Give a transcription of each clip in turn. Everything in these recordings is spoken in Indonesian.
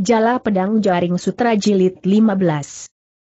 Jala Pedang Jaring Sutra Jilid 15.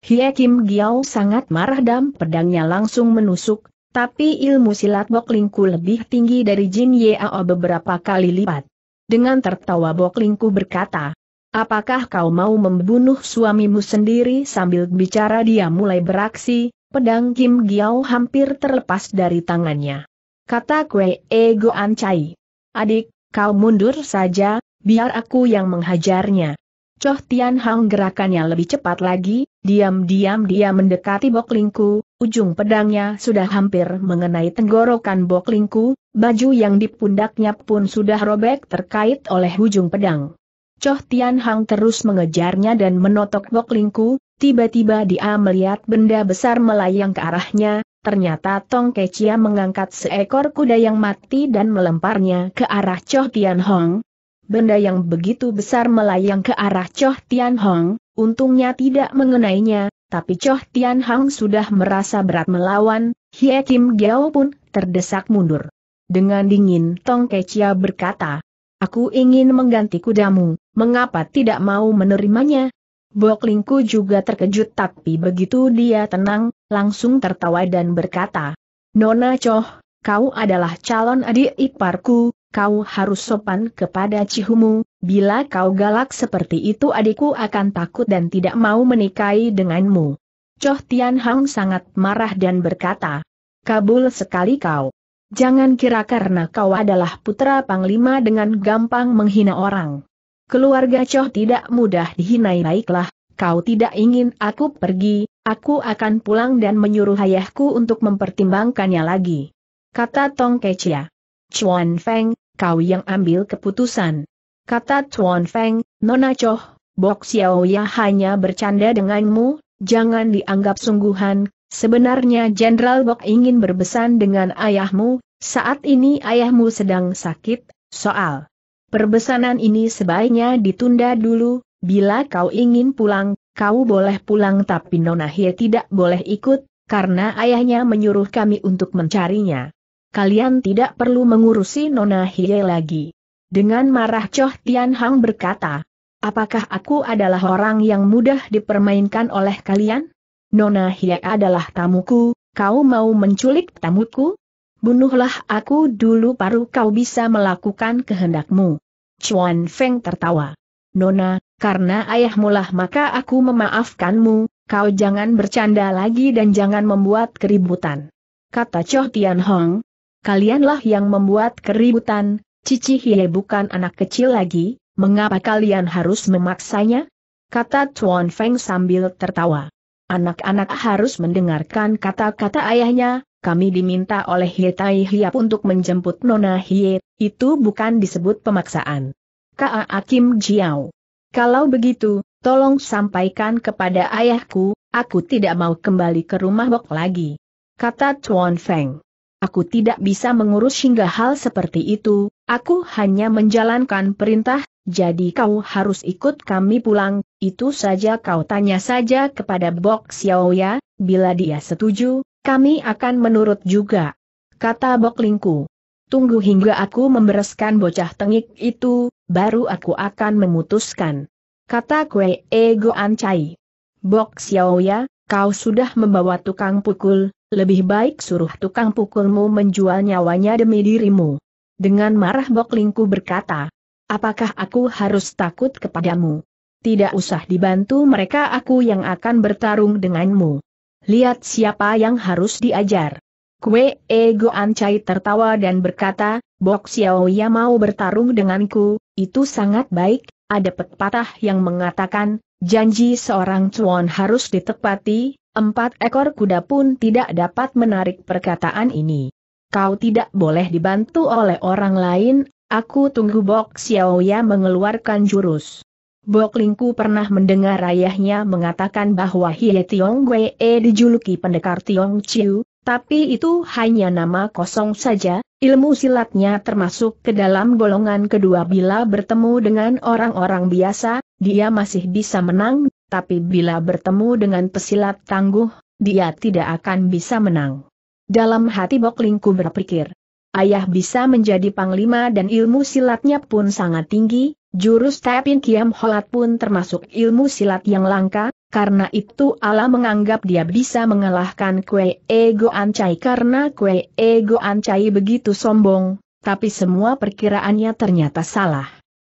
Hie Kim Giao sangat marah dan pedangnya langsung menusuk, tapi ilmu silat Bok Lingku lebih tinggi dari Jin Yao beberapa kali lipat. Dengan tertawa Bok Lingku berkata, Apakah kau mau membunuh suamimu sendiri sambil bicara dia mulai beraksi, pedang Kim Giao hampir terlepas dari tangannya. Kata Kwe Ego Ancai. Adik, kau mundur saja, biar aku yang menghajarnya. Choh Tian Hang gerakannya lebih cepat lagi, diam-diam dia mendekati Bok Lingku, ujung pedangnya sudah hampir mengenai tenggorokan Bok Lingku, baju yang di pundaknya pun sudah robek terkait oleh ujung pedang. Choh Tian Hang terus mengejarnya dan menotok Bok Lingku, tiba-tiba dia melihat benda besar melayang ke arahnya, ternyata Tong Kecia mengangkat seekor kuda yang mati dan melemparnya ke arah Choh Tian Hang, benda yang begitu besar melayang ke arah Choh Tian Hong, untungnya tidak mengenainya, tapi Choh Tian Hong sudah merasa berat melawan, Hie Kim Giao pun terdesak mundur. Dengan dingin Tong Kecia berkata, Aku ingin mengganti kudamu, mengapa tidak mau menerimanya? Boklingku juga terkejut tapi begitu dia tenang, langsung tertawa dan berkata, Nona Choh, kau adalah calon adik iparku, kau harus sopan kepada Cihumu, bila kau galak seperti itu adikku akan takut dan tidak mau menikahi denganmu. Choh Tian Hang sangat marah dan berkata, kabul sekali kau. Jangan kira karena kau adalah putra Panglima dengan gampang menghina orang. Keluarga Choh tidak mudah dihinai baiklah, kau tidak ingin aku pergi, aku akan pulang dan menyuruh ayahku untuk mempertimbangkannya lagi. Kata Tong Kecia. Chuan Feng, kau yang ambil keputusan. Kata Chuan Feng, Nona Choh, Bok Xiao ya hanya bercanda denganmu, jangan dianggap sungguhan, sebenarnya Jenderal Bok ingin berbesan dengan ayahmu, saat ini ayahmu sedang sakit, soal. Perbesanan ini sebaiknya ditunda dulu, bila kau ingin pulang, kau boleh pulang tapi Nona Hie tidak boleh ikut, karena ayahnya menyuruh kami untuk mencarinya kalian tidak perlu mengurusi Nona Hie lagi. Dengan marah Choh Tian Hang berkata, apakah aku adalah orang yang mudah dipermainkan oleh kalian? Nona Hie adalah tamuku, kau mau menculik tamuku? Bunuhlah aku dulu baru kau bisa melakukan kehendakmu. Chuan Feng tertawa. Nona, karena ayahmulah maka aku memaafkanmu, kau jangan bercanda lagi dan jangan membuat keributan. Kata Choh Tian Hong, kalianlah yang membuat keributan, Cici Hie bukan anak kecil lagi, mengapa kalian harus memaksanya? Kata Tuan Feng sambil tertawa. Anak-anak harus mendengarkan kata-kata ayahnya, kami diminta oleh Hie Tai Hiap untuk menjemput Nona Hie, itu bukan disebut pemaksaan. Kaa Akim Jiao. Kalau begitu, tolong sampaikan kepada ayahku, aku tidak mau kembali ke rumah Bok lagi. Kata Tuan Feng aku tidak bisa mengurus hingga hal seperti itu, aku hanya menjalankan perintah, jadi kau harus ikut kami pulang, itu saja kau tanya saja kepada Bok Xiaoya, bila dia setuju, kami akan menurut juga. Kata Bok Lingku. Tunggu hingga aku membereskan bocah tengik itu, baru aku akan memutuskan. Kata Kue Ego Ancai. Bok Xiaoya, kau sudah membawa tukang pukul, lebih baik suruh tukang pukulmu menjual nyawanya demi dirimu. Dengan marah Boklingku berkata, apakah aku harus takut kepadamu? Tidak usah dibantu mereka aku yang akan bertarung denganmu. Lihat siapa yang harus diajar. Kue Ego Ancai tertawa dan berkata, Bok Xiaoya mau bertarung denganku, itu sangat baik, ada pepatah yang mengatakan, janji seorang cuan harus ditepati, Empat ekor kuda pun tidak dapat menarik perkataan ini. Kau tidak boleh dibantu oleh orang lain, aku tunggu Bok Xiaoya mengeluarkan jurus. Bok Lingku pernah mendengar ayahnya mengatakan bahwa Hie Tiong Wee dijuluki pendekar Tiong Chiu, tapi itu hanya nama kosong saja, ilmu silatnya termasuk ke dalam golongan kedua bila bertemu dengan orang-orang biasa, dia masih bisa menang tapi bila bertemu dengan pesilat tangguh, dia tidak akan bisa menang. Dalam hati Boklingku berpikir, ayah bisa menjadi panglima dan ilmu silatnya pun sangat tinggi, jurus Taepin Kiam Holat pun termasuk ilmu silat yang langka, karena itu Allah menganggap dia bisa mengalahkan Kue Ego Ancai karena Kue Ego Ancai begitu sombong, tapi semua perkiraannya ternyata salah.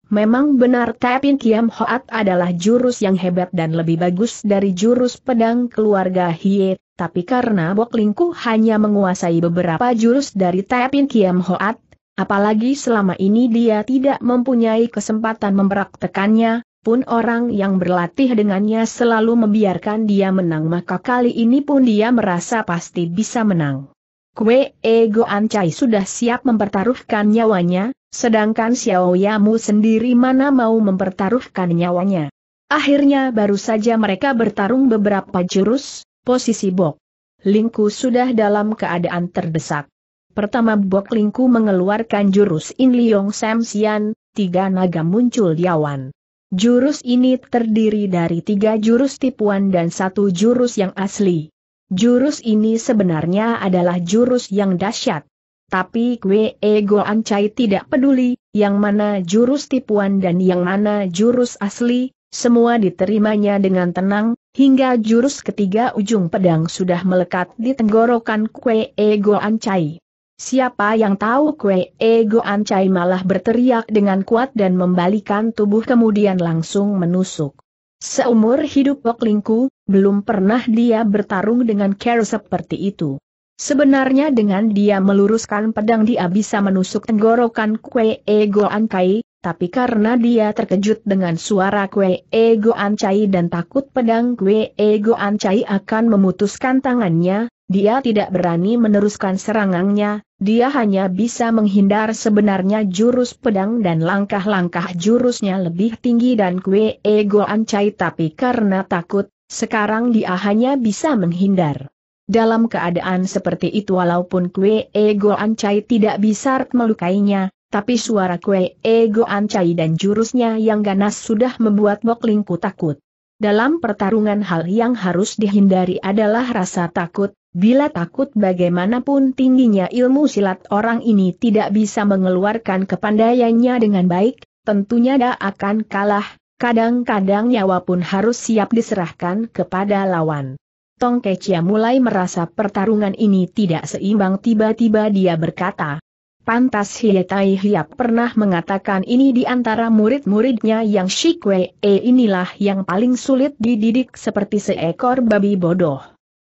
Memang benar Taipin Kiam Hoat adalah jurus yang hebat dan lebih bagus dari jurus pedang keluarga Hie, tapi karena Bok Lingku hanya menguasai beberapa jurus dari Taipin Kiam Hoat, apalagi selama ini dia tidak mempunyai kesempatan mempraktekannya, pun orang yang berlatih dengannya selalu membiarkan dia menang maka kali ini pun dia merasa pasti bisa menang. Kue Ego Ancai sudah siap mempertaruhkan nyawanya, Sedangkan Xiao Yamu sendiri mana mau mempertaruhkan nyawanya. Akhirnya baru saja mereka bertarung beberapa jurus, posisi Bok. Lingku sudah dalam keadaan terdesak. Pertama Bok Lingku mengeluarkan jurus In Liong Sam Sian, tiga naga muncul di awan. Jurus ini terdiri dari tiga jurus tipuan dan satu jurus yang asli. Jurus ini sebenarnya adalah jurus yang dahsyat. Tapi Kwe Ego Ancai tidak peduli, yang mana jurus tipuan dan yang mana jurus asli, semua diterimanya dengan tenang, hingga jurus ketiga ujung pedang sudah melekat di tenggorokan Kwe Ego Ancai. Siapa yang tahu kue ego ancai malah berteriak dengan kuat dan membalikan tubuh kemudian langsung menusuk. Seumur hidup Poklingku, belum pernah dia bertarung dengan cara seperti itu. Sebenarnya dengan dia meluruskan pedang dia bisa menusuk tenggorokan Kue Ego Ankai, tapi karena dia terkejut dengan suara Kue Ego Ancai dan takut pedang Kue Ego Ancai akan memutuskan tangannya, dia tidak berani meneruskan serangannya, dia hanya bisa menghindar sebenarnya jurus pedang dan langkah-langkah jurusnya lebih tinggi dan Kue Ego Ancai tapi karena takut, sekarang dia hanya bisa menghindar. Dalam keadaan seperti itu walaupun Kue Ego Ancai tidak bisa melukainya, tapi suara Kue Ego Ancai dan jurusnya yang ganas sudah membuat Boklingku takut. Dalam pertarungan hal yang harus dihindari adalah rasa takut, bila takut bagaimanapun tingginya ilmu silat orang ini tidak bisa mengeluarkan kepandaiannya dengan baik, tentunya dia akan kalah, kadang-kadang nyawa pun harus siap diserahkan kepada lawan. Tong Kecia mulai merasa pertarungan ini tidak seimbang tiba-tiba dia berkata. Pantas Tai Hiap pernah mengatakan ini di antara murid-muridnya yang Shikwe E inilah yang paling sulit dididik seperti seekor babi bodoh.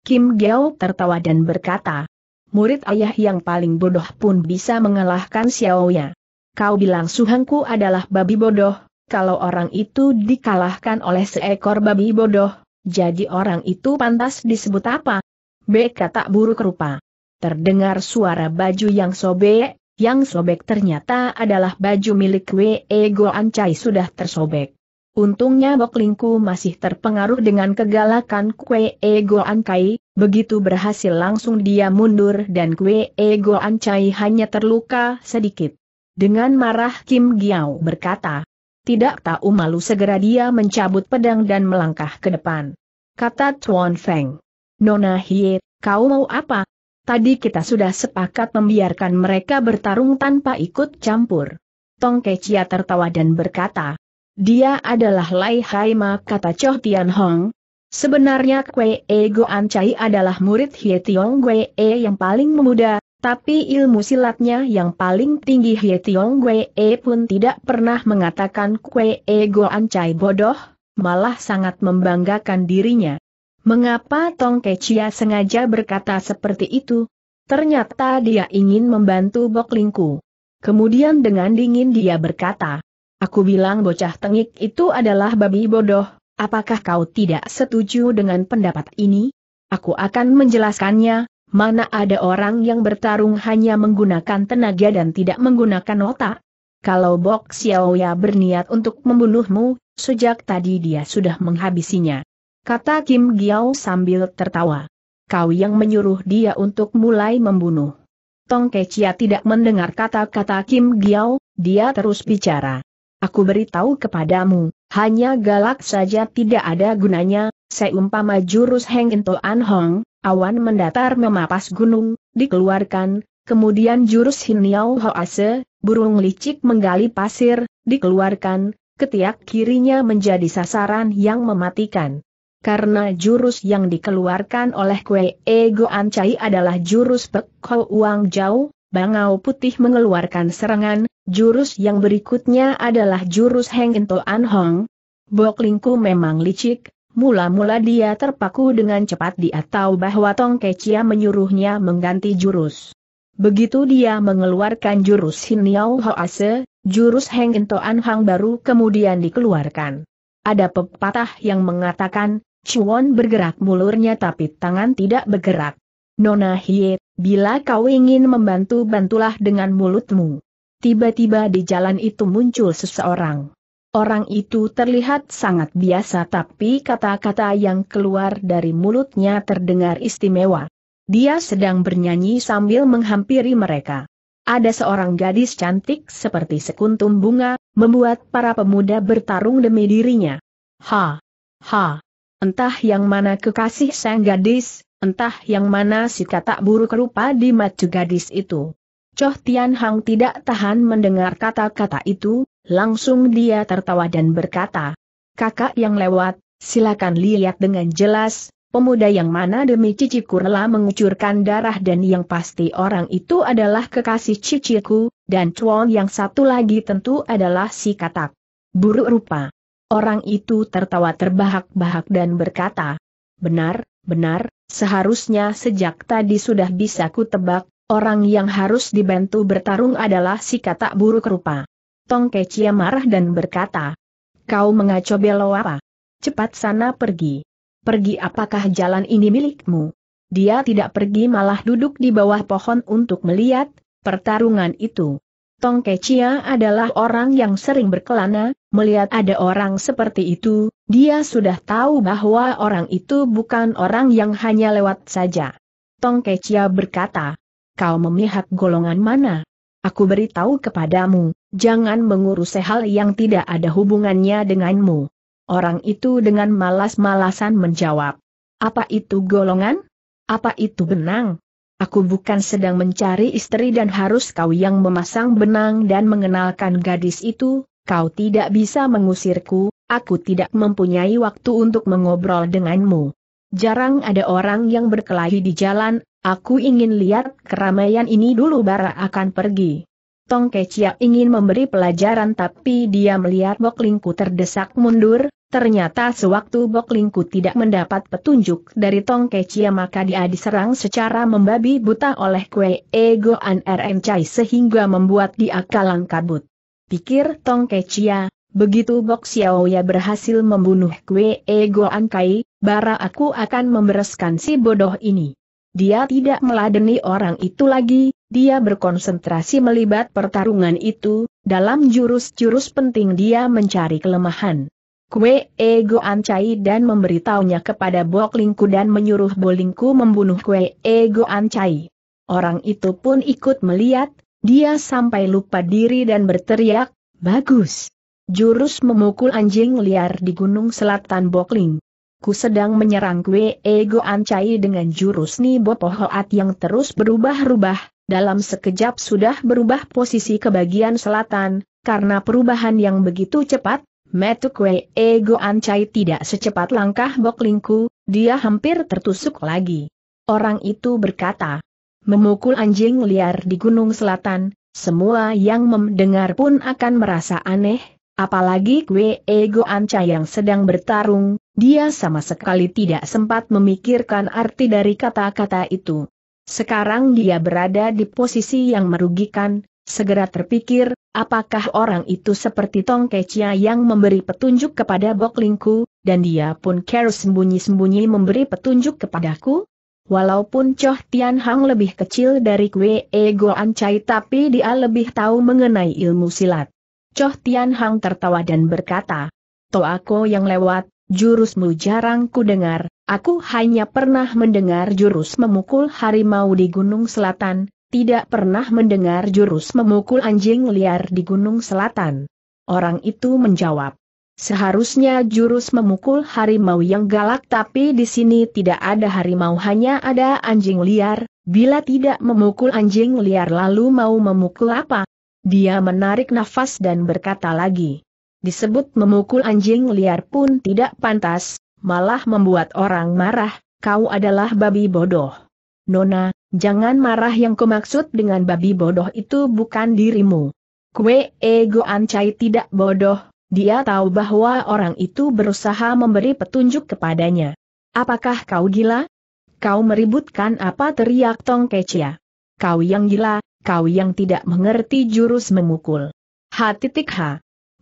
Kim Giao tertawa dan berkata, murid ayah yang paling bodoh pun bisa mengalahkan Xiaoya. Kau bilang Suhangku adalah babi bodoh, kalau orang itu dikalahkan oleh seekor babi bodoh, jadi orang itu pantas disebut apa? BK tak buruk rupa. Terdengar suara baju yang sobek, yang sobek ternyata adalah baju milik W.E. Ego sudah tersobek. Untungnya Boklingku masih terpengaruh dengan kegalakan Kue Ego begitu berhasil langsung dia mundur dan Kue Ego Ancai hanya terluka sedikit. Dengan marah Kim Giao berkata, tidak tahu malu segera dia mencabut pedang dan melangkah ke depan. Kata Tuan Feng. Nona Hie, kau mau apa? Tadi kita sudah sepakat membiarkan mereka bertarung tanpa ikut campur. Tong Kecia tertawa dan berkata, dia adalah Lai Hai Ma kata Choh Tian Hong. Sebenarnya Kwe Ego Ancai adalah murid Hie Tiong Kwe e yang paling muda, tapi ilmu silatnya yang paling tinggi Hie Tiong Wei e pun tidak pernah mengatakan Kwe E Goan Chai bodoh, malah sangat membanggakan dirinya. Mengapa Tong Kechia sengaja berkata seperti itu? Ternyata dia ingin membantu Bok Lingku. Kemudian dengan dingin dia berkata, Aku bilang bocah tengik itu adalah babi bodoh, apakah kau tidak setuju dengan pendapat ini? Aku akan menjelaskannya, Mana ada orang yang bertarung hanya menggunakan tenaga dan tidak menggunakan otak? Kalau Bok Xiaoya berniat untuk membunuhmu, sejak tadi dia sudah menghabisinya. Kata Kim Giao sambil tertawa. Kau yang menyuruh dia untuk mulai membunuh. Tong Kecia tidak mendengar kata-kata Kim Giao, dia terus bicara. Aku beritahu kepadamu, hanya galak saja tidak ada gunanya, seumpama jurus Heng An Hong, awan mendatar memapas gunung, dikeluarkan, kemudian jurus Hiniao Hoase, burung licik menggali pasir, dikeluarkan, ketiak kirinya menjadi sasaran yang mematikan. Karena jurus yang dikeluarkan oleh Kue Ego Ancai adalah jurus Pek Uang Jauh, Bangau Putih mengeluarkan serangan, jurus yang berikutnya adalah jurus Heng Into An Hong. Bok Lingku memang licik, Mula-mula dia terpaku dengan cepat dia tahu bahwa Tong Kecia menyuruhnya mengganti jurus. Begitu dia mengeluarkan jurus Hiniao Hoase, jurus Heng Intoan Hang baru kemudian dikeluarkan. Ada pepatah yang mengatakan, Chuan bergerak mulurnya tapi tangan tidak bergerak. Nona Hie, bila kau ingin membantu bantulah dengan mulutmu. Tiba-tiba di jalan itu muncul seseorang. Orang itu terlihat sangat biasa tapi kata-kata yang keluar dari mulutnya terdengar istimewa. Dia sedang bernyanyi sambil menghampiri mereka. Ada seorang gadis cantik seperti sekuntum bunga, membuat para pemuda bertarung demi dirinya. Ha! Ha! Entah yang mana kekasih sang gadis, entah yang mana si kata buruk rupa di mata gadis itu. Choh Tian Hang tidak tahan mendengar kata-kata itu, langsung dia tertawa dan berkata, Kakak yang lewat, silakan lihat dengan jelas, pemuda yang mana demi Cici Kurla mengucurkan darah dan yang pasti orang itu adalah kekasih Ciciku, dan Chuan yang satu lagi tentu adalah si katak. Buruk rupa. Orang itu tertawa terbahak-bahak dan berkata, Benar, benar, seharusnya sejak tadi sudah bisa ku tebak, Orang yang harus dibantu bertarung adalah si katak buruk rupa. Tong Kecia marah dan berkata, Kau mengacau belo apa? Cepat sana pergi. Pergi apakah jalan ini milikmu? Dia tidak pergi malah duduk di bawah pohon untuk melihat pertarungan itu. Tong Kecia adalah orang yang sering berkelana, melihat ada orang seperti itu, dia sudah tahu bahwa orang itu bukan orang yang hanya lewat saja. Tong Kecia berkata, kau memihak golongan mana? Aku beritahu kepadamu, jangan mengurus hal yang tidak ada hubungannya denganmu. Orang itu dengan malas-malasan menjawab. Apa itu golongan? Apa itu benang? Aku bukan sedang mencari istri dan harus kau yang memasang benang dan mengenalkan gadis itu, kau tidak bisa mengusirku, aku tidak mempunyai waktu untuk mengobrol denganmu. Jarang ada orang yang berkelahi di jalan, aku ingin lihat keramaian ini dulu bara akan pergi. Tong Kecia ingin memberi pelajaran tapi dia melihat Boklingku terdesak mundur, ternyata sewaktu Boklingku tidak mendapat petunjuk dari Tong Kecia maka dia diserang secara membabi buta oleh kue Ego egoan RM er Chai sehingga membuat dia kalang kabut. Pikir Tong Kecia, begitu Bok Xiaoya berhasil membunuh kue egoan Kai, bara aku akan membereskan si bodoh ini. Dia tidak meladeni orang itu lagi, dia berkonsentrasi melibat pertarungan itu, dalam jurus-jurus penting dia mencari kelemahan. Kue Ego Ancai dan memberitahunya kepada Boklingku dan menyuruh Bolingku membunuh Kue Ego Ancai. Orang itu pun ikut melihat, dia sampai lupa diri dan berteriak, bagus. Jurus memukul anjing liar di Gunung Selatan Bokling aku sedang menyerang kue Ego Ancai dengan jurus Nibo Pohoat yang terus berubah-rubah, dalam sekejap sudah berubah posisi ke bagian selatan, karena perubahan yang begitu cepat, Metu kue Ego Ancai tidak secepat langkah Boklingku, dia hampir tertusuk lagi. Orang itu berkata, memukul anjing liar di Gunung Selatan, semua yang mendengar pun akan merasa aneh, apalagi kue Ego ancai yang sedang bertarung, dia sama sekali tidak sempat memikirkan arti dari kata-kata itu. Sekarang dia berada di posisi yang merugikan, segera terpikir, apakah orang itu seperti Tong Kecia yang memberi petunjuk kepada Boklingku, dan dia pun care sembunyi-sembunyi memberi petunjuk kepadaku? Walaupun Choh Tian Hang lebih kecil dari Kwe Ego Ancai tapi dia lebih tahu mengenai ilmu silat. Choh Tian Hang tertawa dan berkata, Toako yang lewat, Jurusmu jarang ku dengar, aku hanya pernah mendengar jurus memukul harimau di Gunung Selatan, tidak pernah mendengar jurus memukul anjing liar di Gunung Selatan. Orang itu menjawab, Seharusnya jurus memukul harimau yang galak tapi di sini tidak ada harimau hanya ada anjing liar, bila tidak memukul anjing liar lalu mau memukul apa? Dia menarik nafas dan berkata lagi disebut memukul anjing liar pun tidak pantas, malah membuat orang marah, kau adalah babi bodoh. Nona, jangan marah yang kumaksud dengan babi bodoh itu bukan dirimu. Kue ego ancai tidak bodoh, dia tahu bahwa orang itu berusaha memberi petunjuk kepadanya. Apakah kau gila? Kau meributkan apa teriak Tong Kecia. Kau yang gila, kau yang tidak mengerti jurus memukul. Hati titik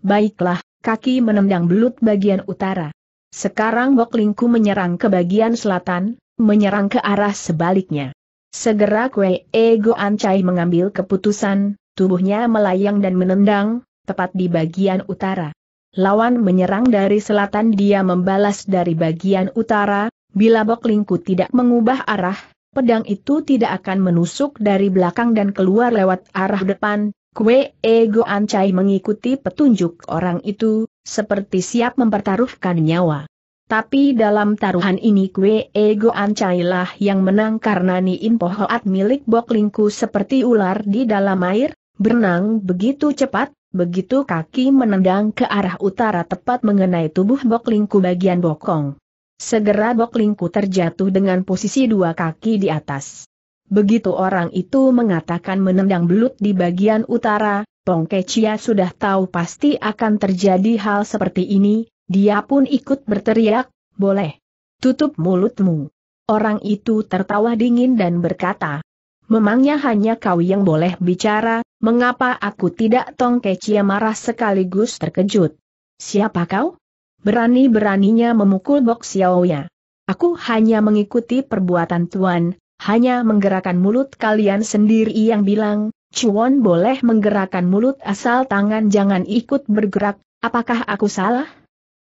Baiklah, kaki menendang belut bagian utara. Sekarang Boklingku menyerang ke bagian selatan, menyerang ke arah sebaliknya. Segera Kwe Ego Ancai mengambil keputusan, tubuhnya melayang dan menendang, tepat di bagian utara. Lawan menyerang dari selatan dia membalas dari bagian utara, bila Boklingku tidak mengubah arah, pedang itu tidak akan menusuk dari belakang dan keluar lewat arah depan, Kue Ego Ancai mengikuti petunjuk orang itu, seperti siap mempertaruhkan nyawa. Tapi dalam taruhan ini Kue Ego Ancailah yang menang karena Niin Pohoat milik Boklingku seperti ular di dalam air, berenang begitu cepat, begitu kaki menendang ke arah utara tepat mengenai tubuh Boklingku bagian bokong. Segera Boklingku terjatuh dengan posisi dua kaki di atas. Begitu orang itu mengatakan menendang belut di bagian utara, Tong Kecia sudah tahu pasti akan terjadi hal seperti ini, dia pun ikut berteriak, boleh. Tutup mulutmu. Orang itu tertawa dingin dan berkata, Memangnya hanya kau yang boleh bicara, mengapa aku tidak Tong Kecia marah sekaligus terkejut. Siapa kau? Berani-beraninya memukul Bok Xiaoya. Aku hanya mengikuti perbuatan tuan, hanya menggerakkan mulut kalian sendiri yang bilang, Cuan boleh menggerakkan mulut asal tangan jangan ikut bergerak, apakah aku salah?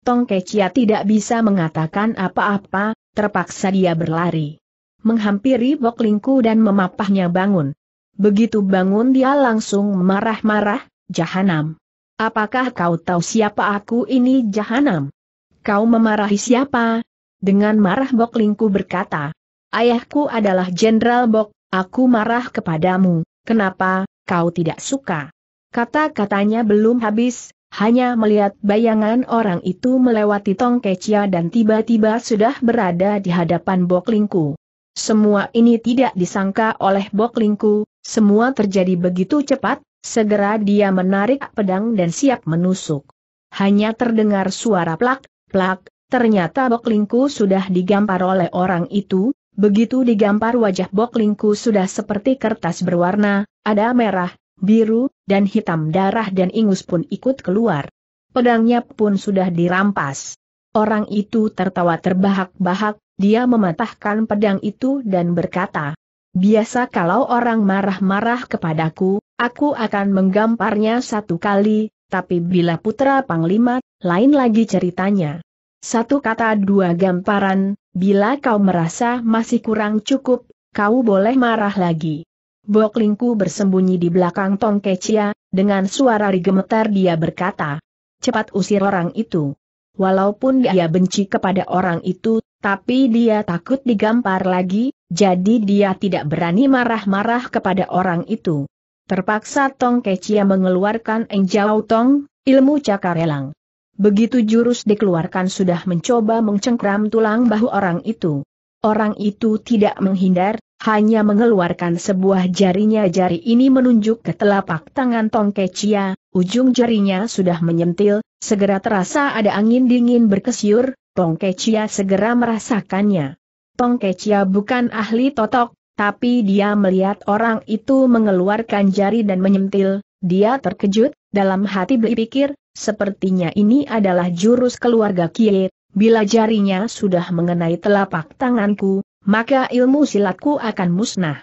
Tong Kecia tidak bisa mengatakan apa-apa, terpaksa dia berlari. Menghampiri bok lingku dan memapahnya bangun. Begitu bangun dia langsung marah-marah, Jahanam. Apakah kau tahu siapa aku ini Jahanam? Kau memarahi siapa? Dengan marah bok lingku berkata, Ayahku adalah Jenderal Bok, aku marah kepadamu, kenapa, kau tidak suka? Kata-katanya belum habis, hanya melihat bayangan orang itu melewati tong kecia dan tiba-tiba sudah berada di hadapan Bok Lingku. Semua ini tidak disangka oleh Bok Lingku, semua terjadi begitu cepat, segera dia menarik pedang dan siap menusuk. Hanya terdengar suara plak, plak, ternyata Bok Lingku sudah digampar oleh orang itu, Begitu digampar wajah Boklingku sudah seperti kertas berwarna, ada merah, biru, dan hitam darah dan ingus pun ikut keluar. Pedangnya pun sudah dirampas. Orang itu tertawa terbahak-bahak, dia mematahkan pedang itu dan berkata, Biasa kalau orang marah-marah kepadaku, aku akan menggamparnya satu kali, tapi bila putra panglima, lain lagi ceritanya. Satu kata dua gamparan, Bila kau merasa masih kurang cukup, kau boleh marah lagi. Bok Lingku bersembunyi di belakang Tong Kecia, dengan suara rigemetar dia berkata, cepat usir orang itu. Walaupun dia benci kepada orang itu, tapi dia takut digampar lagi, jadi dia tidak berani marah-marah kepada orang itu. Terpaksa Tong Kecia mengeluarkan Enjau Tong, ilmu elang. Begitu jurus dikeluarkan sudah mencoba mencengkram tulang bahu orang itu. Orang itu tidak menghindar, hanya mengeluarkan sebuah jarinya. Jari ini menunjuk ke telapak tangan Tong Kecia, ujung jarinya sudah menyentil, segera terasa ada angin dingin berkesiur, Tong Kecia segera merasakannya. Tong Kecia bukan ahli totok, tapi dia melihat orang itu mengeluarkan jari dan menyentil, dia terkejut, dalam hati beli pikir, sepertinya ini adalah jurus keluarga Kie, bila jarinya sudah mengenai telapak tanganku, maka ilmu silatku akan musnah.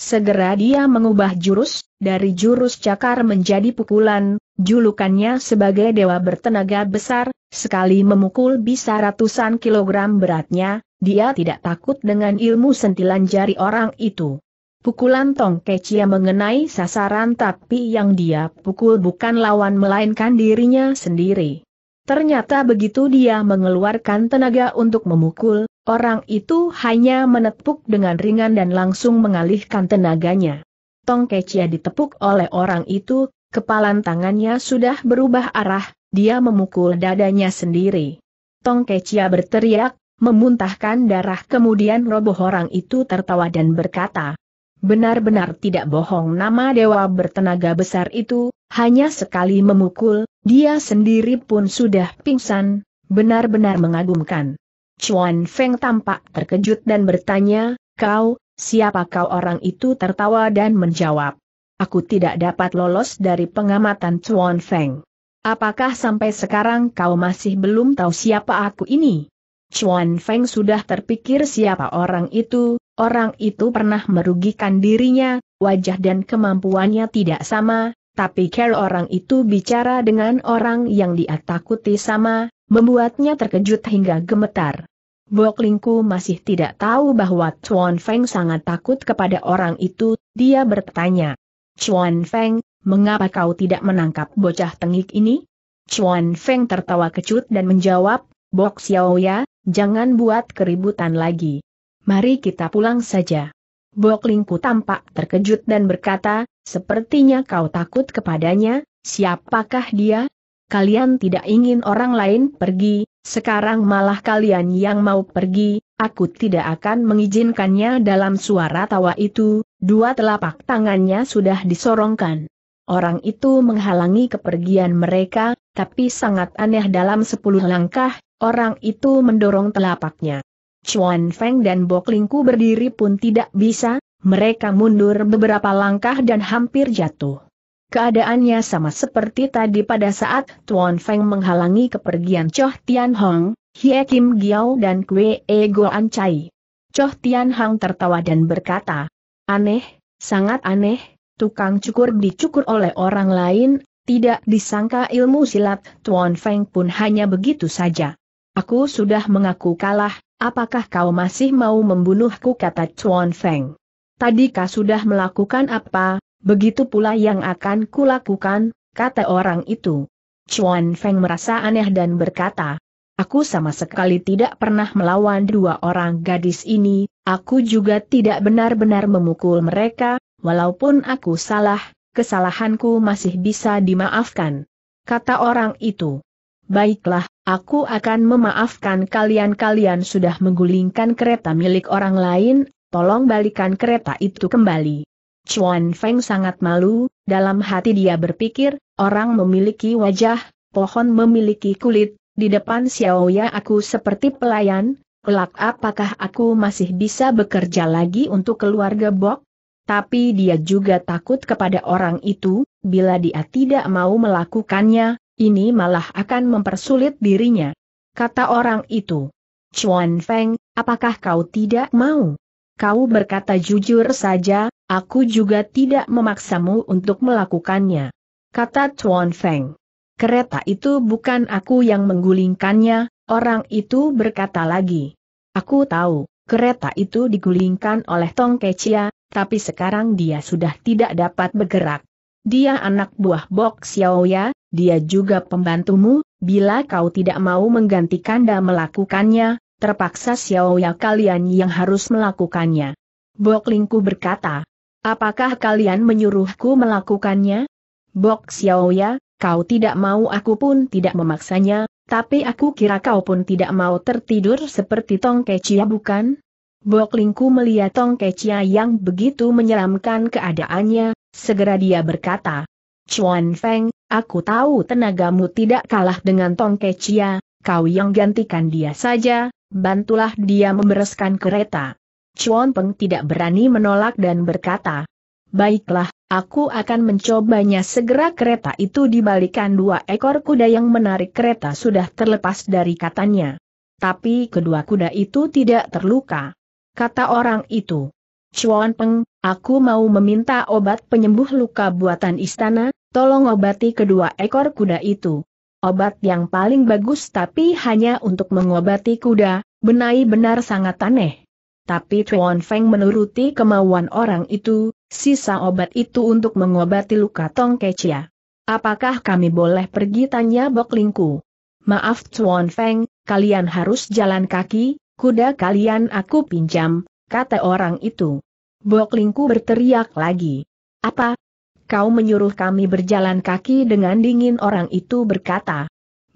Segera dia mengubah jurus, dari jurus cakar menjadi pukulan, julukannya sebagai dewa bertenaga besar, sekali memukul bisa ratusan kilogram beratnya, dia tidak takut dengan ilmu sentilan jari orang itu. Pukulan Tong Kecia mengenai sasaran tapi yang dia pukul bukan lawan melainkan dirinya sendiri. Ternyata begitu dia mengeluarkan tenaga untuk memukul, orang itu hanya menepuk dengan ringan dan langsung mengalihkan tenaganya. Tong Kecia ditepuk oleh orang itu, kepalan tangannya sudah berubah arah, dia memukul dadanya sendiri. Tong Kecia berteriak, memuntahkan darah kemudian roboh orang itu tertawa dan berkata, Benar-benar tidak bohong nama dewa bertenaga besar itu, hanya sekali memukul, dia sendiri pun sudah pingsan, benar-benar mengagumkan. Chuan Feng tampak terkejut dan bertanya, kau, siapa kau orang itu tertawa dan menjawab. Aku tidak dapat lolos dari pengamatan Chuan Feng. Apakah sampai sekarang kau masih belum tahu siapa aku ini? Chuan Feng sudah terpikir siapa orang itu, Orang itu pernah merugikan dirinya, wajah dan kemampuannya tidak sama, tapi care orang itu bicara dengan orang yang dia takuti sama, membuatnya terkejut hingga gemetar. Boklingku masih tidak tahu bahwa Chuan Feng sangat takut kepada orang itu, dia bertanya. Chuan Feng, mengapa kau tidak menangkap bocah tengik ini? Chuan Feng tertawa kecut dan menjawab, Bok Xiaoya, jangan buat keributan lagi mari kita pulang saja. Boklingku tampak terkejut dan berkata, sepertinya kau takut kepadanya, siapakah dia? Kalian tidak ingin orang lain pergi, sekarang malah kalian yang mau pergi, aku tidak akan mengizinkannya dalam suara tawa itu, dua telapak tangannya sudah disorongkan. Orang itu menghalangi kepergian mereka, tapi sangat aneh dalam sepuluh langkah, orang itu mendorong telapaknya. Chuan Feng dan Bok Lingku berdiri pun tidak bisa, mereka mundur beberapa langkah dan hampir jatuh. Keadaannya sama seperti tadi pada saat Tuan Feng menghalangi kepergian Choh Tian Hong, Hie Kim Giao dan Kwe E Goan Chai. Choh Tian Hong tertawa dan berkata, Aneh, sangat aneh, tukang cukur dicukur oleh orang lain, tidak disangka ilmu silat Tuan Feng pun hanya begitu saja. Aku sudah mengaku kalah, Apakah kau masih mau membunuhku kata Chuan Feng? Tadi kau sudah melakukan apa, begitu pula yang akan kulakukan, kata orang itu. Chuan Feng merasa aneh dan berkata, Aku sama sekali tidak pernah melawan dua orang gadis ini, aku juga tidak benar-benar memukul mereka, walaupun aku salah, kesalahanku masih bisa dimaafkan. Kata orang itu. Baiklah, aku akan memaafkan kalian. Kalian sudah menggulingkan kereta milik orang lain, tolong balikan kereta itu kembali. Chuan Feng sangat malu, dalam hati dia berpikir, orang memiliki wajah, pohon memiliki kulit, di depan Xiao Xiaoya aku seperti pelayan, kelak apakah aku masih bisa bekerja lagi untuk keluarga Bok? Tapi dia juga takut kepada orang itu, bila dia tidak mau melakukannya, ini malah akan mempersulit dirinya. Kata orang itu. Chuan Feng, apakah kau tidak mau? Kau berkata jujur saja, aku juga tidak memaksamu untuk melakukannya. Kata Chuan Feng. Kereta itu bukan aku yang menggulingkannya, orang itu berkata lagi. Aku tahu, kereta itu digulingkan oleh Tong Kecia, tapi sekarang dia sudah tidak dapat bergerak. Dia anak buah Bok Xiaoya, dia juga pembantumu, bila kau tidak mau menggantikan dan melakukannya, terpaksa Xiaoya kalian yang harus melakukannya. Lingku berkata, apakah kalian menyuruhku melakukannya? Bok Xiaoya, kau tidak mau aku pun tidak memaksanya, tapi aku kira kau pun tidak mau tertidur seperti Tong Kecia bukan? Lingku melihat Tong Kecia yang begitu menyeramkan keadaannya, segera dia berkata, Chuan Feng, Aku tahu tenagamu tidak kalah dengan Tong Kecia, kau yang gantikan dia saja, bantulah dia membereskan kereta. Chuan Peng tidak berani menolak dan berkata, Baiklah, aku akan mencobanya segera kereta itu dibalikan dua ekor kuda yang menarik kereta sudah terlepas dari katanya. Tapi kedua kuda itu tidak terluka. Kata orang itu, Chuan Peng, aku mau meminta obat penyembuh luka buatan istana, tolong obati kedua ekor kuda itu. Obat yang paling bagus tapi hanya untuk mengobati kuda, benai benar sangat aneh. Tapi Chuan Feng menuruti kemauan orang itu, sisa obat itu untuk mengobati luka Tong Kecia. Apakah kami boleh pergi tanya Bok Lingku? Maaf Chuan Feng, kalian harus jalan kaki, kuda kalian aku pinjam, kata orang itu. Bok Lingku berteriak lagi. Apa, kau menyuruh kami berjalan kaki dengan dingin orang itu berkata.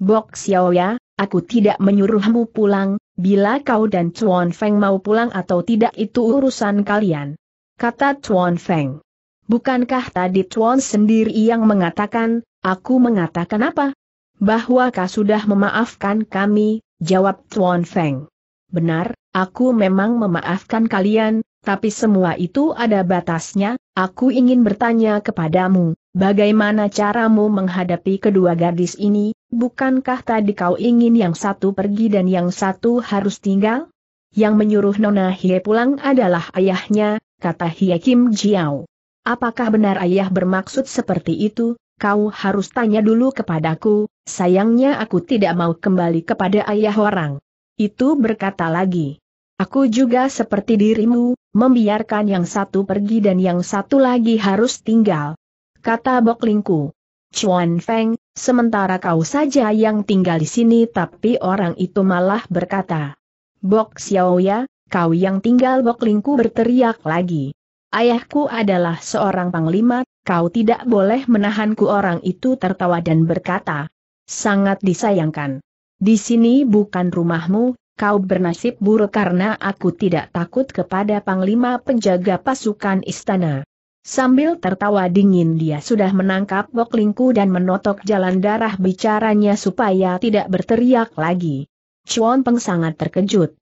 Bok Xiaoya, aku tidak menyuruhmu pulang, bila kau dan Chuan Feng mau pulang atau tidak itu urusan kalian. Kata Chuan Feng. Bukankah tadi Chuan sendiri yang mengatakan, aku mengatakan apa? Bahwa kau sudah memaafkan kami, jawab Chuan Feng. Benar, aku memang memaafkan kalian, tapi semua itu ada batasnya, aku ingin bertanya kepadamu, bagaimana caramu menghadapi kedua gadis ini, bukankah tadi kau ingin yang satu pergi dan yang satu harus tinggal? Yang menyuruh Nona Hie pulang adalah ayahnya, kata Hie Kim Jiao. Apakah benar ayah bermaksud seperti itu? Kau harus tanya dulu kepadaku, sayangnya aku tidak mau kembali kepada ayah orang. Itu berkata lagi. Aku juga seperti dirimu, membiarkan yang satu pergi dan yang satu lagi harus tinggal. Kata Boklingku. Chuan Feng, sementara kau saja yang tinggal di sini tapi orang itu malah berkata. Bok Xiaoya, kau yang tinggal Boklingku berteriak lagi. Ayahku adalah seorang panglima, kau tidak boleh menahanku orang itu tertawa dan berkata. Sangat disayangkan. Di sini bukan rumahmu, kau bernasib buruk karena aku tidak takut kepada panglima penjaga pasukan istana. Sambil tertawa dingin dia sudah menangkap Boklingku dan menotok jalan darah bicaranya supaya tidak berteriak lagi. Chuan Peng sangat terkejut.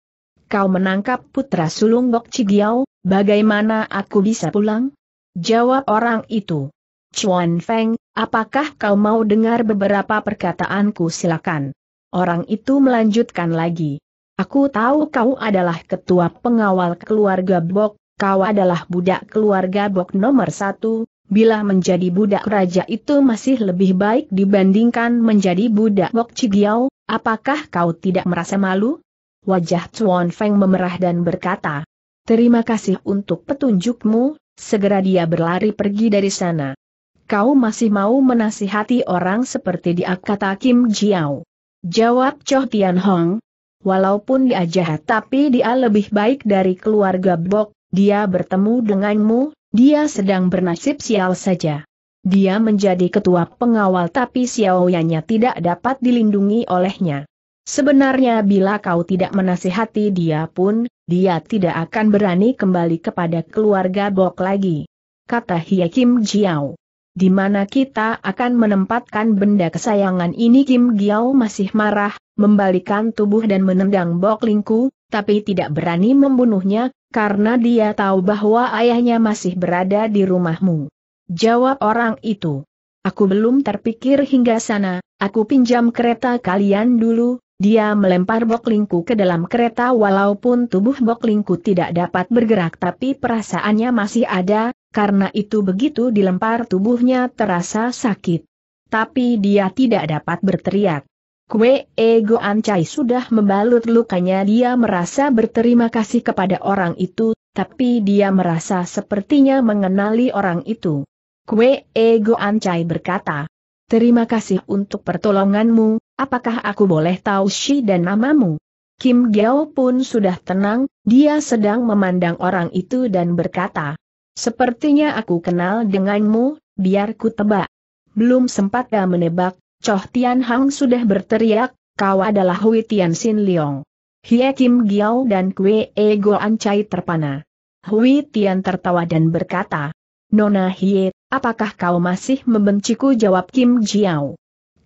Kau menangkap putra sulung Bok Cigiao, bagaimana aku bisa pulang? Jawab orang itu. Chuan Feng, apakah kau mau dengar beberapa perkataanku silakan? Orang itu melanjutkan lagi. Aku tahu kau adalah ketua pengawal keluarga Bok, kau adalah budak keluarga Bok nomor satu, bila menjadi budak raja itu masih lebih baik dibandingkan menjadi budak Bok Cigiao, apakah kau tidak merasa malu? Wajah Chuan Feng memerah dan berkata, Terima kasih untuk petunjukmu, segera dia berlari pergi dari sana. Kau masih mau menasihati orang seperti dia kata Kim Jiao. Jawab Choh Tian Hong, Walaupun dia jahat tapi dia lebih baik dari keluarga Bok, dia bertemu denganmu, dia sedang bernasib sial saja. Dia menjadi ketua pengawal tapi siawayanya tidak dapat dilindungi olehnya. Sebenarnya bila kau tidak menasihati dia pun, dia tidak akan berani kembali kepada keluarga Bok lagi. Kata Hia Kim Jiao. Di mana kita akan menempatkan benda kesayangan ini Kim Giao masih marah, membalikan tubuh dan menendang Bok Lingku, tapi tidak berani membunuhnya, karena dia tahu bahwa ayahnya masih berada di rumahmu. Jawab orang itu. Aku belum terpikir hingga sana, aku pinjam kereta kalian dulu, dia melempar Boklingku ke dalam kereta walaupun tubuh Boklingku tidak dapat bergerak tapi perasaannya masih ada, karena itu begitu dilempar tubuhnya terasa sakit. Tapi dia tidak dapat berteriak. Kue Ego Ancai sudah membalut lukanya dia merasa berterima kasih kepada orang itu, tapi dia merasa sepertinya mengenali orang itu. Kue Ego Ancai berkata, Terima kasih untuk pertolonganmu, apakah aku boleh tahu si dan namamu? Kim Giao pun sudah tenang, dia sedang memandang orang itu dan berkata, Sepertinya aku kenal denganmu, biar ku tebak. Belum sempat menebak, Choh Tian Hang sudah berteriak, kau adalah Hui Tian Sin Leong. Hie Kim Giao dan Kue E Go Chai terpana. Hui Tian tertawa dan berkata, Nona Hie, apakah kau masih membenciku jawab Kim Jiao?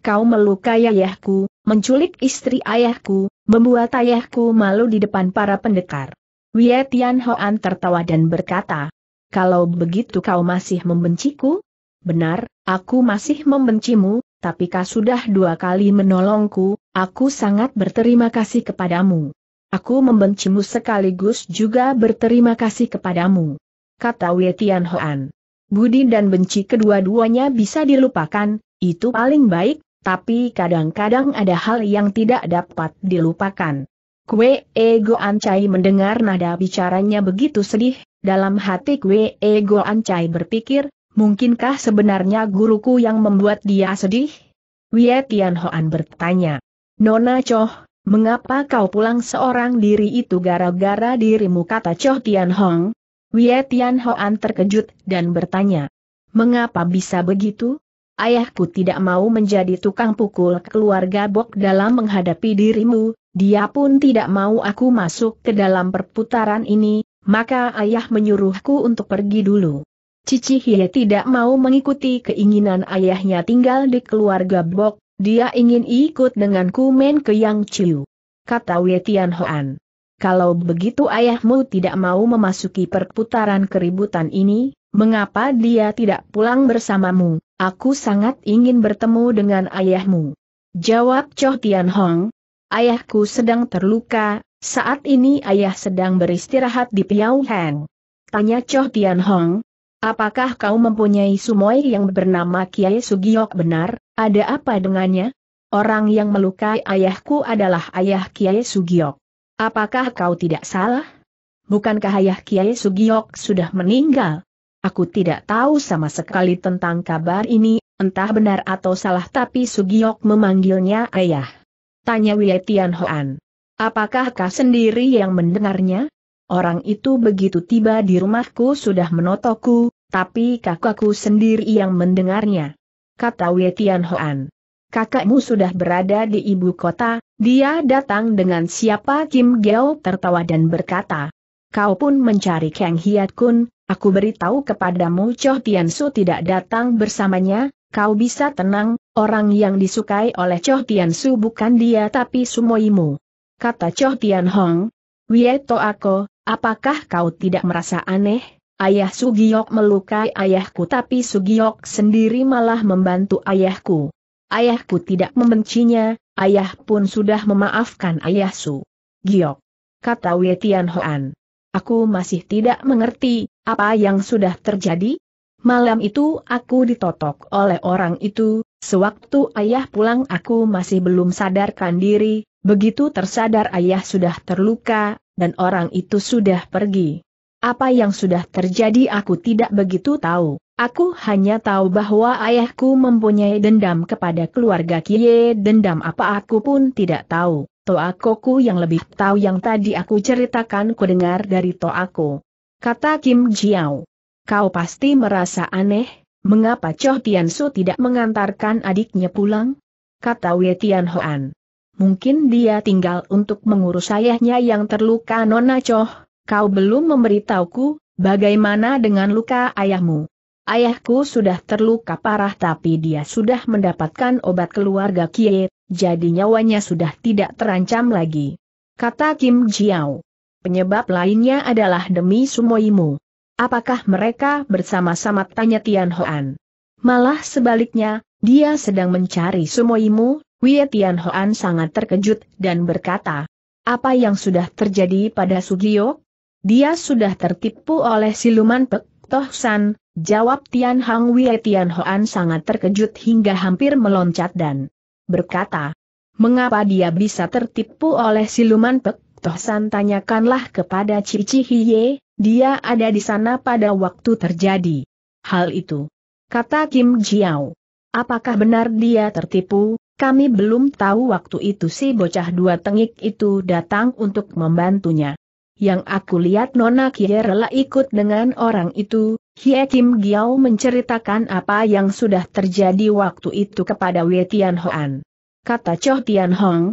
Kau melukai ayahku, menculik istri ayahku, membuat ayahku malu di depan para pendekar. Wie Tian Hoan tertawa dan berkata, kalau begitu kau masih membenciku? Benar, aku masih membencimu, tapi kau sudah dua kali menolongku, aku sangat berterima kasih kepadamu. Aku membencimu sekaligus juga berterima kasih kepadamu. Kata Wetian Hoan. Budi dan benci kedua-duanya bisa dilupakan, itu paling baik, tapi kadang-kadang ada hal yang tidak dapat dilupakan. Kue Ego Ancai mendengar nada bicaranya begitu sedih, dalam hati Kue Ego Ancai berpikir, Mungkinkah sebenarnya guruku yang membuat dia sedih? Wie Tian bertanya. Nona Choh, mengapa kau pulang seorang diri itu gara-gara dirimu kata Choh Tian Hong? Wie Tian terkejut dan bertanya. Mengapa bisa begitu? Ayahku tidak mau menjadi tukang pukul keluarga Bok dalam menghadapi dirimu, dia pun tidak mau aku masuk ke dalam perputaran ini, maka ayah menyuruhku untuk pergi dulu. Cici Hie tidak mau mengikuti keinginan ayahnya tinggal di keluarga Bok, dia ingin ikut dengan Kumen ke Yang Chiu. Kata Wei Tian Hoan. Kalau begitu ayahmu tidak mau memasuki perputaran keributan ini, mengapa dia tidak pulang bersamamu? Aku sangat ingin bertemu dengan ayahmu. Jawab Choh Tian Hong, ayahku sedang terluka, saat ini ayah sedang beristirahat di Heng. Tanya Choh Tian Hong, Apakah kau mempunyai sumoi yang bernama Kiai Sugiok benar? Ada apa dengannya? Orang yang melukai ayahku adalah ayah Kiai Sugiok. Apakah kau tidak salah? Bukankah ayah Kiai Sugiok sudah meninggal? Aku tidak tahu sama sekali tentang kabar ini, entah benar atau salah tapi Sugiok memanggilnya ayah. Tanya Wiletian Hoan. Apakah kau sendiri yang mendengarnya? Orang itu begitu tiba di rumahku sudah menotoku, tapi kakakku sendiri yang mendengarnya. Kata Wei Hoan. Kakakmu sudah berada di ibu kota, dia datang dengan siapa Kim Geo tertawa dan berkata. Kau pun mencari Kang Hiat Kun, aku beritahu kepadamu Choh Tian Su tidak datang bersamanya, kau bisa tenang, orang yang disukai oleh Choh Tian Su bukan dia tapi sumoimu. Kata Choh Tian Hong, Wieto aku, Apakah kau tidak merasa aneh? Ayah Sugiyok melukai ayahku tapi Sugiyok sendiri malah membantu ayahku. Ayahku tidak membencinya, ayah pun sudah memaafkan ayah Su. Giok. Kata Wetian Hoan. Aku masih tidak mengerti, apa yang sudah terjadi? Malam itu aku ditotok oleh orang itu, sewaktu ayah pulang aku masih belum sadarkan diri, begitu tersadar ayah sudah terluka, dan orang itu sudah pergi. Apa yang sudah terjadi aku tidak begitu tahu, aku hanya tahu bahwa ayahku mempunyai dendam kepada keluarga Kie dendam apa aku pun tidak tahu. Toakoku yang lebih tahu yang tadi aku ceritakan ku dengar dari Toako. Kata Kim Jiao. Kau pasti merasa aneh, mengapa Choh Su tidak mengantarkan adiknya pulang? Kata Wei Tian Hoan mungkin dia tinggal untuk mengurus ayahnya yang terluka Nona Choh, kau belum memberitahuku, bagaimana dengan luka ayahmu? Ayahku sudah terluka parah tapi dia sudah mendapatkan obat keluarga Kie, jadi nyawanya sudah tidak terancam lagi. Kata Kim Jiao. Penyebab lainnya adalah demi sumoimu. Apakah mereka bersama-sama tanya Tian Hoan? Malah sebaliknya, dia sedang mencari sumoimu, Wei sangat terkejut dan berkata, apa yang sudah terjadi pada Sugio? Dia sudah tertipu oleh siluman Pek Toh jawab Tian Hang Wei sangat terkejut hingga hampir meloncat dan berkata, mengapa dia bisa tertipu oleh siluman Pek Toh tanyakanlah kepada Cici Hiye, dia ada di sana pada waktu terjadi. Hal itu. Kata Kim Jiao. Apakah benar dia tertipu? Kami belum tahu waktu itu si bocah dua tengik itu datang untuk membantunya. Yang aku lihat Nona Kie rela ikut dengan orang itu, Hie Kim Giao menceritakan apa yang sudah terjadi waktu itu kepada Wei Tian Hoan. Kata Choh Tian Hong,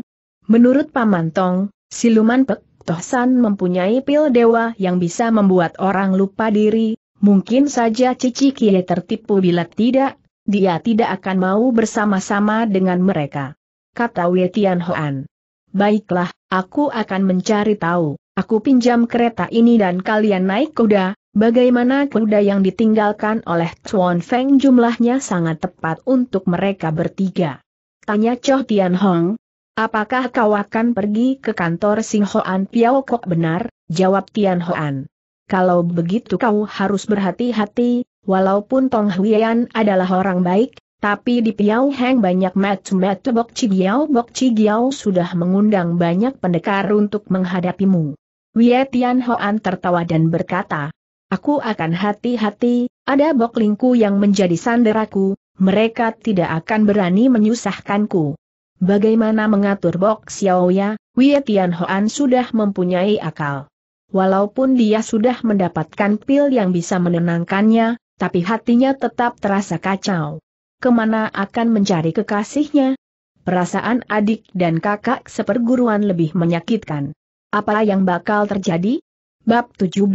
menurut Paman Tong, siluman Pek Toh San mempunyai pil dewa yang bisa membuat orang lupa diri, mungkin saja Cici Kie tertipu bila tidak, dia tidak akan mau bersama-sama dengan mereka. Kata Wei Hoan. Baiklah, aku akan mencari tahu, aku pinjam kereta ini dan kalian naik kuda, bagaimana kuda yang ditinggalkan oleh Chuan Feng jumlahnya sangat tepat untuk mereka bertiga. Tanya Choh Tianhong. apakah kau akan pergi ke kantor Sing Hoan Piao Kok benar? Jawab Tian Hoan. Kalau begitu kau harus berhati-hati, Walaupun Tong Huyan adalah orang baik, tapi di Piao Heng banyak matu-matu Bok Cigiao Bok Cigiao sudah mengundang banyak pendekar untuk menghadapimu. Wie Tian Hoan tertawa dan berkata, Aku akan hati-hati, ada Bok Lingku yang menjadi sanderaku, mereka tidak akan berani menyusahkanku. Bagaimana mengatur Bok Xiaoya, Wie Tian Hoan sudah mempunyai akal. Walaupun dia sudah mendapatkan pil yang bisa menenangkannya, tapi hatinya tetap terasa kacau. Kemana akan mencari kekasihnya? Perasaan adik dan kakak seperguruan lebih menyakitkan. Apa yang bakal terjadi? Bab 17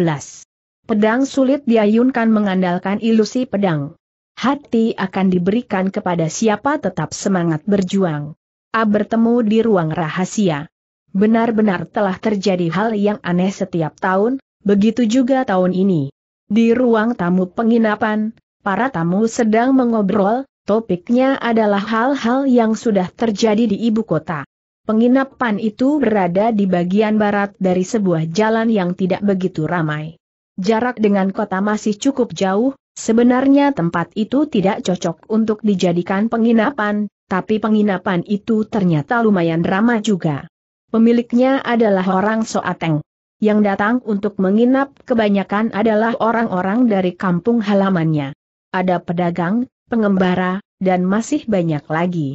Pedang sulit diayunkan mengandalkan ilusi pedang. Hati akan diberikan kepada siapa tetap semangat berjuang. A bertemu di ruang rahasia. Benar-benar telah terjadi hal yang aneh setiap tahun, begitu juga tahun ini. Di ruang tamu penginapan, para tamu sedang mengobrol, topiknya adalah hal-hal yang sudah terjadi di ibu kota. Penginapan itu berada di bagian barat dari sebuah jalan yang tidak begitu ramai. Jarak dengan kota masih cukup jauh, sebenarnya tempat itu tidak cocok untuk dijadikan penginapan, tapi penginapan itu ternyata lumayan ramah juga. Pemiliknya adalah orang Soateng yang datang untuk menginap kebanyakan adalah orang-orang dari kampung halamannya. Ada pedagang, pengembara, dan masih banyak lagi.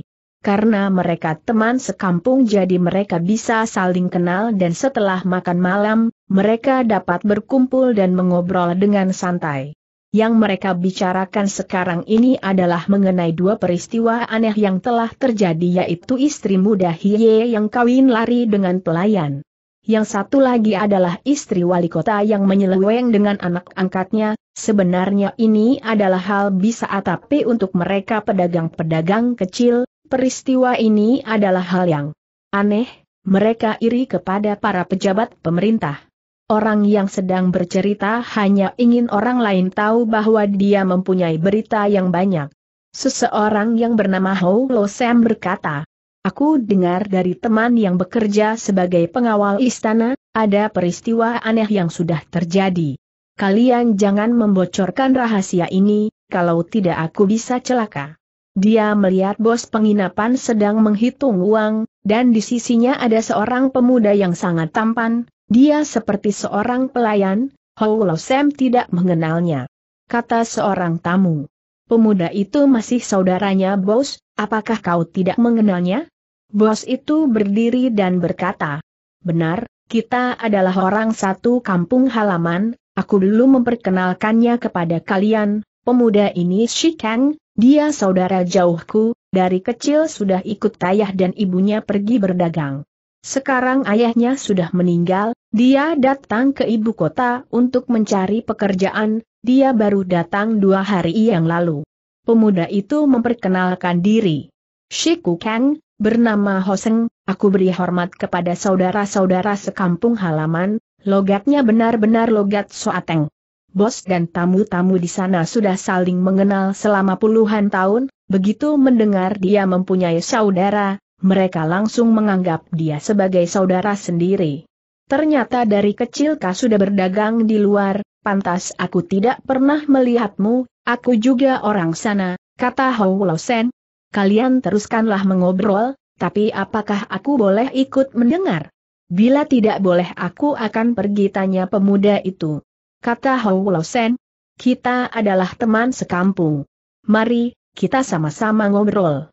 Karena mereka teman sekampung jadi mereka bisa saling kenal dan setelah makan malam, mereka dapat berkumpul dan mengobrol dengan santai. Yang mereka bicarakan sekarang ini adalah mengenai dua peristiwa aneh yang telah terjadi yaitu istri muda Hiye yang kawin lari dengan pelayan yang satu lagi adalah istri wali kota yang menyeleweng dengan anak angkatnya, sebenarnya ini adalah hal bisa atapi untuk mereka pedagang-pedagang kecil, peristiwa ini adalah hal yang aneh, mereka iri kepada para pejabat pemerintah. Orang yang sedang bercerita hanya ingin orang lain tahu bahwa dia mempunyai berita yang banyak. Seseorang yang bernama Ho Lo Sam berkata, Aku dengar dari teman yang bekerja sebagai pengawal istana, ada peristiwa aneh yang sudah terjadi. Kalian jangan membocorkan rahasia ini, kalau tidak aku bisa celaka. Dia melihat bos penginapan sedang menghitung uang, dan di sisinya ada seorang pemuda yang sangat tampan, dia seperti seorang pelayan, Hou Sam tidak mengenalnya. Kata seorang tamu. Pemuda itu masih saudaranya bos, apakah kau tidak mengenalnya? Bos itu berdiri dan berkata, Benar, kita adalah orang satu kampung halaman, aku dulu memperkenalkannya kepada kalian, pemuda ini Shi Kang, dia saudara jauhku, dari kecil sudah ikut ayah dan ibunya pergi berdagang. Sekarang ayahnya sudah meninggal, dia datang ke ibu kota untuk mencari pekerjaan, dia baru datang dua hari yang lalu. Pemuda itu memperkenalkan diri. Shiku Kang, bernama Hoseng, aku beri hormat kepada saudara-saudara sekampung halaman, logatnya benar-benar logat Soateng. Bos dan tamu-tamu di sana sudah saling mengenal selama puluhan tahun, begitu mendengar dia mempunyai saudara, mereka langsung menganggap dia sebagai saudara sendiri. Ternyata dari kecil kau sudah berdagang di luar, pantas aku tidak pernah melihatmu, aku juga orang sana, kata Hou Sen. Kalian teruskanlah mengobrol, tapi apakah aku boleh ikut mendengar? Bila tidak boleh aku akan pergi tanya pemuda itu. Kata Hou Sen, kita adalah teman sekampung. Mari, kita sama-sama ngobrol.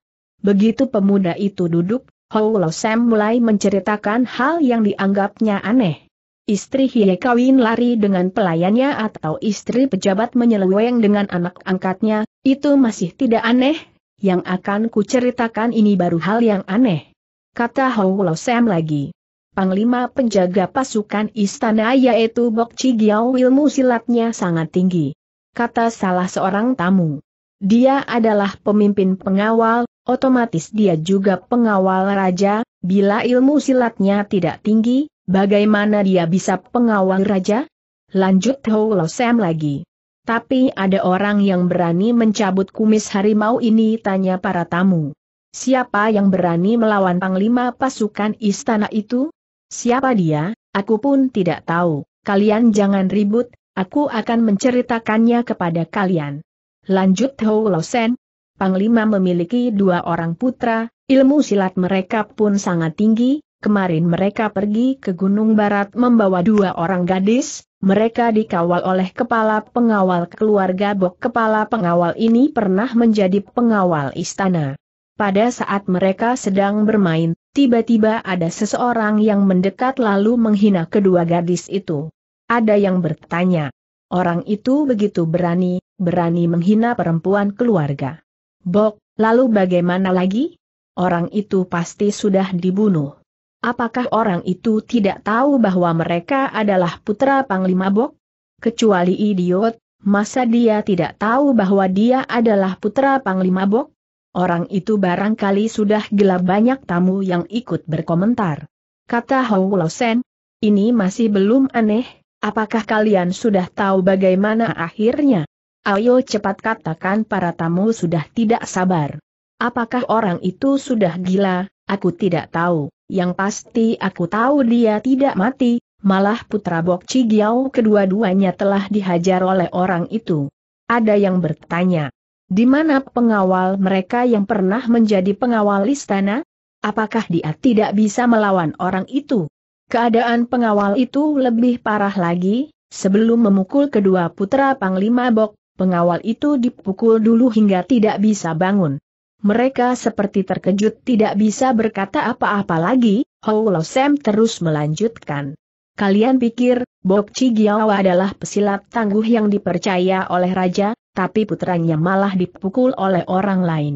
Begitu pemuda itu duduk, Houlo Sam mulai menceritakan hal yang dianggapnya aneh. Istri Hie kawin lari dengan pelayannya atau istri pejabat menyeleweng dengan anak angkatnya, itu masih tidak aneh, yang akan kuceritakan ini baru hal yang aneh. Kata Houlo Sam lagi. Panglima penjaga pasukan istana yaitu Bok Chigiao ilmu silatnya sangat tinggi. Kata salah seorang tamu. Dia adalah pemimpin pengawal, Otomatis dia juga pengawal raja, bila ilmu silatnya tidak tinggi, bagaimana dia bisa pengawal raja? Lanjut Hou Sam lagi. Tapi ada orang yang berani mencabut kumis harimau ini tanya para tamu. Siapa yang berani melawan panglima pasukan istana itu? Siapa dia? Aku pun tidak tahu. Kalian jangan ribut, aku akan menceritakannya kepada kalian. Lanjut Hou Losen, Panglima memiliki dua orang putra, ilmu silat mereka pun sangat tinggi, kemarin mereka pergi ke Gunung Barat membawa dua orang gadis, mereka dikawal oleh kepala pengawal keluarga Bok. Kepala pengawal ini pernah menjadi pengawal istana. Pada saat mereka sedang bermain, tiba-tiba ada seseorang yang mendekat lalu menghina kedua gadis itu. Ada yang bertanya, orang itu begitu berani, berani menghina perempuan keluarga. Bok, lalu bagaimana lagi? Orang itu pasti sudah dibunuh. Apakah orang itu tidak tahu bahwa mereka adalah putra Panglima Bok? Kecuali idiot, masa dia tidak tahu bahwa dia adalah putra Panglima Bok? Orang itu barangkali sudah gelap banyak tamu yang ikut berkomentar. Kata Hou Losen, ini masih belum aneh, apakah kalian sudah tahu bagaimana akhirnya? Ayo cepat katakan para tamu sudah tidak sabar. Apakah orang itu sudah gila, aku tidak tahu, yang pasti aku tahu dia tidak mati, malah putra Bok Cigiau kedua-duanya telah dihajar oleh orang itu. Ada yang bertanya, di mana pengawal mereka yang pernah menjadi pengawal istana? Apakah dia tidak bisa melawan orang itu? Keadaan pengawal itu lebih parah lagi, Sebelum memukul kedua putra Panglima Bok Pengawal itu dipukul dulu hingga tidak bisa bangun. Mereka seperti terkejut tidak bisa berkata apa-apa lagi, Hou Sam terus melanjutkan. Kalian pikir, Bok Chigiao adalah pesilat tangguh yang dipercaya oleh raja, tapi putranya malah dipukul oleh orang lain.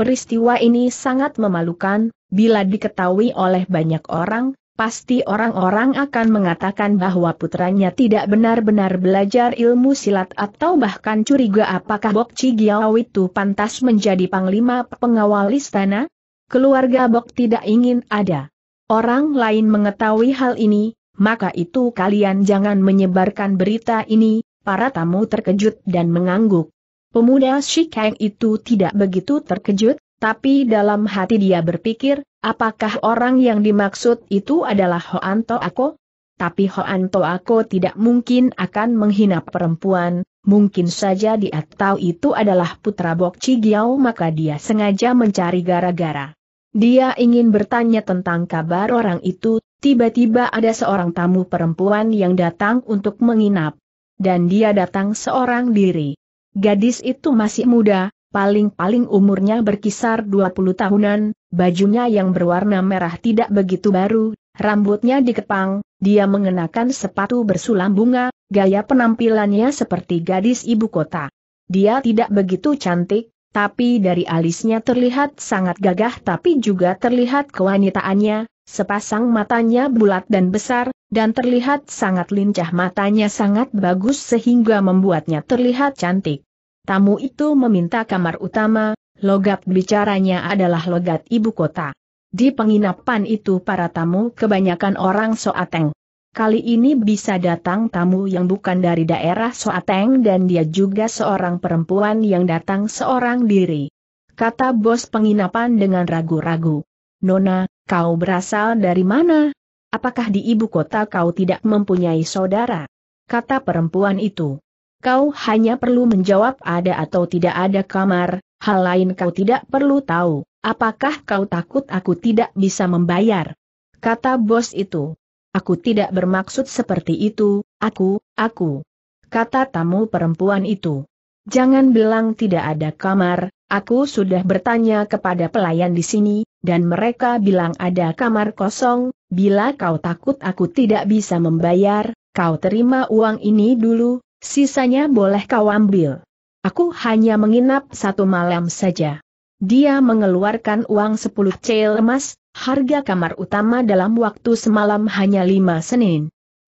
Peristiwa ini sangat memalukan, bila diketahui oleh banyak orang, pasti orang-orang akan mengatakan bahwa putranya tidak benar-benar belajar ilmu silat atau bahkan curiga apakah Bok Cigiao itu pantas menjadi panglima pengawal istana? Keluarga Bok tidak ingin ada. Orang lain mengetahui hal ini, maka itu kalian jangan menyebarkan berita ini, para tamu terkejut dan mengangguk. Pemuda Shikeng itu tidak begitu terkejut, tapi dalam hati dia berpikir, apakah orang yang dimaksud itu adalah Hoanto Ako? Tapi Hoanto Ako tidak mungkin akan menghina perempuan, mungkin saja dia tahu itu adalah putra Bok Cigiao maka dia sengaja mencari gara-gara. Dia ingin bertanya tentang kabar orang itu, tiba-tiba ada seorang tamu perempuan yang datang untuk menginap. Dan dia datang seorang diri. Gadis itu masih muda, paling-paling umurnya berkisar 20 tahunan, bajunya yang berwarna merah tidak begitu baru, rambutnya dikepang, dia mengenakan sepatu bersulam bunga, gaya penampilannya seperti gadis ibu kota. Dia tidak begitu cantik, tapi dari alisnya terlihat sangat gagah tapi juga terlihat kewanitaannya, sepasang matanya bulat dan besar, dan terlihat sangat lincah matanya sangat bagus sehingga membuatnya terlihat cantik. Tamu itu meminta kamar utama, logat bicaranya adalah logat ibu kota. Di penginapan itu para tamu kebanyakan orang Soateng. Kali ini bisa datang tamu yang bukan dari daerah Soateng dan dia juga seorang perempuan yang datang seorang diri. Kata bos penginapan dengan ragu-ragu. Nona, kau berasal dari mana? Apakah di ibu kota kau tidak mempunyai saudara? Kata perempuan itu. Kau hanya perlu menjawab ada atau tidak ada kamar, hal lain kau tidak perlu tahu. Apakah kau takut aku tidak bisa membayar? Kata bos itu. Aku tidak bermaksud seperti itu, aku, aku. Kata tamu perempuan itu. Jangan bilang tidak ada kamar, aku sudah bertanya kepada pelayan di sini, dan mereka bilang ada kamar kosong, bila kau takut aku tidak bisa membayar, kau terima uang ini dulu, Sisanya boleh kau ambil. Aku hanya menginap satu malam saja. Dia mengeluarkan uang 10 cel emas, harga kamar utama dalam waktu semalam hanya 5 Senin.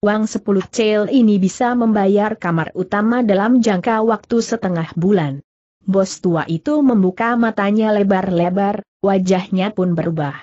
Uang 10 cel ini bisa membayar kamar utama dalam jangka waktu setengah bulan. Bos tua itu membuka matanya lebar-lebar, wajahnya pun berubah.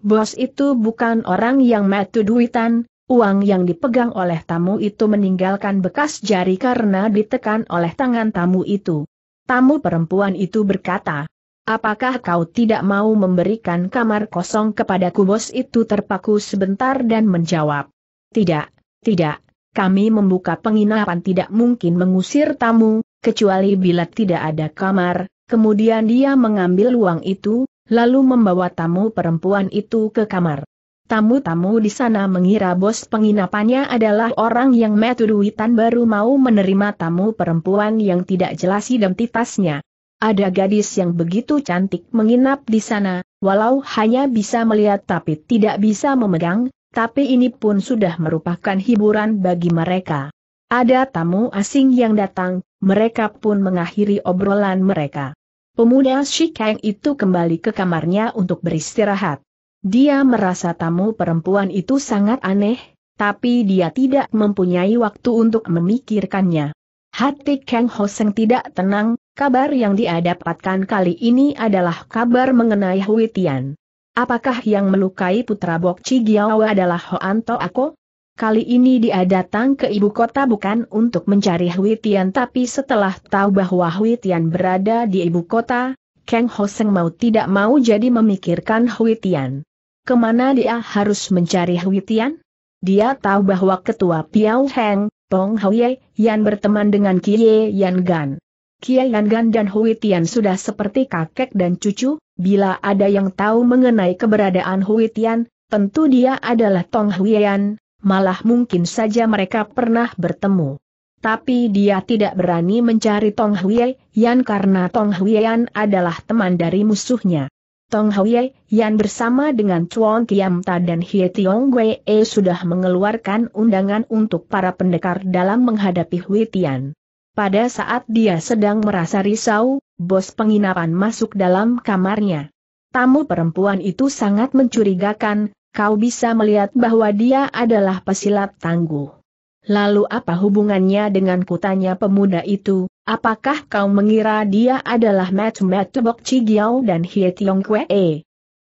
Bos itu bukan orang yang metu duitan, Uang yang dipegang oleh tamu itu meninggalkan bekas jari karena ditekan oleh tangan tamu itu. Tamu perempuan itu berkata, Apakah kau tidak mau memberikan kamar kosong kepada bos itu terpaku sebentar dan menjawab, Tidak, tidak, kami membuka penginapan tidak mungkin mengusir tamu, kecuali bila tidak ada kamar, kemudian dia mengambil uang itu, lalu membawa tamu perempuan itu ke kamar. Tamu-tamu di sana mengira bos penginapannya adalah orang yang duitan baru mau menerima tamu perempuan yang tidak jelas identitasnya. Ada gadis yang begitu cantik menginap di sana, walau hanya bisa melihat tapi tidak bisa memegang, tapi ini pun sudah merupakan hiburan bagi mereka. Ada tamu asing yang datang, mereka pun mengakhiri obrolan mereka. Pemuda Shikang itu kembali ke kamarnya untuk beristirahat. Dia merasa tamu perempuan itu sangat aneh, tapi dia tidak mempunyai waktu untuk memikirkannya. Hati Kang Hoseng tidak tenang, kabar yang dia dapatkan kali ini adalah kabar mengenai Hui Tian. Apakah yang melukai putra Bok Chigiawa adalah Hoan To Ako? Kali ini dia datang ke ibu kota bukan untuk mencari Hui Tian tapi setelah tahu bahwa Hui Tian berada di ibu kota, Kang Hoseng mau tidak mau jadi memikirkan Hui Tian. Kemana dia harus mencari Huitian? Dia tahu bahwa ketua Piao Heng, Pong Hoi yang berteman dengan Kie Yan Gan. Kie Yan Gan dan Huitian sudah seperti kakek dan cucu, bila ada yang tahu mengenai keberadaan Huitian, tentu dia adalah Tong Huiyan. malah mungkin saja mereka pernah bertemu. Tapi dia tidak berani mencari Tong Huiyan Yan karena Tong Huiyan adalah teman dari musuhnya. Tong Hoye, Yan bersama dengan Chuan Kiam Ta dan Hie Tiong Wei e sudah mengeluarkan undangan untuk para pendekar dalam menghadapi Hui Tian. Pada saat dia sedang merasa risau, bos penginapan masuk dalam kamarnya. Tamu perempuan itu sangat mencurigakan, kau bisa melihat bahwa dia adalah pesilat tangguh. Lalu apa hubungannya dengan kutanya pemuda itu, apakah kau mengira dia adalah Mat Mat Tebok Cigiao dan Hie Tiong Kwee? Eh,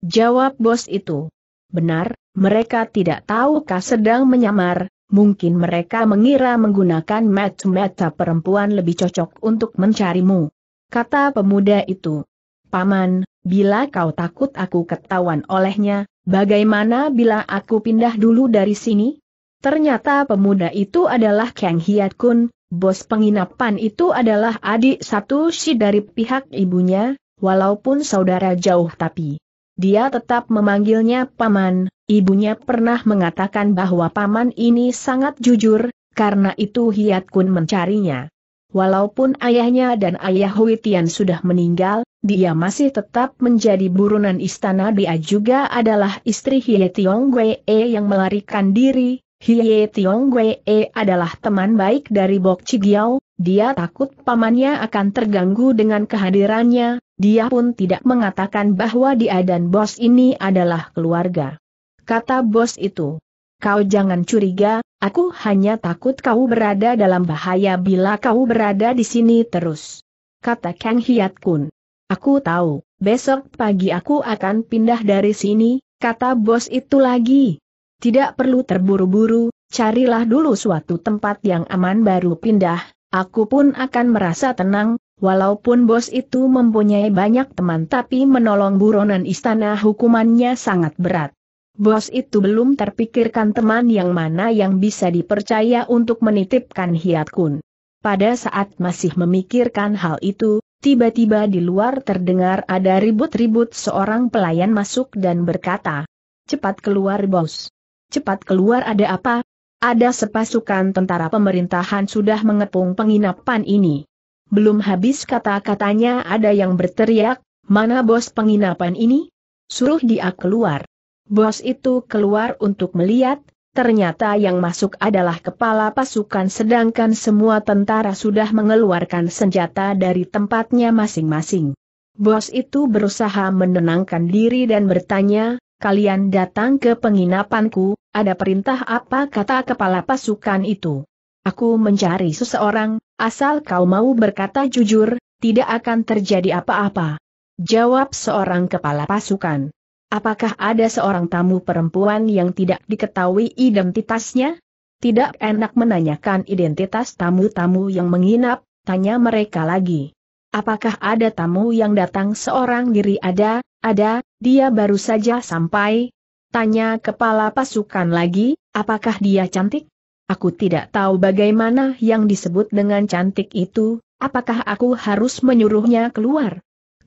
jawab bos itu. Benar, mereka tidak tahu tahukah sedang menyamar, Mungkin mereka mengira menggunakan mata perempuan lebih cocok untuk mencarimu. Kata pemuda itu. Paman, bila kau takut aku ketahuan olehnya, bagaimana bila aku pindah dulu dari sini? Ternyata pemuda itu adalah Kang Hiat Kun, bos penginapan itu adalah adik satu si dari pihak ibunya, walaupun saudara jauh tapi. Dia tetap memanggilnya Paman, ibunya pernah mengatakan bahwa Paman ini sangat jujur, karena itu Hiat Kun mencarinya. Walaupun ayahnya dan ayah Hui sudah meninggal, dia masih tetap menjadi burunan istana dia juga adalah istri Hiat Yong Wei e yang melarikan diri, Hiye Tiong Wee adalah teman baik dari Bok Chigiao, dia takut pamannya akan terganggu dengan kehadirannya, dia pun tidak mengatakan bahwa dia dan bos ini adalah keluarga. Kata bos itu, kau jangan curiga, aku hanya takut kau berada dalam bahaya bila kau berada di sini terus. Kata Kang Hiat Kun. Aku tahu, besok pagi aku akan pindah dari sini, kata bos itu lagi, tidak perlu terburu-buru, carilah dulu suatu tempat yang aman baru pindah, aku pun akan merasa tenang, walaupun bos itu mempunyai banyak teman tapi menolong buronan istana hukumannya sangat berat. Bos itu belum terpikirkan teman yang mana yang bisa dipercaya untuk menitipkan Hiat Kun. Pada saat masih memikirkan hal itu, tiba-tiba di luar terdengar ada ribut-ribut seorang pelayan masuk dan berkata, Cepat keluar bos cepat keluar ada apa? Ada sepasukan tentara pemerintahan sudah mengepung penginapan ini. Belum habis kata-katanya ada yang berteriak, mana bos penginapan ini? Suruh dia keluar. Bos itu keluar untuk melihat, ternyata yang masuk adalah kepala pasukan sedangkan semua tentara sudah mengeluarkan senjata dari tempatnya masing-masing. Bos itu berusaha menenangkan diri dan bertanya, kalian datang ke penginapanku, ada perintah apa kata kepala pasukan itu. Aku mencari seseorang, asal kau mau berkata jujur, tidak akan terjadi apa-apa. Jawab seorang kepala pasukan. Apakah ada seorang tamu perempuan yang tidak diketahui identitasnya? Tidak enak menanyakan identitas tamu-tamu yang menginap, tanya mereka lagi. Apakah ada tamu yang datang seorang diri ada, ada, dia baru saja sampai. Tanya kepala pasukan lagi, apakah dia cantik? Aku tidak tahu bagaimana yang disebut dengan cantik itu, apakah aku harus menyuruhnya keluar?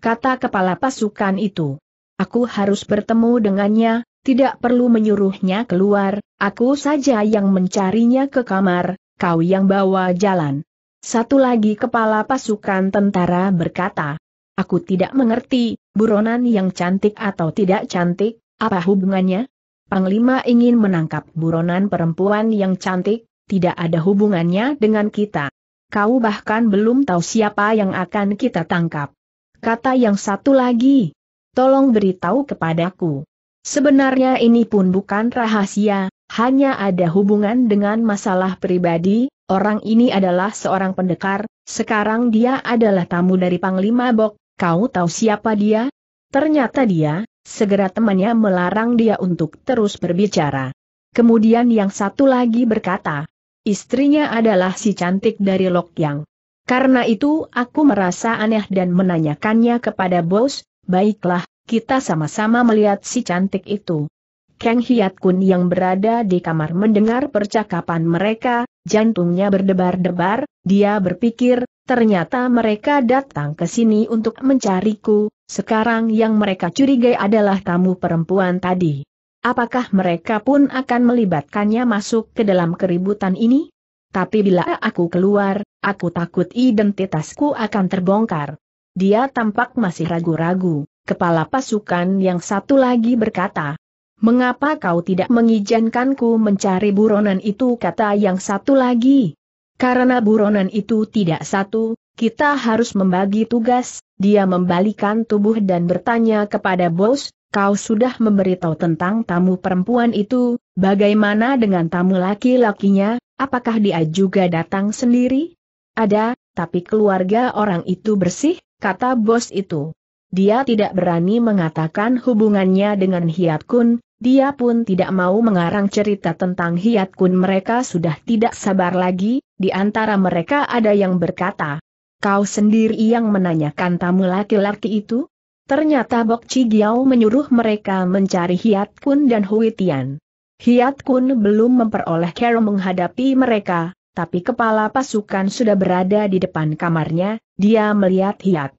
Kata kepala pasukan itu. Aku harus bertemu dengannya, tidak perlu menyuruhnya keluar, aku saja yang mencarinya ke kamar, kau yang bawa jalan. Satu lagi kepala pasukan tentara berkata, Aku tidak mengerti, buronan yang cantik atau tidak cantik, apa hubungannya? Panglima ingin menangkap buronan perempuan yang cantik, tidak ada hubungannya dengan kita. Kau bahkan belum tahu siapa yang akan kita tangkap. Kata yang satu lagi. Tolong beritahu kepadaku. Sebenarnya ini pun bukan rahasia, hanya ada hubungan dengan masalah pribadi, orang ini adalah seorang pendekar, sekarang dia adalah tamu dari Panglima Bok, Kau tahu siapa dia? Ternyata dia, segera temannya melarang dia untuk terus berbicara. Kemudian yang satu lagi berkata, istrinya adalah si cantik dari lok yang. Karena itu aku merasa aneh dan menanyakannya kepada bos, baiklah, kita sama-sama melihat si cantik itu. Kang Hiat Kun yang berada di kamar mendengar percakapan mereka, Jantungnya berdebar-debar, dia berpikir, ternyata mereka datang ke sini untuk mencariku, sekarang yang mereka curigai adalah tamu perempuan tadi. Apakah mereka pun akan melibatkannya masuk ke dalam keributan ini? Tapi bila aku keluar, aku takut identitasku akan terbongkar. Dia tampak masih ragu-ragu, kepala pasukan yang satu lagi berkata, Mengapa kau tidak mengizinkanku mencari buronan itu kata yang satu lagi? Karena buronan itu tidak satu, kita harus membagi tugas, dia membalikan tubuh dan bertanya kepada bos, kau sudah memberitahu tentang tamu perempuan itu, bagaimana dengan tamu laki-lakinya, apakah dia juga datang sendiri? Ada, tapi keluarga orang itu bersih, kata bos itu. Dia tidak berani mengatakan hubungannya dengan Hiat Kun, dia pun tidak mau mengarang cerita tentang Hiat Kun mereka sudah tidak sabar lagi, di antara mereka ada yang berkata, Kau sendiri yang menanyakan tamu laki-laki itu? Ternyata Bok Cigiao menyuruh mereka mencari Hiat Kun dan Huitian. Tian. Hiat Kun belum memperoleh kero menghadapi mereka, tapi kepala pasukan sudah berada di depan kamarnya, dia melihat Hiat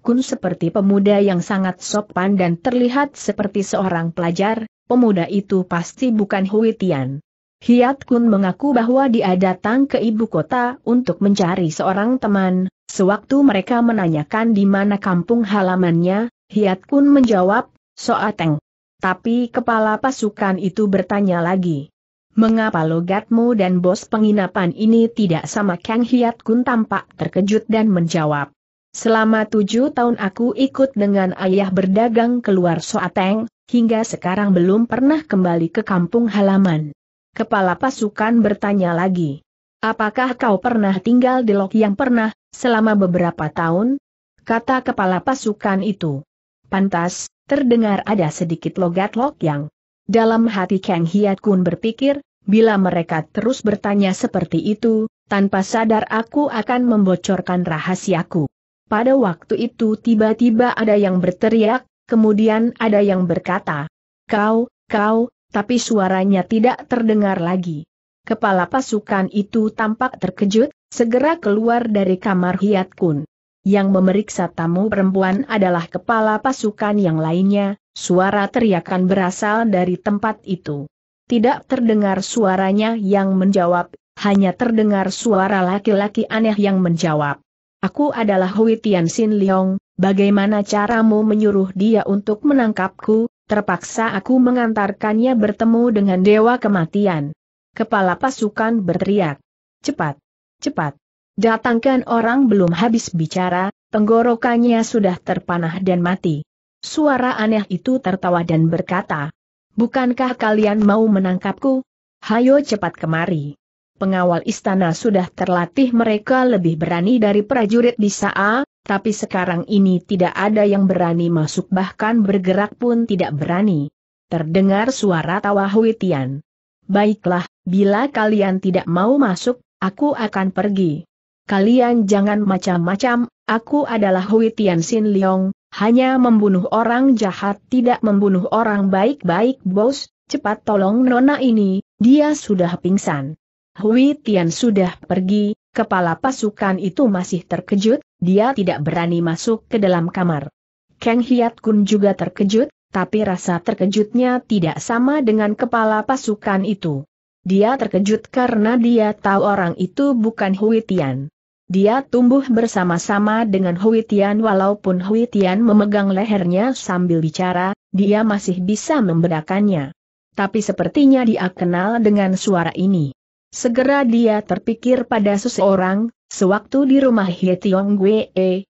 Kun seperti pemuda yang sangat sopan dan terlihat seperti seorang pelajar, pemuda itu pasti bukan Hui Tian. Hiat Kun mengaku bahwa dia datang ke ibu kota untuk mencari seorang teman, sewaktu mereka menanyakan di mana kampung halamannya, Hiat Kun menjawab, Soateng. Tapi kepala pasukan itu bertanya lagi. Mengapa logatmu dan bos penginapan ini tidak sama Kang Hiat Kun tampak terkejut dan menjawab. Selama tujuh tahun aku ikut dengan ayah berdagang keluar Soateng, hingga sekarang belum pernah kembali ke kampung halaman. Kepala pasukan bertanya lagi, apakah kau pernah tinggal di Lok yang pernah, selama beberapa tahun? Kata kepala pasukan itu. Pantas, terdengar ada sedikit logat Lok yang. Dalam hati Kang Hiat Kun berpikir, bila mereka terus bertanya seperti itu, tanpa sadar aku akan membocorkan rahasiaku. Pada waktu itu tiba-tiba ada yang berteriak, kemudian ada yang berkata, Kau, kau, tapi suaranya tidak terdengar lagi. Kepala pasukan itu tampak terkejut, segera keluar dari kamar Hiat Kun. Yang memeriksa tamu perempuan adalah kepala pasukan yang lainnya, suara teriakan berasal dari tempat itu. Tidak terdengar suaranya yang menjawab, hanya terdengar suara laki-laki aneh yang menjawab. Aku adalah Hui Sin Liong, bagaimana caramu menyuruh dia untuk menangkapku, terpaksa aku mengantarkannya bertemu dengan Dewa Kematian. Kepala pasukan berteriak. Cepat! Cepat! Datangkan orang belum habis bicara, tenggorokannya sudah terpanah dan mati. Suara aneh itu tertawa dan berkata, Bukankah kalian mau menangkapku? Hayo cepat kemari pengawal istana sudah terlatih mereka lebih berani dari prajurit di Saa, tapi sekarang ini tidak ada yang berani masuk bahkan bergerak pun tidak berani. Terdengar suara tawa Huitian. Baiklah, bila kalian tidak mau masuk, aku akan pergi. Kalian jangan macam-macam, aku adalah Huitian Tian Sin Leong, hanya membunuh orang jahat tidak membunuh orang baik-baik bos, cepat tolong nona ini, dia sudah pingsan. Hui Tian sudah pergi, kepala pasukan itu masih terkejut, dia tidak berani masuk ke dalam kamar. Kang Hiat Kun juga terkejut, tapi rasa terkejutnya tidak sama dengan kepala pasukan itu. Dia terkejut karena dia tahu orang itu bukan Hui Tian. Dia tumbuh bersama-sama dengan Hui Tian walaupun Hui Tian memegang lehernya sambil bicara, dia masih bisa membedakannya. Tapi sepertinya dia kenal dengan suara ini. Segera dia terpikir pada seseorang, sewaktu di rumah Hie Tiong Gue,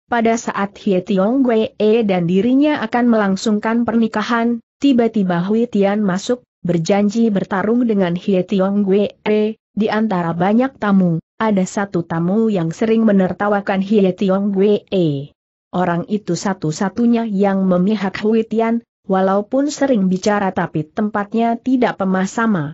pada saat Hie Tiong Gue dan dirinya akan melangsungkan pernikahan, tiba-tiba Hui Tian masuk, berjanji bertarung dengan Hie Tiong Gue, di antara banyak tamu, ada satu tamu yang sering menertawakan Hie Tiong Gue. Orang itu satu-satunya yang memihak Hui Tian, walaupun sering bicara tapi tempatnya tidak pemah sama.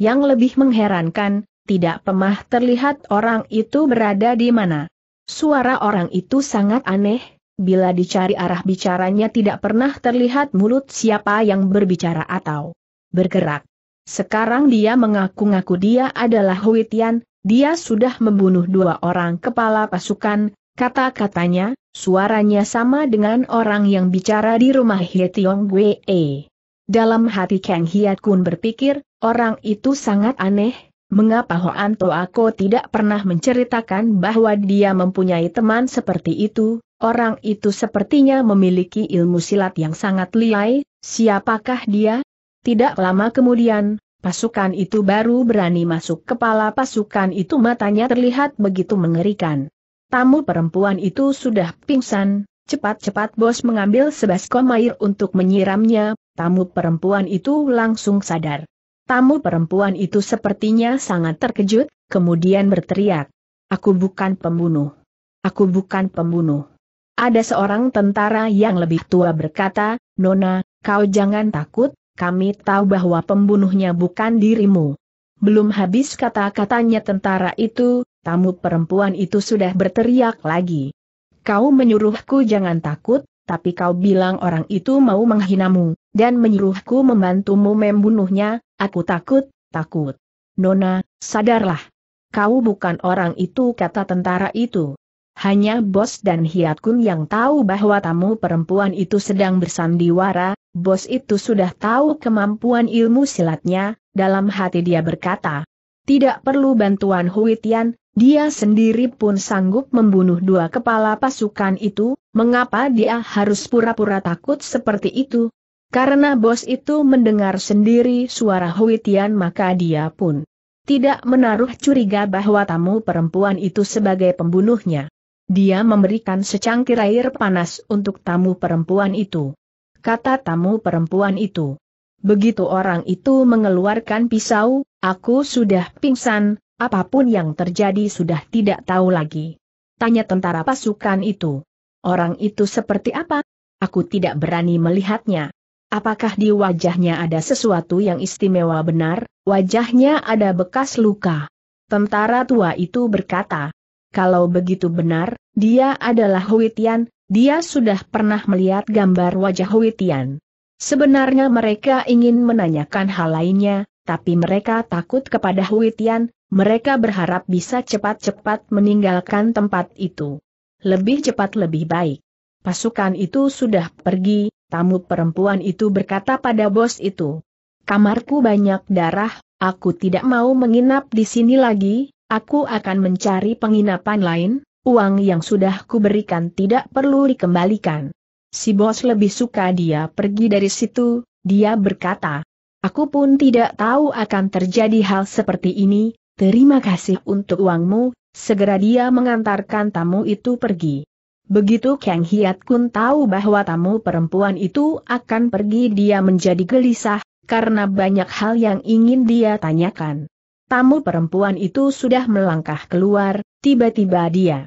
Yang lebih mengherankan, tidak pemah terlihat orang itu berada di mana. Suara orang itu sangat aneh, bila dicari arah bicaranya tidak pernah terlihat mulut siapa yang berbicara atau bergerak. Sekarang dia mengaku-ngaku dia adalah Huitian, dia sudah membunuh dua orang kepala pasukan, kata-katanya, suaranya sama dengan orang yang bicara di rumah Hietiong Wei. Dalam hati Kang Hiat Kun berpikir, Orang itu sangat aneh, mengapa Hoanto aku tidak pernah menceritakan bahwa dia mempunyai teman seperti itu, orang itu sepertinya memiliki ilmu silat yang sangat liai, siapakah dia? Tidak lama kemudian, pasukan itu baru berani masuk kepala pasukan itu matanya terlihat begitu mengerikan. Tamu perempuan itu sudah pingsan, Cepat-cepat bos mengambil sebaskom air untuk menyiramnya, tamu perempuan itu langsung sadar. Tamu perempuan itu sepertinya sangat terkejut, kemudian berteriak. Aku bukan pembunuh. Aku bukan pembunuh. Ada seorang tentara yang lebih tua berkata, Nona, kau jangan takut, kami tahu bahwa pembunuhnya bukan dirimu. Belum habis kata-katanya tentara itu, tamu perempuan itu sudah berteriak lagi. Kau menyuruhku jangan takut, tapi kau bilang orang itu mau menghinamu, dan menyuruhku membantumu membunuhnya, aku takut, takut. Nona, sadarlah. Kau bukan orang itu kata tentara itu. Hanya bos dan hiatkun yang tahu bahwa tamu perempuan itu sedang bersandiwara, bos itu sudah tahu kemampuan ilmu silatnya, dalam hati dia berkata, tidak perlu bantuan Hui Tian, dia sendiri pun sanggup membunuh dua kepala pasukan itu, mengapa dia harus pura-pura takut seperti itu? Karena bos itu mendengar sendiri suara Hui Tian maka dia pun tidak menaruh curiga bahwa tamu perempuan itu sebagai pembunuhnya. Dia memberikan secangkir air panas untuk tamu perempuan itu. Kata tamu perempuan itu, Begitu orang itu mengeluarkan pisau, aku sudah pingsan, apapun yang terjadi sudah tidak tahu lagi. Tanya tentara pasukan itu. Orang itu seperti apa? Aku tidak berani melihatnya. Apakah di wajahnya ada sesuatu yang istimewa benar? Wajahnya ada bekas luka. Tentara tua itu berkata, kalau begitu benar, dia adalah Huitian, dia sudah pernah melihat gambar wajah Huitian. Sebenarnya mereka ingin menanyakan hal lainnya, tapi mereka takut kepada Huitian, mereka berharap bisa cepat-cepat meninggalkan tempat itu. Lebih cepat lebih baik. Pasukan itu sudah pergi, tamu perempuan itu berkata pada bos itu. Kamarku banyak darah, aku tidak mau menginap di sini lagi, aku akan mencari penginapan lain, uang yang sudah kuberikan tidak perlu dikembalikan si bos lebih suka dia pergi dari situ, dia berkata. Aku pun tidak tahu akan terjadi hal seperti ini, terima kasih untuk uangmu, segera dia mengantarkan tamu itu pergi. Begitu Kang Hiat Kun tahu bahwa tamu perempuan itu akan pergi dia menjadi gelisah, karena banyak hal yang ingin dia tanyakan. Tamu perempuan itu sudah melangkah keluar, tiba-tiba dia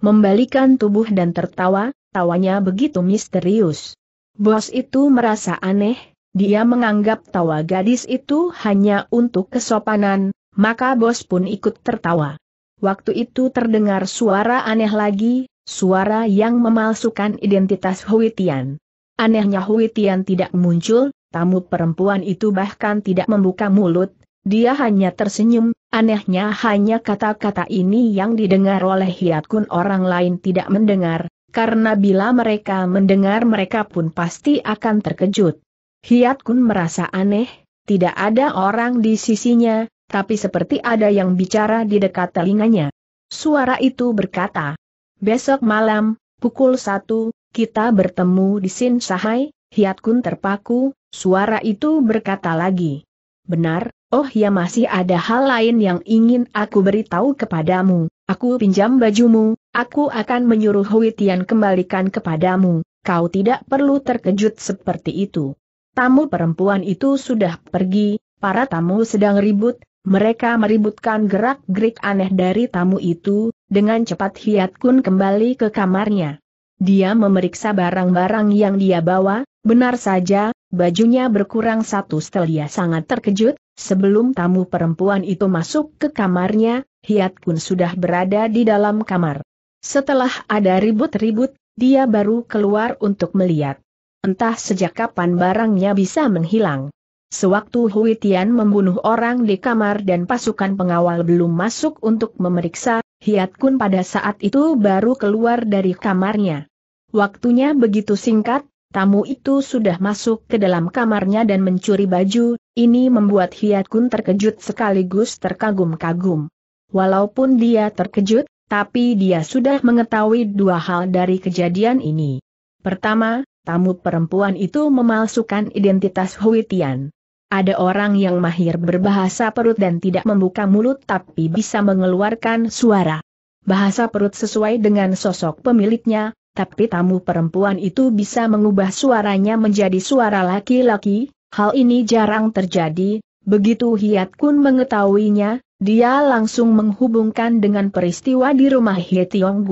membalikan tubuh dan tertawa, Tawanya begitu misterius. Bos itu merasa aneh, dia menganggap tawa gadis itu hanya untuk kesopanan, maka bos pun ikut tertawa. Waktu itu terdengar suara aneh lagi, suara yang memalsukan identitas Huitian. Anehnya Huitian tidak muncul, tamu perempuan itu bahkan tidak membuka mulut, dia hanya tersenyum, anehnya hanya kata-kata ini yang didengar oleh Hiat Kun orang lain tidak mendengar, karena bila mereka mendengar mereka pun pasti akan terkejut. Hiat Kun merasa aneh, tidak ada orang di sisinya, tapi seperti ada yang bicara di dekat telinganya. Suara itu berkata, Besok malam, pukul satu, kita bertemu di Sin Sahai, Hiat Kun terpaku, suara itu berkata lagi. Benar, oh ya masih ada hal lain yang ingin aku beritahu kepadamu. Aku pinjam bajumu, aku akan menyuruh Huitian kembalikan kepadamu, kau tidak perlu terkejut seperti itu. Tamu perempuan itu sudah pergi, para tamu sedang ribut, mereka meributkan gerak-gerik aneh dari tamu itu, dengan cepat Hiat Kun kembali ke kamarnya. Dia memeriksa barang-barang yang dia bawa, benar saja, bajunya berkurang satu setel dia sangat terkejut, sebelum tamu perempuan itu masuk ke kamarnya, Hiat Kun sudah berada di dalam kamar. Setelah ada ribut-ribut, dia baru keluar untuk melihat. Entah sejak kapan barangnya bisa menghilang. Sewaktu Hui Tian membunuh orang di kamar dan pasukan pengawal belum masuk untuk memeriksa, Hiat Kun pada saat itu baru keluar dari kamarnya. Waktunya begitu singkat, tamu itu sudah masuk ke dalam kamarnya dan mencuri baju, ini membuat Hiat Kun terkejut sekaligus terkagum-kagum. Walaupun dia terkejut, tapi dia sudah mengetahui dua hal dari kejadian ini. Pertama, tamu perempuan itu memalsukan identitas Huitian. Ada orang yang mahir berbahasa perut dan tidak membuka mulut tapi bisa mengeluarkan suara. Bahasa perut sesuai dengan sosok pemiliknya, tapi tamu perempuan itu bisa mengubah suaranya menjadi suara laki-laki, hal ini jarang terjadi, begitu Hiat Kun mengetahuinya, dia langsung menghubungkan dengan peristiwa di rumah He Tiong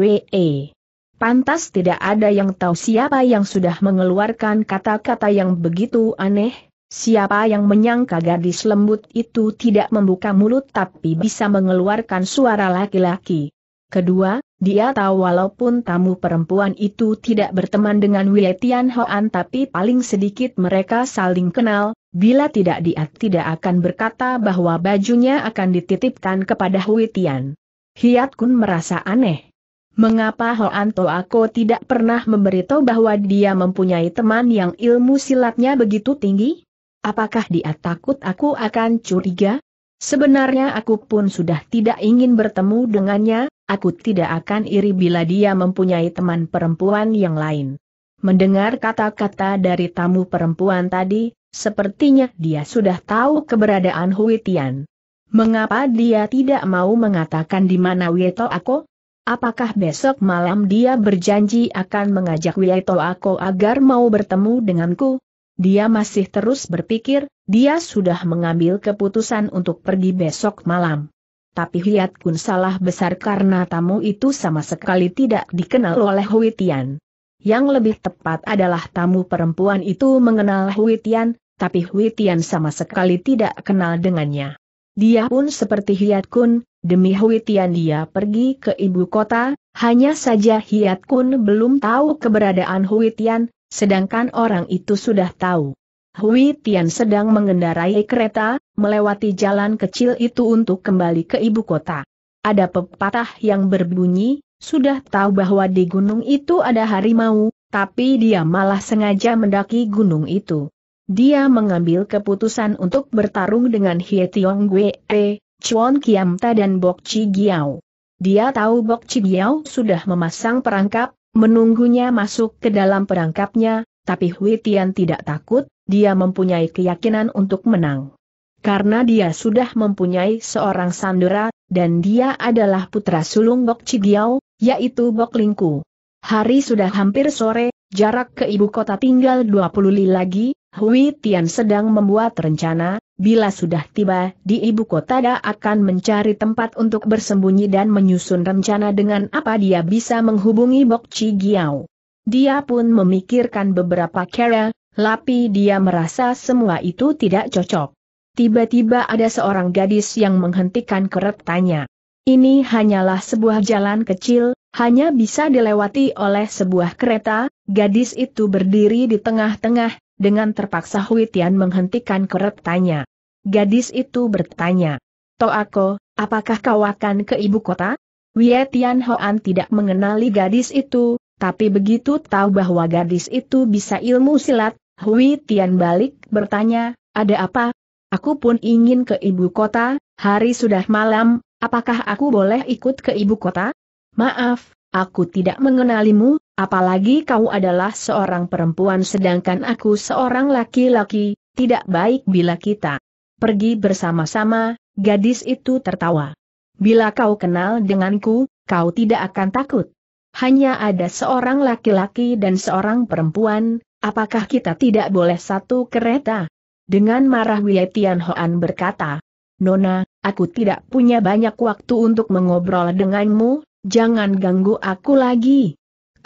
Pantas tidak ada yang tahu siapa yang sudah mengeluarkan kata-kata yang begitu aneh, siapa yang menyangka gadis lembut itu tidak membuka mulut tapi bisa mengeluarkan suara laki-laki. Kedua, dia tahu walaupun tamu perempuan itu tidak berteman dengan Wei Tian Hoan tapi paling sedikit mereka saling kenal, Bila tidak dia tidak akan berkata bahwa bajunya akan dititipkan kepada Hui Tian. Hiat Kun merasa aneh. Mengapa Hoan Ako tidak pernah memberitahu bahwa dia mempunyai teman yang ilmu silatnya begitu tinggi? Apakah dia takut aku akan curiga? Sebenarnya aku pun sudah tidak ingin bertemu dengannya, aku tidak akan iri bila dia mempunyai teman perempuan yang lain. Mendengar kata-kata dari tamu perempuan tadi, Sepertinya dia sudah tahu keberadaan Hui Tian. Mengapa dia tidak mau mengatakan di mana Wieto Ako? Apakah besok malam dia berjanji akan mengajak Wieto Ako agar mau bertemu denganku? Dia masih terus berpikir, dia sudah mengambil keputusan untuk pergi besok malam. Tapi Hiat Kun salah besar karena tamu itu sama sekali tidak dikenal oleh Hui Tian. Yang lebih tepat adalah tamu perempuan itu mengenal Hui Tian, tapi Hui Tian sama sekali tidak kenal dengannya. Dia pun seperti Hiat Kun, demi Hui Tian dia pergi ke ibu kota, hanya saja Hiat Kun belum tahu keberadaan Hui Tian, sedangkan orang itu sudah tahu. Hui Tian sedang mengendarai kereta, melewati jalan kecil itu untuk kembali ke ibu kota. Ada pepatah yang berbunyi, sudah tahu bahwa di gunung itu ada harimau, tapi dia malah sengaja mendaki gunung itu. Dia mengambil keputusan untuk bertarung dengan Hie Tiong e, Chuan Kiam Ta dan Bok Chi Giao. Dia tahu Bok Chi Giao sudah memasang perangkap, menunggunya masuk ke dalam perangkapnya, tapi Hui Tian tidak takut, dia mempunyai keyakinan untuk menang. Karena dia sudah mempunyai seorang sandera, dan dia adalah putra sulung Bok Chi Giao, yaitu Bok Lingku. Hari sudah hampir sore, jarak ke ibu kota tinggal 20 li lagi, Hui Tian sedang membuat rencana, bila sudah tiba di ibu kota dia akan mencari tempat untuk bersembunyi dan menyusun rencana dengan apa dia bisa menghubungi Bok Chi Giao. Dia pun memikirkan beberapa cara, tapi dia merasa semua itu tidak cocok. Tiba-tiba ada seorang gadis yang menghentikan keretanya. Ini hanyalah sebuah jalan kecil, hanya bisa dilewati oleh sebuah kereta, gadis itu berdiri di tengah-tengah, dengan terpaksa Hui Tian menghentikan keretanya. Gadis itu bertanya, Toako, apakah kau akan ke ibu kota? Wei Tian Hoan tidak mengenali gadis itu, tapi begitu tahu bahwa gadis itu bisa ilmu silat, Hui Tian balik bertanya, ada apa? Aku pun ingin ke ibu kota, hari sudah malam, apakah aku boleh ikut ke ibu kota? Maaf, aku tidak mengenalimu, Apalagi kau adalah seorang perempuan sedangkan aku seorang laki-laki, tidak baik bila kita pergi bersama-sama, gadis itu tertawa. Bila kau kenal denganku, kau tidak akan takut. Hanya ada seorang laki-laki dan seorang perempuan, apakah kita tidak boleh satu kereta? Dengan marah Wietian Hoan berkata, Nona, aku tidak punya banyak waktu untuk mengobrol denganmu, jangan ganggu aku lagi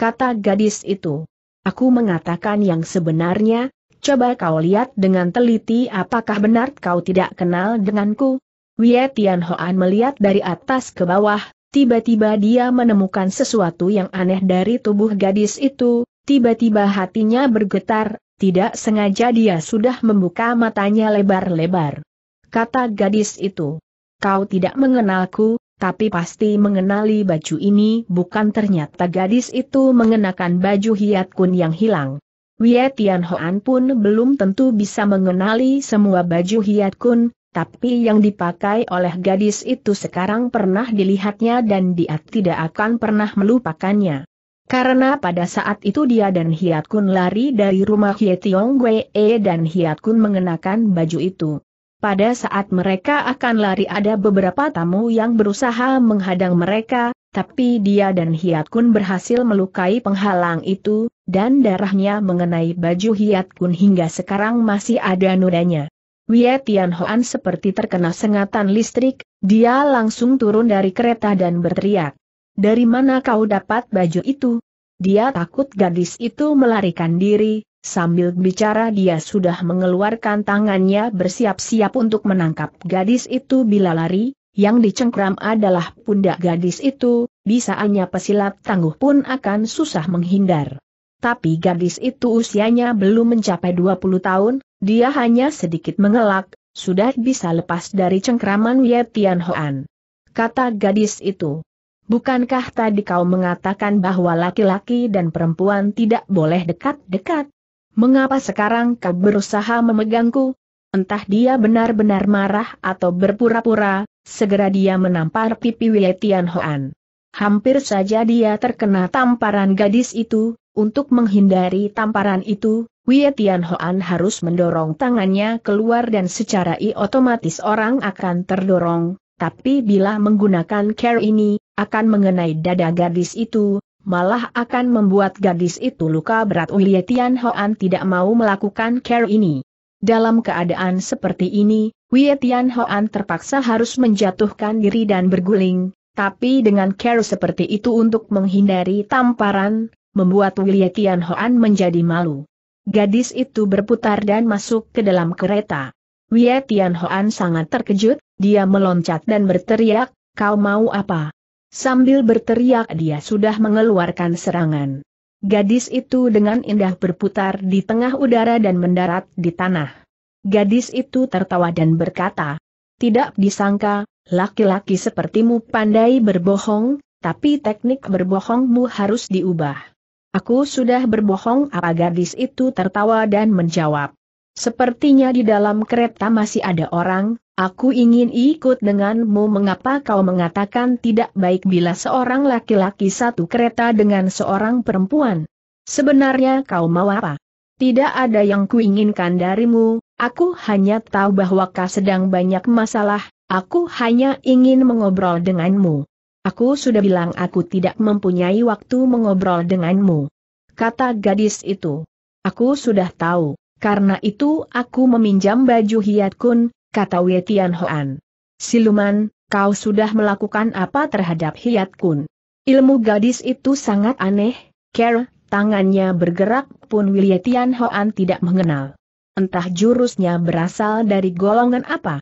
kata gadis itu. Aku mengatakan yang sebenarnya, coba kau lihat dengan teliti apakah benar kau tidak kenal denganku. Wie Tian Hoan melihat dari atas ke bawah, tiba-tiba dia menemukan sesuatu yang aneh dari tubuh gadis itu, tiba-tiba hatinya bergetar, tidak sengaja dia sudah membuka matanya lebar-lebar. Kata gadis itu, kau tidak mengenalku, tapi pasti mengenali baju ini bukan ternyata gadis itu mengenakan baju Hiat Kun yang hilang. Wie Tian Hoan pun belum tentu bisa mengenali semua baju Hiat Kun, tapi yang dipakai oleh gadis itu sekarang pernah dilihatnya dan dia tidak akan pernah melupakannya. Karena pada saat itu dia dan Hiat Kun lari dari rumah Hie Tiong Wei dan Hiat Kun mengenakan baju itu. Pada saat mereka akan lari ada beberapa tamu yang berusaha menghadang mereka, tapi dia dan Hiat Kun berhasil melukai penghalang itu, dan darahnya mengenai baju Hiat Kun hingga sekarang masih ada nudanya. Wie Tian seperti terkena sengatan listrik, dia langsung turun dari kereta dan berteriak. Dari mana kau dapat baju itu? Dia takut gadis itu melarikan diri, Sambil bicara dia sudah mengeluarkan tangannya bersiap-siap untuk menangkap gadis itu bila lari, yang dicengkram adalah pundak gadis itu, Bisa hanya pesilat tangguh pun akan susah menghindar. Tapi gadis itu usianya belum mencapai 20 tahun, dia hanya sedikit mengelak, sudah bisa lepas dari cengkraman Ye Tian Hoan. Kata gadis itu. Bukankah tadi kau mengatakan bahwa laki-laki dan perempuan tidak boleh dekat-dekat? Mengapa sekarang kau berusaha memegangku? Entah dia benar-benar marah atau berpura-pura, segera dia menampar pipi Wei Tianhoan. Hampir saja dia terkena tamparan gadis itu, untuk menghindari tamparan itu, Wei Tianhoan harus mendorong tangannya keluar dan secara otomatis orang akan terdorong, tapi bila menggunakan care ini, akan mengenai dada gadis itu, malah akan membuat gadis itu luka berat Uye Hoan tidak mau melakukan care ini. Dalam keadaan seperti ini, Wei Hoan terpaksa harus menjatuhkan diri dan berguling, tapi dengan care seperti itu untuk menghindari tamparan, membuat Wei Hoan menjadi malu. Gadis itu berputar dan masuk ke dalam kereta. Wei Hoan sangat terkejut, dia meloncat dan berteriak, kau mau apa? Sambil berteriak dia sudah mengeluarkan serangan. Gadis itu dengan indah berputar di tengah udara dan mendarat di tanah. Gadis itu tertawa dan berkata, tidak disangka, laki-laki sepertimu pandai berbohong, tapi teknik berbohongmu harus diubah. Aku sudah berbohong apa gadis itu tertawa dan menjawab. Sepertinya di dalam kereta masih ada orang, Aku ingin ikut denganmu mengapa kau mengatakan tidak baik bila seorang laki-laki satu kereta dengan seorang perempuan. Sebenarnya kau mau apa? Tidak ada yang kuinginkan darimu, aku hanya tahu bahwa kau sedang banyak masalah, aku hanya ingin mengobrol denganmu. Aku sudah bilang aku tidak mempunyai waktu mengobrol denganmu. Kata gadis itu. Aku sudah tahu, karena itu aku meminjam baju Hiat Kun, kata Wei Hoan. Siluman, kau sudah melakukan apa terhadap Hiat Kun? Ilmu gadis itu sangat aneh, Ker, tangannya bergerak pun Wei Hoan tidak mengenal. Entah jurusnya berasal dari golongan apa.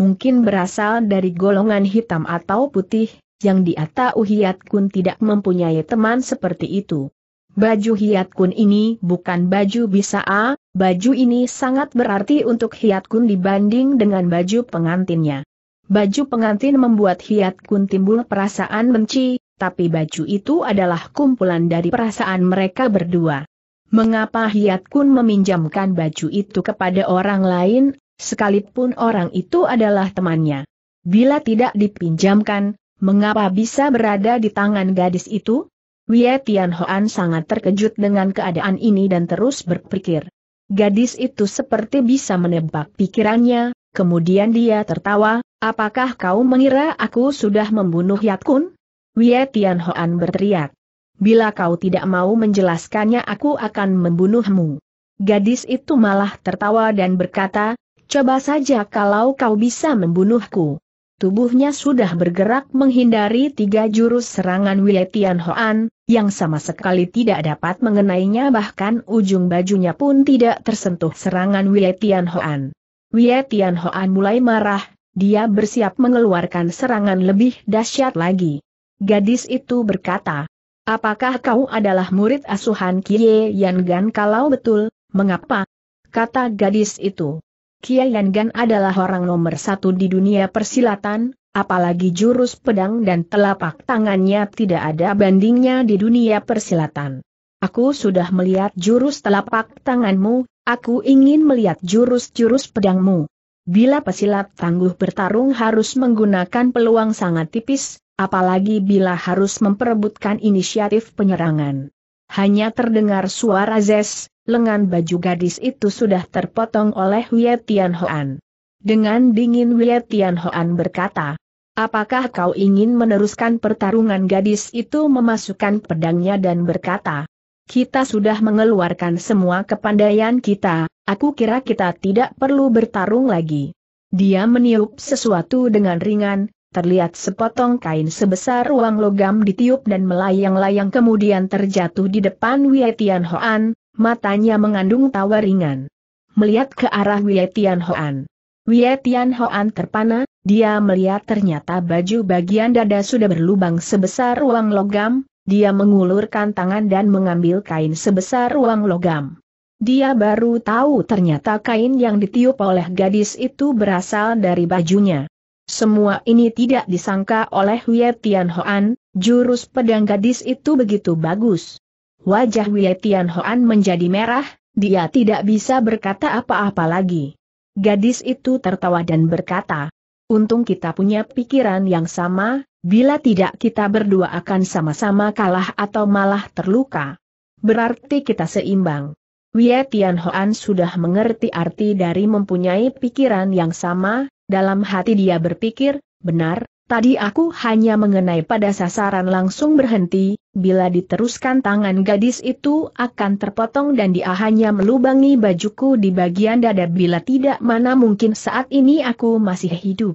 Mungkin berasal dari golongan hitam atau putih, yang di Atau Hiat Kun tidak mempunyai teman seperti itu. Baju Hiat Kun ini bukan baju bisa A, Baju ini sangat berarti untuk Hiat Kun dibanding dengan baju pengantinnya. Baju pengantin membuat Hiat Kun timbul perasaan benci, tapi baju itu adalah kumpulan dari perasaan mereka berdua. Mengapa Hiat Kun meminjamkan baju itu kepada orang lain, sekalipun orang itu adalah temannya? Bila tidak dipinjamkan, mengapa bisa berada di tangan gadis itu? Wei Tianhoan sangat terkejut dengan keadaan ini dan terus berpikir, Gadis itu seperti bisa menebak pikirannya, kemudian dia tertawa, apakah kau mengira aku sudah membunuh Yatkun? Wie Tian Hoan berteriak. Bila kau tidak mau menjelaskannya aku akan membunuhmu. Gadis itu malah tertawa dan berkata, coba saja kalau kau bisa membunuhku. Tubuhnya sudah bergerak menghindari tiga jurus serangan Wietian Hoan, yang sama sekali tidak dapat mengenainya bahkan ujung bajunya pun tidak tersentuh serangan Wei Hoan. Wei Hoan mulai marah, dia bersiap mengeluarkan serangan lebih dahsyat lagi. Gadis itu berkata, Apakah kau adalah murid asuhan Kie Yan Gan kalau betul, mengapa? Kata gadis itu. Kie Yan Gan adalah orang nomor satu di dunia persilatan, apalagi jurus pedang dan telapak tangannya tidak ada bandingnya di dunia persilatan. Aku sudah melihat jurus telapak tanganmu, aku ingin melihat jurus-jurus pedangmu. Bila pesilat tangguh bertarung harus menggunakan peluang sangat tipis, apalagi bila harus memperebutkan inisiatif penyerangan. Hanya terdengar suara zes, lengan baju gadis itu sudah terpotong oleh Wei Hoan. Dengan dingin Wei Hoan berkata, Apakah kau ingin meneruskan pertarungan gadis itu memasukkan pedangnya dan berkata, kita sudah mengeluarkan semua kepandaian kita, aku kira kita tidak perlu bertarung lagi. Dia meniup sesuatu dengan ringan, terlihat sepotong kain sebesar uang logam ditiup dan melayang-layang kemudian terjatuh di depan Wietian Hoan, matanya mengandung tawa ringan. Melihat ke arah Wietian Hoan. Wie Hoan terpana, dia melihat ternyata baju bagian dada sudah berlubang sebesar uang logam, dia mengulurkan tangan dan mengambil kain sebesar uang logam. Dia baru tahu ternyata kain yang ditiup oleh gadis itu berasal dari bajunya. Semua ini tidak disangka oleh Wie Hoan, jurus pedang gadis itu begitu bagus. Wajah Wie Hoan menjadi merah, dia tidak bisa berkata apa-apa lagi. Gadis itu tertawa dan berkata, Untung kita punya pikiran yang sama, bila tidak kita berdua akan sama-sama kalah atau malah terluka. Berarti kita seimbang. Wei Tian sudah mengerti arti dari mempunyai pikiran yang sama, dalam hati dia berpikir, benar, Tadi aku hanya mengenai pada sasaran langsung berhenti, bila diteruskan tangan gadis itu akan terpotong dan dia hanya melubangi bajuku di bagian dada bila tidak mana mungkin saat ini aku masih hidup.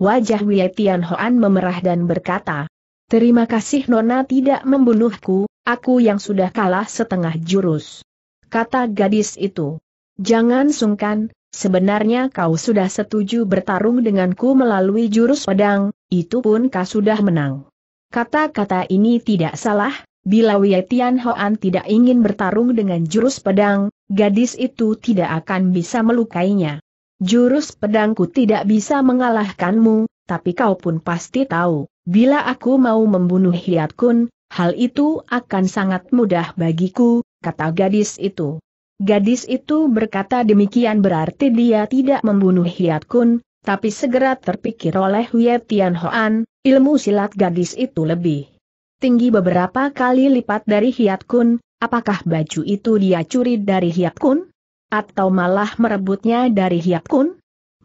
Wajah Wei Tianhoan memerah dan berkata, Terima kasih Nona tidak membunuhku, aku yang sudah kalah setengah jurus. Kata gadis itu. Jangan sungkan, sebenarnya kau sudah setuju bertarung denganku melalui jurus pedang, itu pun kau sudah menang. Kata-kata ini tidak salah, bila Wei Tian Hoan tidak ingin bertarung dengan jurus pedang, gadis itu tidak akan bisa melukainya. Jurus pedangku tidak bisa mengalahkanmu, tapi kau pun pasti tahu, bila aku mau membunuh Hiat Kun, hal itu akan sangat mudah bagiku, kata gadis itu. Gadis itu berkata demikian berarti dia tidak membunuh Hiat Kun, tapi segera terpikir oleh Hue Tian Hoan, ilmu silat gadis itu lebih tinggi beberapa kali lipat dari Hiat Kun, apakah baju itu dia curi dari Hiat Kun? Atau malah merebutnya dari Hiat Kun?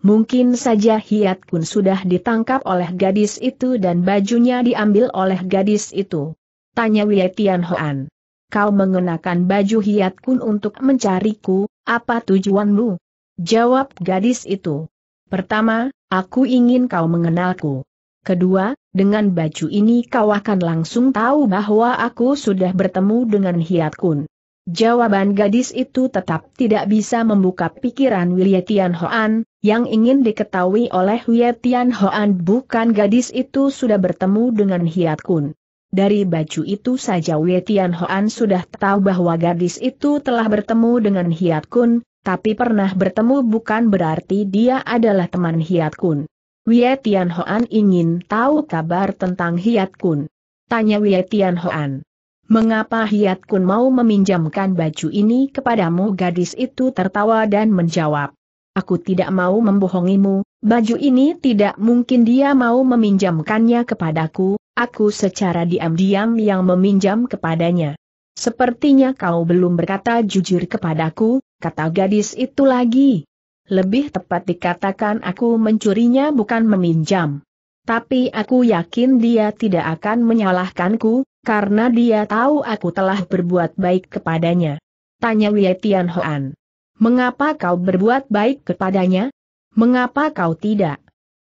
Mungkin saja Hiat Kun sudah ditangkap oleh gadis itu dan bajunya diambil oleh gadis itu. Tanya Wei Tian Hoan. Kau mengenakan baju Hiat Kun untuk mencariku, apa tujuanmu? Jawab gadis itu. Pertama, aku ingin kau mengenalku. Kedua, dengan baju ini kau akan langsung tahu bahwa aku sudah bertemu dengan Hiat Kun. Jawaban gadis itu tetap tidak bisa membuka pikiran Wilyetian Hoan, yang ingin diketahui oleh Wilyetian Hoan bukan gadis itu sudah bertemu dengan Hiat Kun. Dari baju itu saja Wietian Hoan sudah tahu bahwa gadis itu telah bertemu dengan Hiat Kun, tapi pernah bertemu bukan berarti dia adalah teman Hiat Kun. Wei Tian Hoan ingin tahu kabar tentang Hiat Kun. Tanya Wei Tian Hoan. Mengapa Hiat Kun mau meminjamkan baju ini kepadamu gadis itu tertawa dan menjawab. Aku tidak mau membohongimu, baju ini tidak mungkin dia mau meminjamkannya kepadaku, aku secara diam-diam yang meminjam kepadanya. Sepertinya kau belum berkata jujur kepadaku, kata gadis itu lagi. Lebih tepat dikatakan aku mencurinya bukan meminjam. Tapi aku yakin dia tidak akan menyalahkanku, karena dia tahu aku telah berbuat baik kepadanya. Tanya Wei Tianhuan. Mengapa kau berbuat baik kepadanya? Mengapa kau tidak?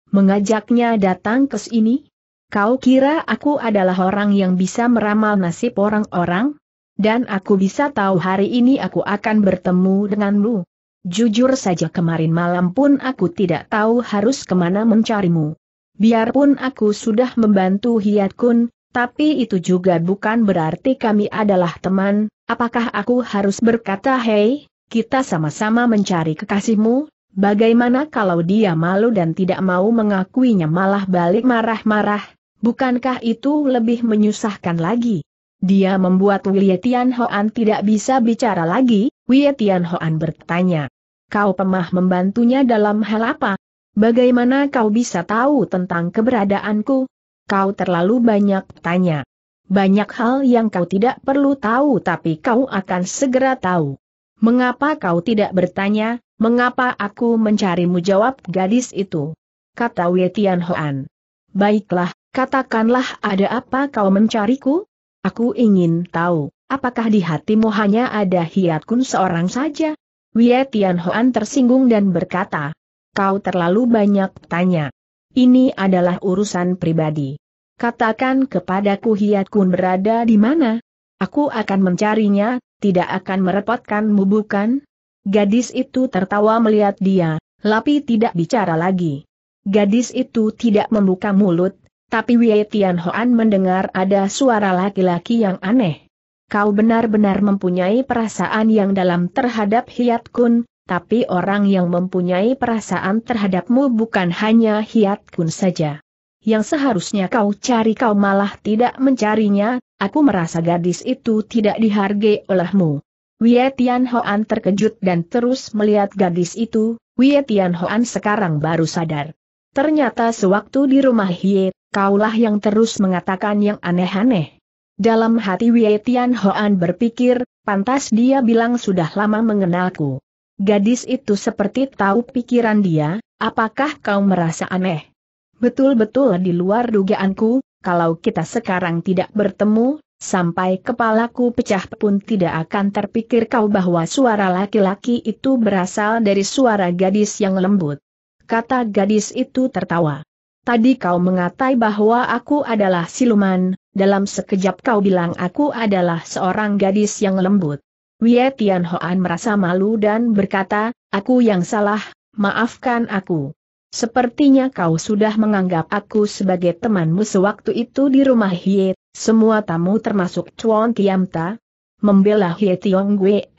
Mengajaknya datang ke sini? Kau kira aku adalah orang yang bisa meramal nasib orang-orang? Dan aku bisa tahu hari ini aku akan bertemu denganmu. Jujur saja kemarin malam pun aku tidak tahu harus kemana mencarimu. Biarpun aku sudah membantu Hiat Kun, tapi itu juga bukan berarti kami adalah teman, apakah aku harus berkata hei, kita sama-sama mencari kekasihmu? Bagaimana kalau dia malu dan tidak mau mengakuinya malah balik marah-marah, bukankah itu lebih menyusahkan lagi? Dia membuat Wei Hoan tidak bisa bicara lagi, Wei Hoan bertanya. Kau pemah membantunya dalam hal apa? Bagaimana kau bisa tahu tentang keberadaanku? Kau terlalu banyak tanya. Banyak hal yang kau tidak perlu tahu tapi kau akan segera tahu. Mengapa kau tidak bertanya, mengapa aku mencarimu jawab gadis itu? Kata Wei Hoan. Baiklah, katakanlah ada apa kau mencariku? Aku ingin tahu, apakah di hatimu hanya ada hiatkun seorang saja? Wie Tian tersinggung dan berkata, kau terlalu banyak tanya. Ini adalah urusan pribadi. Katakan kepadaku Hiat Kun berada di mana? Aku akan mencarinya, tidak akan merepotkanmu bukan? Gadis itu tertawa melihat dia, tapi tidak bicara lagi. Gadis itu tidak membuka mulut, tapi Wei Tian Hoan mendengar ada suara laki-laki yang aneh. Kau benar-benar mempunyai perasaan yang dalam terhadap Hiat Kun, tapi orang yang mempunyai perasaan terhadapmu bukan hanya Hiat Kun saja. Yang seharusnya kau cari kau malah tidak mencarinya, aku merasa gadis itu tidak dihargai olehmu. Wei Tian Hoan terkejut dan terus melihat gadis itu, Wei Tian Hoan sekarang baru sadar. Ternyata sewaktu di rumah Hiat kaulah yang terus mengatakan yang aneh-aneh. Dalam hati Wei Tian Hoan berpikir, pantas dia bilang sudah lama mengenalku. Gadis itu seperti tahu pikiran dia, apakah kau merasa aneh? Betul-betul di luar dugaanku, kalau kita sekarang tidak bertemu, sampai kepalaku pecah pun tidak akan terpikir kau bahwa suara laki-laki itu berasal dari suara gadis yang lembut. Kata gadis itu tertawa. Tadi kau mengatai bahwa aku adalah siluman, dalam sekejap kau bilang aku adalah seorang gadis yang lembut. Wie Tian Hoan merasa malu dan berkata, aku yang salah, maafkan aku. Sepertinya kau sudah menganggap aku sebagai temanmu sewaktu itu di rumah Hie, semua tamu termasuk Chuan Tiamta. Membela Hie Tiong Gue,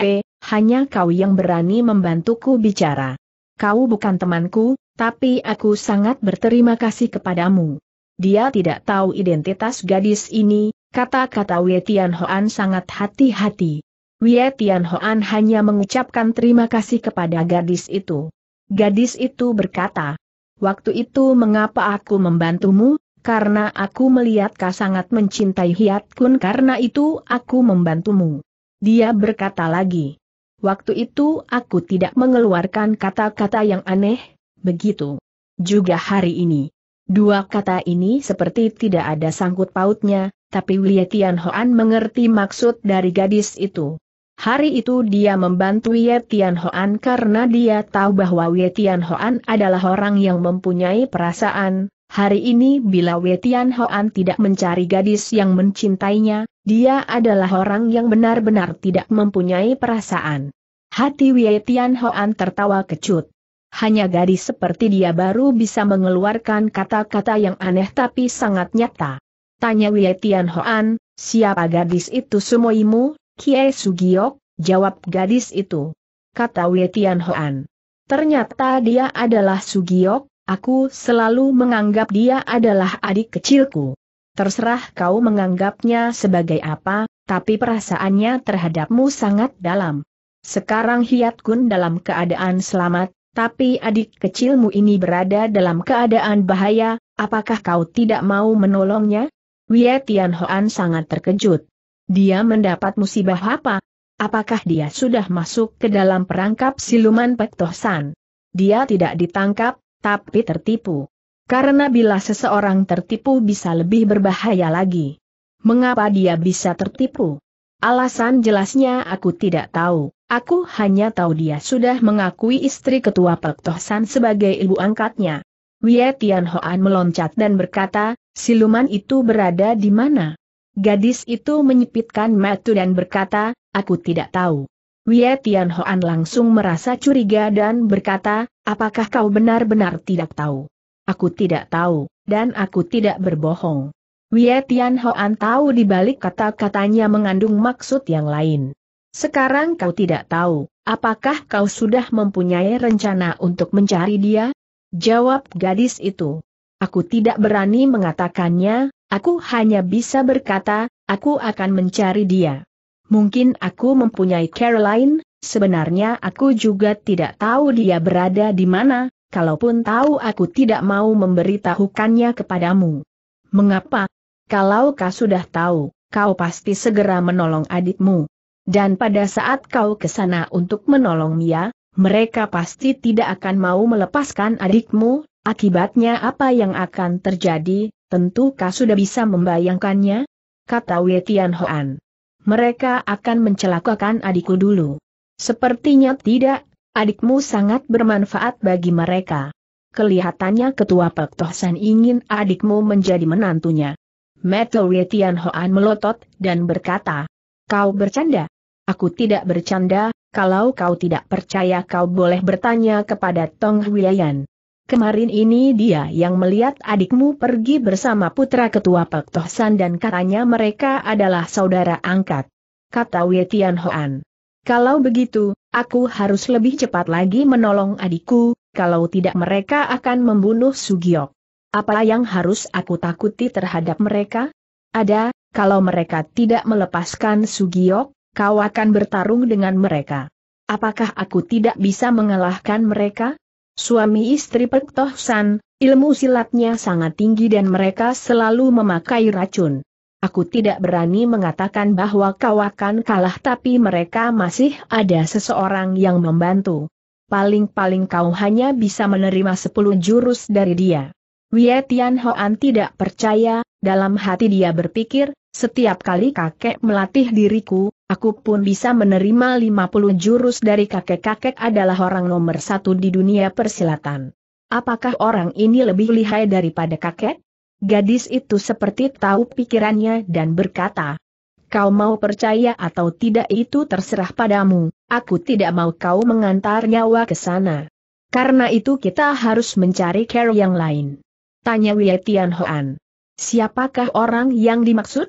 hanya kau yang berani membantuku bicara. Kau bukan temanku, tapi aku sangat berterima kasih kepadamu. Dia tidak tahu identitas gadis ini, kata-kata Wei Tianhoan sangat hati-hati. Wei Tianhoan hanya mengucapkan terima kasih kepada gadis itu. Gadis itu berkata, Waktu itu mengapa aku membantumu? Karena aku melihat kau sangat mencintai Hiat Kun karena itu aku membantumu. Dia berkata lagi. Waktu itu aku tidak mengeluarkan kata-kata yang aneh, begitu. Juga hari ini. Dua kata ini seperti tidak ada sangkut pautnya, tapi Wei Tian Hoan mengerti maksud dari gadis itu. Hari itu dia membantu Wei Tian Hoan karena dia tahu bahwa Wei Tian Hoan adalah orang yang mempunyai perasaan. Hari ini bila Wei Tian Hoan tidak mencari gadis yang mencintainya, dia adalah orang yang benar-benar tidak mempunyai perasaan. Hati Wei Tian Hoan tertawa kecut hanya gadis seperti dia baru bisa mengeluarkan kata-kata yang aneh tapi sangat nyata. Tanya Wei Tian Hoan, siapa gadis itu sumoimu, Kie Sugiok, jawab gadis itu. Kata Wei Tian Hoan. Ternyata dia adalah Sugiok, aku selalu menganggap dia adalah adik kecilku. Terserah kau menganggapnya sebagai apa, tapi perasaannya terhadapmu sangat dalam. Sekarang Hiat Kun dalam keadaan selamat, tapi adik kecilmu ini berada dalam keadaan bahaya, apakah kau tidak mau menolongnya? Wie Tian sangat terkejut. Dia mendapat musibah apa? Apakah dia sudah masuk ke dalam perangkap siluman Pektohsan? Dia tidak ditangkap, tapi tertipu. Karena bila seseorang tertipu bisa lebih berbahaya lagi. Mengapa dia bisa tertipu? Alasan jelasnya aku tidak tahu. Aku hanya tahu dia sudah mengakui istri ketua Pek Tohsan sebagai ibu angkatnya. Wie Tian Hoan meloncat dan berkata, siluman itu berada di mana? Gadis itu menyipitkan matu dan berkata, aku tidak tahu. Wie Tian Hoan langsung merasa curiga dan berkata, apakah kau benar-benar tidak tahu? Aku tidak tahu, dan aku tidak berbohong. Wie Tian Hoan tahu di balik kata-katanya mengandung maksud yang lain. Sekarang kau tidak tahu, apakah kau sudah mempunyai rencana untuk mencari dia? Jawab gadis itu. Aku tidak berani mengatakannya, aku hanya bisa berkata, aku akan mencari dia. Mungkin aku mempunyai Caroline, sebenarnya aku juga tidak tahu dia berada di mana, kalaupun tahu aku tidak mau memberitahukannya kepadamu. Mengapa? Kalau kau sudah tahu, kau pasti segera menolong adikmu. Dan pada saat kau ke sana untuk menolong Mia, mereka pasti tidak akan mau melepaskan adikmu, akibatnya apa yang akan terjadi, tentu kau sudah bisa membayangkannya? Kata Wei Tianhuan. Mereka akan mencelakakan adikku dulu. Sepertinya tidak, adikmu sangat bermanfaat bagi mereka. Kelihatannya ketua Pek Tohsan ingin adikmu menjadi menantunya. Metal Wei Tianhuan melotot dan berkata, Kau bercanda? Aku tidak bercanda, kalau kau tidak percaya kau boleh bertanya kepada Tong Huiyan. Kemarin ini dia yang melihat adikmu pergi bersama putra ketua Pak Tohsan dan katanya mereka adalah saudara angkat. Kata Wei Hoan. Kalau begitu, aku harus lebih cepat lagi menolong adikku, kalau tidak mereka akan membunuh Sugiok. Apa yang harus aku takuti terhadap mereka? Ada, kalau mereka tidak melepaskan Sugiok, kau akan bertarung dengan mereka. Apakah aku tidak bisa mengalahkan mereka? Suami istri Pek Toh San, ilmu silatnya sangat tinggi dan mereka selalu memakai racun. Aku tidak berani mengatakan bahwa kau akan kalah tapi mereka masih ada seseorang yang membantu. Paling-paling kau hanya bisa menerima sepuluh jurus dari dia. Wei Tian Hoan tidak percaya, dalam hati dia berpikir, setiap kali kakek melatih diriku, Aku pun bisa menerima 50 jurus dari kakek-kakek adalah orang nomor satu di dunia persilatan. Apakah orang ini lebih lihai daripada kakek? Gadis itu seperti tahu pikirannya dan berkata, Kau mau percaya atau tidak itu terserah padamu, aku tidak mau kau mengantar nyawa ke sana. Karena itu kita harus mencari care yang lain. Tanya Wei Tianhuan. Siapakah orang yang dimaksud?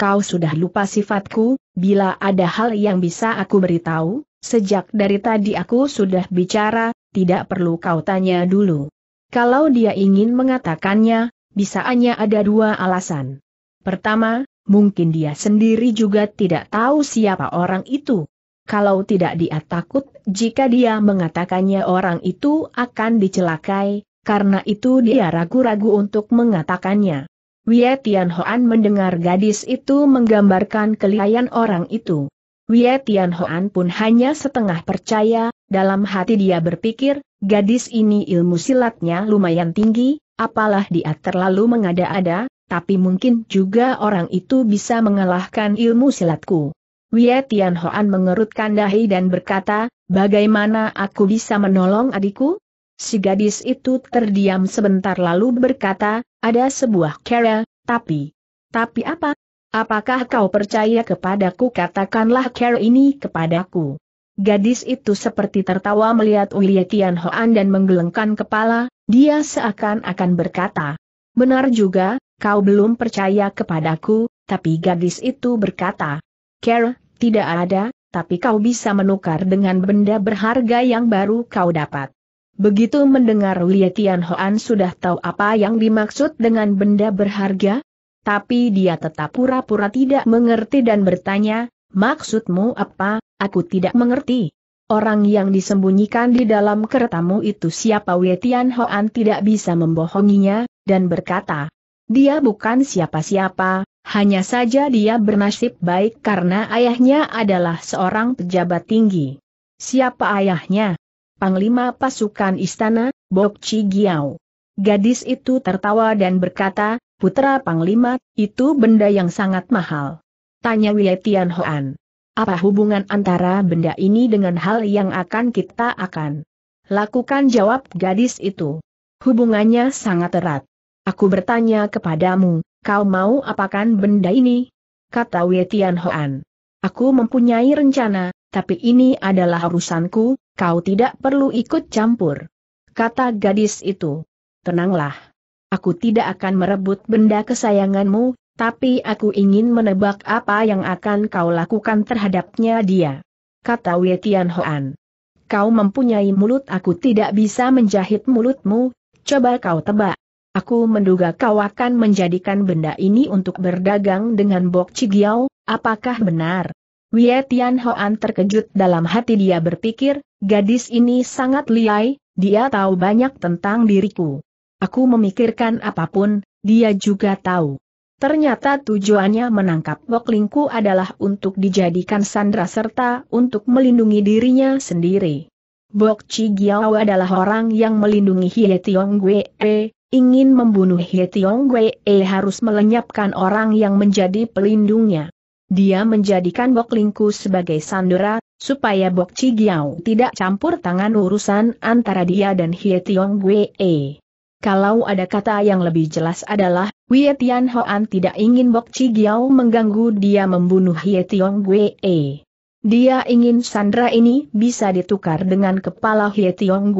kau sudah lupa sifatku, bila ada hal yang bisa aku beritahu, sejak dari tadi aku sudah bicara, tidak perlu kau tanya dulu. Kalau dia ingin mengatakannya, bisa hanya ada dua alasan. Pertama, mungkin dia sendiri juga tidak tahu siapa orang itu. Kalau tidak dia takut jika dia mengatakannya orang itu akan dicelakai, karena itu dia ragu-ragu untuk mengatakannya. Wie Tian mendengar gadis itu menggambarkan kelihayan orang itu. Wie Tian pun hanya setengah percaya, dalam hati dia berpikir, gadis ini ilmu silatnya lumayan tinggi, apalah dia terlalu mengada-ada, tapi mungkin juga orang itu bisa mengalahkan ilmu silatku. Wie Tian mengerutkan dahi dan berkata, bagaimana aku bisa menolong adikku? Si gadis itu terdiam sebentar lalu berkata, ada sebuah kera, tapi... Tapi apa? Apakah kau percaya kepadaku katakanlah kera ini kepadaku? Gadis itu seperti tertawa melihat Ulia Tian Hoan dan menggelengkan kepala, dia seakan-akan berkata. Benar juga, kau belum percaya kepadaku, tapi gadis itu berkata. Kera, tidak ada, tapi kau bisa menukar dengan benda berharga yang baru kau dapat. Begitu mendengar Li Tian Hoan sudah tahu apa yang dimaksud dengan benda berharga, tapi dia tetap pura-pura tidak mengerti dan bertanya, maksudmu apa, aku tidak mengerti. Orang yang disembunyikan di dalam keretamu itu siapa Wetian Hoan tidak bisa membohonginya, dan berkata, dia bukan siapa-siapa, hanya saja dia bernasib baik karena ayahnya adalah seorang pejabat tinggi. Siapa ayahnya? Panglima Pasukan Istana, Bok Chi Giao. Gadis itu tertawa dan berkata, Putra Panglima, itu benda yang sangat mahal. Tanya Tian Hoan. Apa hubungan antara benda ini dengan hal yang akan kita akan lakukan jawab gadis itu? Hubungannya sangat erat. Aku bertanya kepadamu, kau mau apakan benda ini? Kata Tian Hoan. Aku mempunyai rencana, tapi ini adalah urusanku, Kau tidak perlu ikut campur. Kata gadis itu. Tenanglah. Aku tidak akan merebut benda kesayanganmu, tapi aku ingin menebak apa yang akan kau lakukan terhadapnya dia. Kata Wetian Hoan. Kau mempunyai mulut aku tidak bisa menjahit mulutmu, coba kau tebak. Aku menduga kau akan menjadikan benda ini untuk berdagang dengan Bok Cigiao, apakah benar? Wie Tian Hoan terkejut dalam hati dia berpikir, gadis ini sangat liai, dia tahu banyak tentang diriku. Aku memikirkan apapun, dia juga tahu. Ternyata tujuannya menangkap Boklingku adalah untuk dijadikan sandra serta untuk melindungi dirinya sendiri. Bok Chi Giao adalah orang yang melindungi Hie Tiong e, ingin membunuh Hie Tiong e harus melenyapkan orang yang menjadi pelindungnya. Dia menjadikan Bok Lingku sebagai sandera, supaya Bok Cigiao tidak campur tangan urusan antara dia dan Hie Tiong Kalau ada kata yang lebih jelas adalah, Wei Tian Hoan tidak ingin Bok Cigiao mengganggu dia membunuh Hie Tiong Dia ingin Sandra ini bisa ditukar dengan kepala Hie Tiong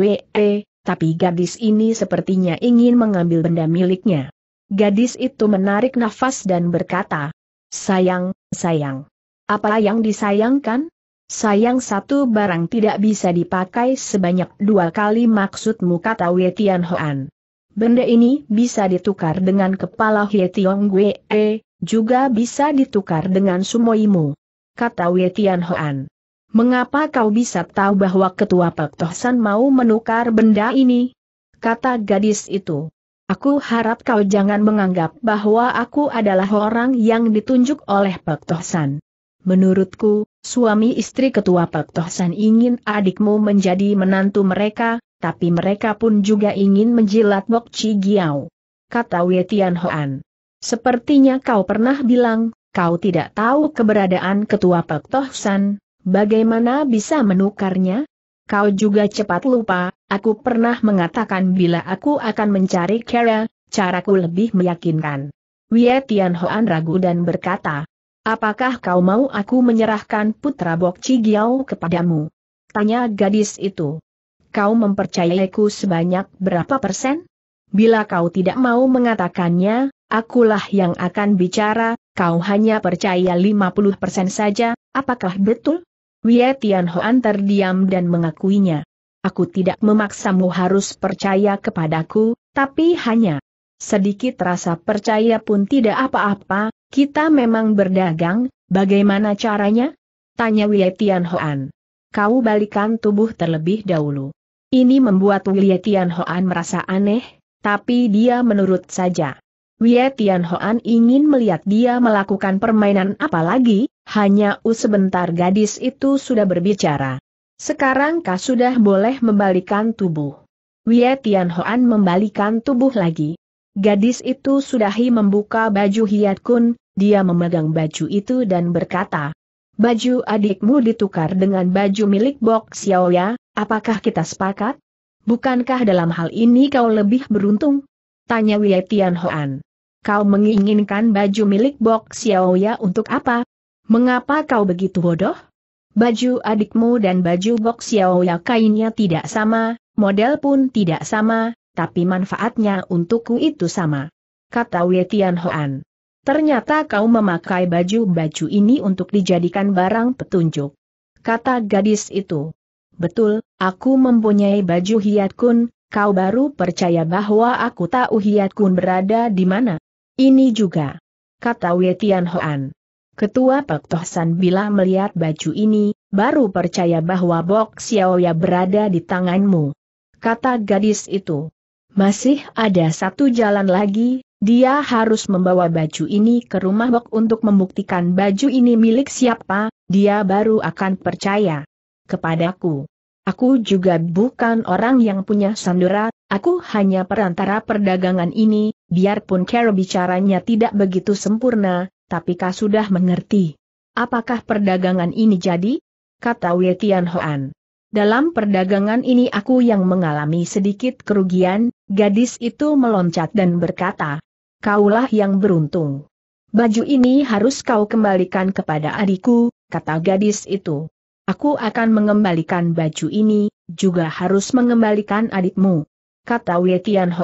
tapi gadis ini sepertinya ingin mengambil benda miliknya. Gadis itu menarik nafas dan berkata, Sayang, sayang. Apa yang disayangkan? Sayang satu barang tidak bisa dipakai sebanyak dua kali maksudmu kata Wei Tianhuan. Benda ini bisa ditukar dengan kepala Hie Tiong e, juga bisa ditukar dengan sumoimu. Kata Wei Tianhuan. Mengapa kau bisa tahu bahwa ketua Pak Tohsan mau menukar benda ini? Kata gadis itu. Aku harap kau jangan menganggap bahwa aku adalah orang yang ditunjuk oleh Pak Tohsan. Menurutku, suami istri ketua Pak Tohsan ingin adikmu menjadi menantu mereka, tapi mereka pun juga ingin menjilat Bok Chi Giao. Kata Wei Hoan. Sepertinya kau pernah bilang, kau tidak tahu keberadaan ketua Pak Tohsan, bagaimana bisa menukarnya? Kau juga cepat lupa, aku pernah mengatakan bila aku akan mencari Kara, caraku lebih meyakinkan. Wie Tianhoan ragu dan berkata, Apakah kau mau aku menyerahkan putra Bok Cigiao kepadamu? Tanya gadis itu. Kau mempercayaiku sebanyak berapa persen? Bila kau tidak mau mengatakannya, akulah yang akan bicara, kau hanya percaya 50% persen saja, apakah betul? Wei Tianhoan terdiam dan mengakuinya. Aku tidak memaksamu harus percaya kepadaku, tapi hanya sedikit rasa percaya pun tidak apa-apa, kita memang berdagang, bagaimana caranya? Tanya Wei Tianhoan. Kau balikan tubuh terlebih dahulu. Ini membuat Wei Tianhoan merasa aneh, tapi dia menurut saja. Wei Tianhoan ingin melihat dia melakukan permainan apa lagi, hanya u sebentar gadis itu sudah berbicara. Sekarang kau sudah boleh membalikan tubuh. Wie Tian Hoan membalikan tubuh lagi. Gadis itu sudahi membuka baju Hiat Kun, dia memegang baju itu dan berkata, Baju adikmu ditukar dengan baju milik Bok Xiaoya, apakah kita sepakat? Bukankah dalam hal ini kau lebih beruntung? Tanya Wei Tian Kau menginginkan baju milik Bok Xiaoya untuk apa? Mengapa kau begitu bodoh? Baju adikmu dan baju box Yaoya kainnya tidak sama, model pun tidak sama, tapi manfaatnya untukku itu sama. Kata Wei Hoan. Ternyata kau memakai baju-baju ini untuk dijadikan barang petunjuk. Kata gadis itu. Betul, aku mempunyai baju Hiat Kun, kau baru percaya bahwa aku tahu Hiat Kun berada di mana. Ini juga. Kata Wei Hoan. Ketua Pak Tohsan bila melihat baju ini, baru percaya bahwa Bok Xiaoya berada di tanganmu. Kata gadis itu. Masih ada satu jalan lagi, dia harus membawa baju ini ke rumah Bok untuk membuktikan baju ini milik siapa, dia baru akan percaya kepadaku. Aku juga bukan orang yang punya sandera, aku hanya perantara perdagangan ini, biarpun cara bicaranya tidak begitu sempurna, tapi kau sudah mengerti? Apakah perdagangan ini jadi? Kata Wei Tian Dalam perdagangan ini aku yang mengalami sedikit kerugian, gadis itu meloncat dan berkata, Kaulah yang beruntung. Baju ini harus kau kembalikan kepada adikku, kata gadis itu. Aku akan mengembalikan baju ini, juga harus mengembalikan adikmu. Kata Wei Tian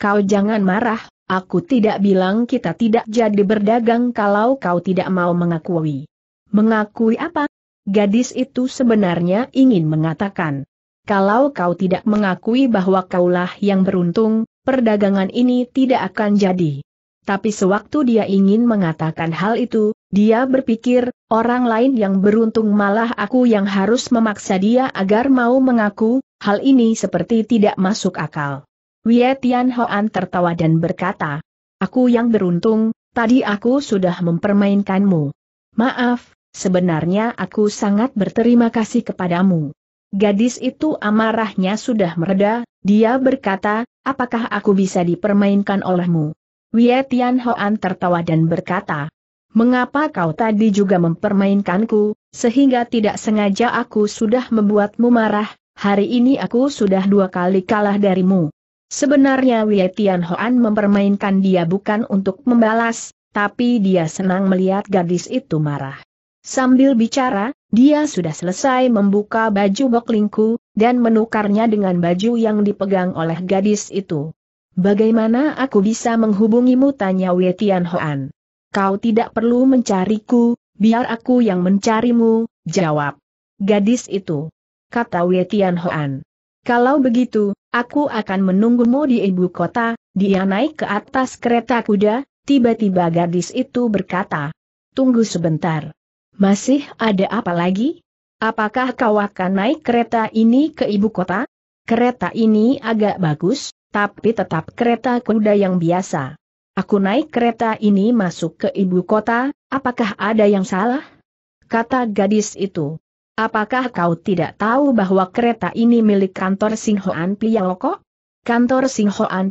Kau jangan marah, Aku tidak bilang kita tidak jadi berdagang kalau kau tidak mau mengakui. Mengakui apa? Gadis itu sebenarnya ingin mengatakan. Kalau kau tidak mengakui bahwa kaulah yang beruntung, perdagangan ini tidak akan jadi. Tapi sewaktu dia ingin mengatakan hal itu, dia berpikir, orang lain yang beruntung malah aku yang harus memaksa dia agar mau mengaku, hal ini seperti tidak masuk akal. Wie Tian Hoan tertawa dan berkata, Aku yang beruntung, tadi aku sudah mempermainkanmu. Maaf, sebenarnya aku sangat berterima kasih kepadamu. Gadis itu amarahnya sudah mereda, dia berkata, apakah aku bisa dipermainkan olehmu? Wie Tian Hoan tertawa dan berkata, Mengapa kau tadi juga mempermainkanku, sehingga tidak sengaja aku sudah membuatmu marah, hari ini aku sudah dua kali kalah darimu. Sebenarnya Wei Tianhuan mempermainkan dia bukan untuk membalas, tapi dia senang melihat gadis itu marah. Sambil bicara, dia sudah selesai membuka baju boklingku, dan menukarnya dengan baju yang dipegang oleh gadis itu. Bagaimana aku bisa menghubungimu tanya Wei Tianhuan. Kau tidak perlu mencariku, biar aku yang mencarimu, jawab. Gadis itu. Kata Wei Tianhuan. Kalau begitu, Aku akan menunggumu di ibu kota, dia naik ke atas kereta kuda, tiba-tiba gadis itu berkata. Tunggu sebentar. Masih ada apa lagi? Apakah kau akan naik kereta ini ke ibu kota? Kereta ini agak bagus, tapi tetap kereta kuda yang biasa. Aku naik kereta ini masuk ke ibu kota, apakah ada yang salah? Kata gadis itu. Apakah kau tidak tahu bahwa kereta ini milik kantor Piao Kok? Kantor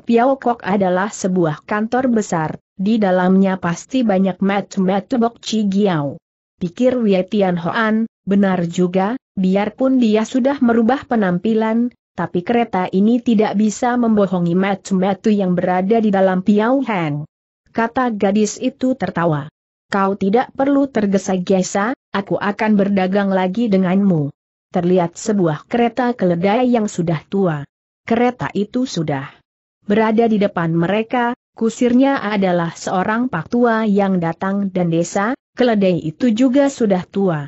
Piao Kok adalah sebuah kantor besar, di dalamnya pasti banyak macam-macam bok cigiao. Pikir Wietian Hoan, benar juga, biarpun dia sudah merubah penampilan, tapi kereta ini tidak bisa membohongi macam-macam yang berada di dalam Piao Hang. Kata gadis itu tertawa. Kau tidak perlu tergesa-gesa, aku akan berdagang lagi denganmu. Terlihat sebuah kereta keledai yang sudah tua. Kereta itu sudah berada di depan mereka, kusirnya adalah seorang pak tua yang datang dan desa, keledai itu juga sudah tua.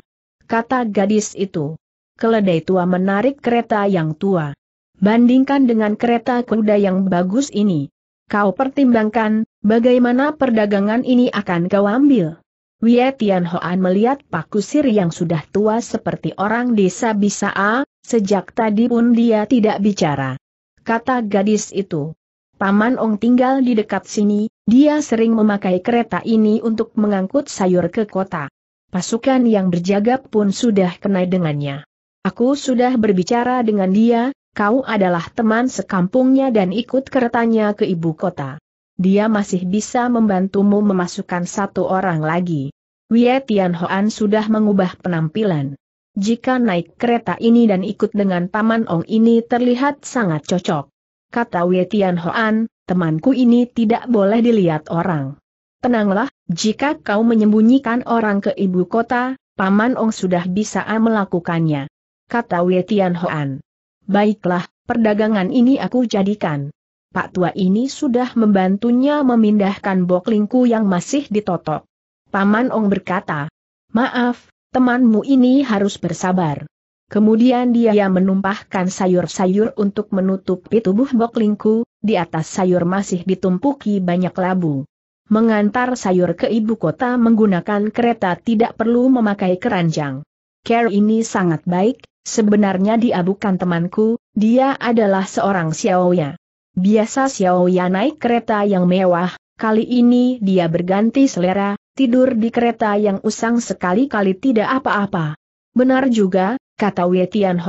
Kata gadis itu. Keledai tua menarik kereta yang tua. Bandingkan dengan kereta kuda yang bagus ini. Kau pertimbangkan, bagaimana perdagangan ini akan kau ambil. Wie Tian Hoan melihat Pak Kusir yang sudah tua seperti orang desa bisa a. sejak tadi pun dia tidak bicara. Kata gadis itu. Paman Ong tinggal di dekat sini, dia sering memakai kereta ini untuk mengangkut sayur ke kota. Pasukan yang berjaga pun sudah kena dengannya. Aku sudah berbicara dengan dia, kau adalah teman sekampungnya dan ikut keretanya ke ibu kota dia masih bisa membantumu memasukkan satu orang lagi. Wei Tianhuan sudah mengubah penampilan. Jika naik kereta ini dan ikut dengan Paman Ong ini terlihat sangat cocok. Kata Wei Tianhuan. temanku ini tidak boleh dilihat orang. Tenanglah, jika kau menyembunyikan orang ke ibu kota, Paman Ong sudah bisa melakukannya. Kata Wei Tianhuan. Baiklah, perdagangan ini aku jadikan Pak Tua ini sudah membantunya memindahkan boklingku yang masih ditotok. Paman Ong berkata, Maaf, temanmu ini harus bersabar. Kemudian dia menumpahkan sayur-sayur untuk menutupi tubuh boklingku, di atas sayur masih ditumpuki banyak labu. Mengantar sayur ke ibu kota menggunakan kereta tidak perlu memakai keranjang. Care ini sangat baik, sebenarnya dia bukan temanku, dia adalah seorang Xiaoya. Biasa Xiao Ya naik kereta yang mewah, kali ini dia berganti selera, tidur di kereta yang usang sekali-kali tidak apa-apa. Benar juga, kata Wei Tian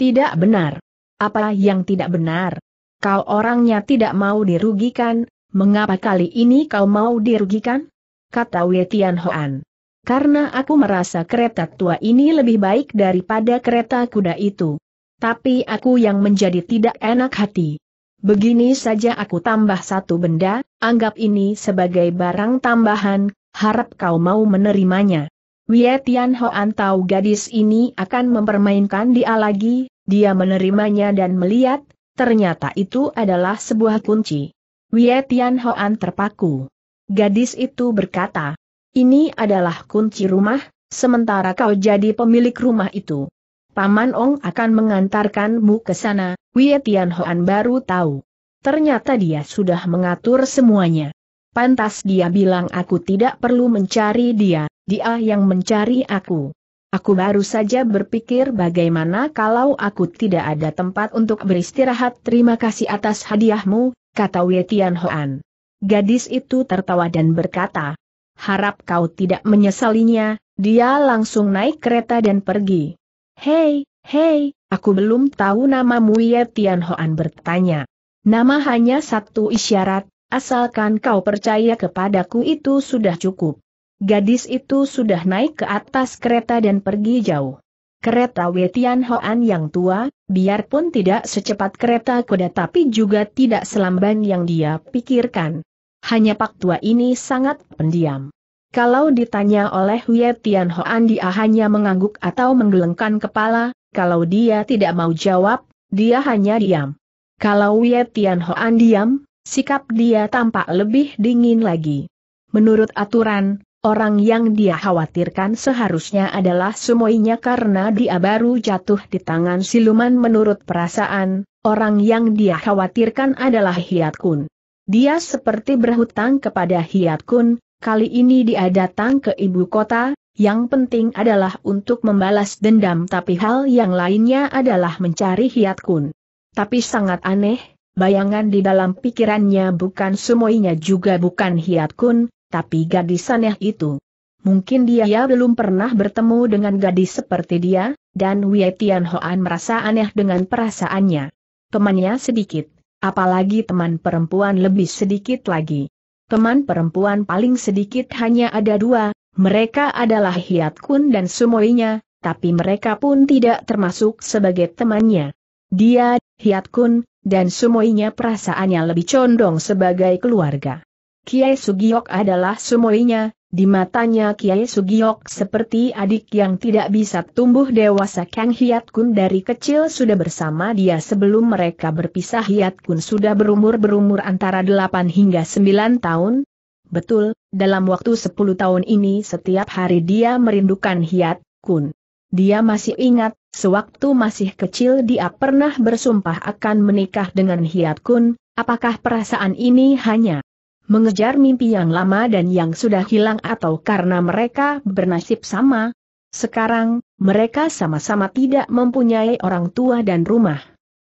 Tidak benar. Apa yang tidak benar? Kau orangnya tidak mau dirugikan, mengapa kali ini kau mau dirugikan? Kata Wei Tian Karena aku merasa kereta tua ini lebih baik daripada kereta kuda itu. Tapi aku yang menjadi tidak enak hati. Begini saja aku tambah satu benda, anggap ini sebagai barang tambahan, harap kau mau menerimanya. Wie Tian Hoan tahu gadis ini akan mempermainkan dia lagi, dia menerimanya dan melihat, ternyata itu adalah sebuah kunci. Wie Tian Hoan terpaku. Gadis itu berkata, ini adalah kunci rumah, sementara kau jadi pemilik rumah itu. Paman Ong akan mengantarkanmu ke sana, Wei Tian Hoan baru tahu. Ternyata dia sudah mengatur semuanya. Pantas dia bilang aku tidak perlu mencari dia, dia yang mencari aku. Aku baru saja berpikir bagaimana kalau aku tidak ada tempat untuk beristirahat terima kasih atas hadiahmu, kata Wei Tian Hoan. Gadis itu tertawa dan berkata, harap kau tidak menyesalinya, dia langsung naik kereta dan pergi. Hei, hei, aku belum tahu namamu ya Tian Hoan bertanya. Nama hanya satu isyarat, asalkan kau percaya kepadaku itu sudah cukup. Gadis itu sudah naik ke atas kereta dan pergi jauh. Kereta Wetian Hoan yang tua, biarpun tidak secepat kereta kuda tapi juga tidak selamban yang dia pikirkan. Hanya Pak Tua ini sangat pendiam. Kalau ditanya oleh Wei Tianhoan dia hanya mengangguk atau menggelengkan kepala, kalau dia tidak mau jawab, dia hanya diam. Kalau Wei Tianhoan diam, sikap dia tampak lebih dingin lagi. Menurut aturan, orang yang dia khawatirkan seharusnya adalah semuanya karena dia baru jatuh di tangan siluman menurut perasaan, orang yang dia khawatirkan adalah Hiat Kun. Dia seperti berhutang kepada Hiat Kun, Kali ini dia datang ke ibu kota, yang penting adalah untuk membalas dendam tapi hal yang lainnya adalah mencari Hiat Kun. Tapi sangat aneh, bayangan di dalam pikirannya bukan semuanya juga bukan Hiat Kun, tapi gadis aneh itu. Mungkin dia ya belum pernah bertemu dengan gadis seperti dia, dan Wei Tianhoan merasa aneh dengan perasaannya. Temannya sedikit, apalagi teman perempuan lebih sedikit lagi. Teman perempuan paling sedikit hanya ada dua, mereka adalah Hiat Kun dan Sumoinya, tapi mereka pun tidak termasuk sebagai temannya. Dia, Hiat Kun, dan Sumoinya perasaannya lebih condong sebagai keluarga. Kiai Sugiok adalah semuanya, di matanya Kiai Sugiok seperti adik yang tidak bisa tumbuh dewasa Kang Hiat Kun dari kecil sudah bersama dia sebelum mereka berpisah Hiat Kun sudah berumur-berumur antara 8 hingga 9 tahun. Betul, dalam waktu 10 tahun ini setiap hari dia merindukan Hiat Kun. Dia masih ingat, sewaktu masih kecil dia pernah bersumpah akan menikah dengan Hiat Kun, apakah perasaan ini hanya Mengejar mimpi yang lama dan yang sudah hilang atau karena mereka bernasib sama? Sekarang, mereka sama-sama tidak mempunyai orang tua dan rumah.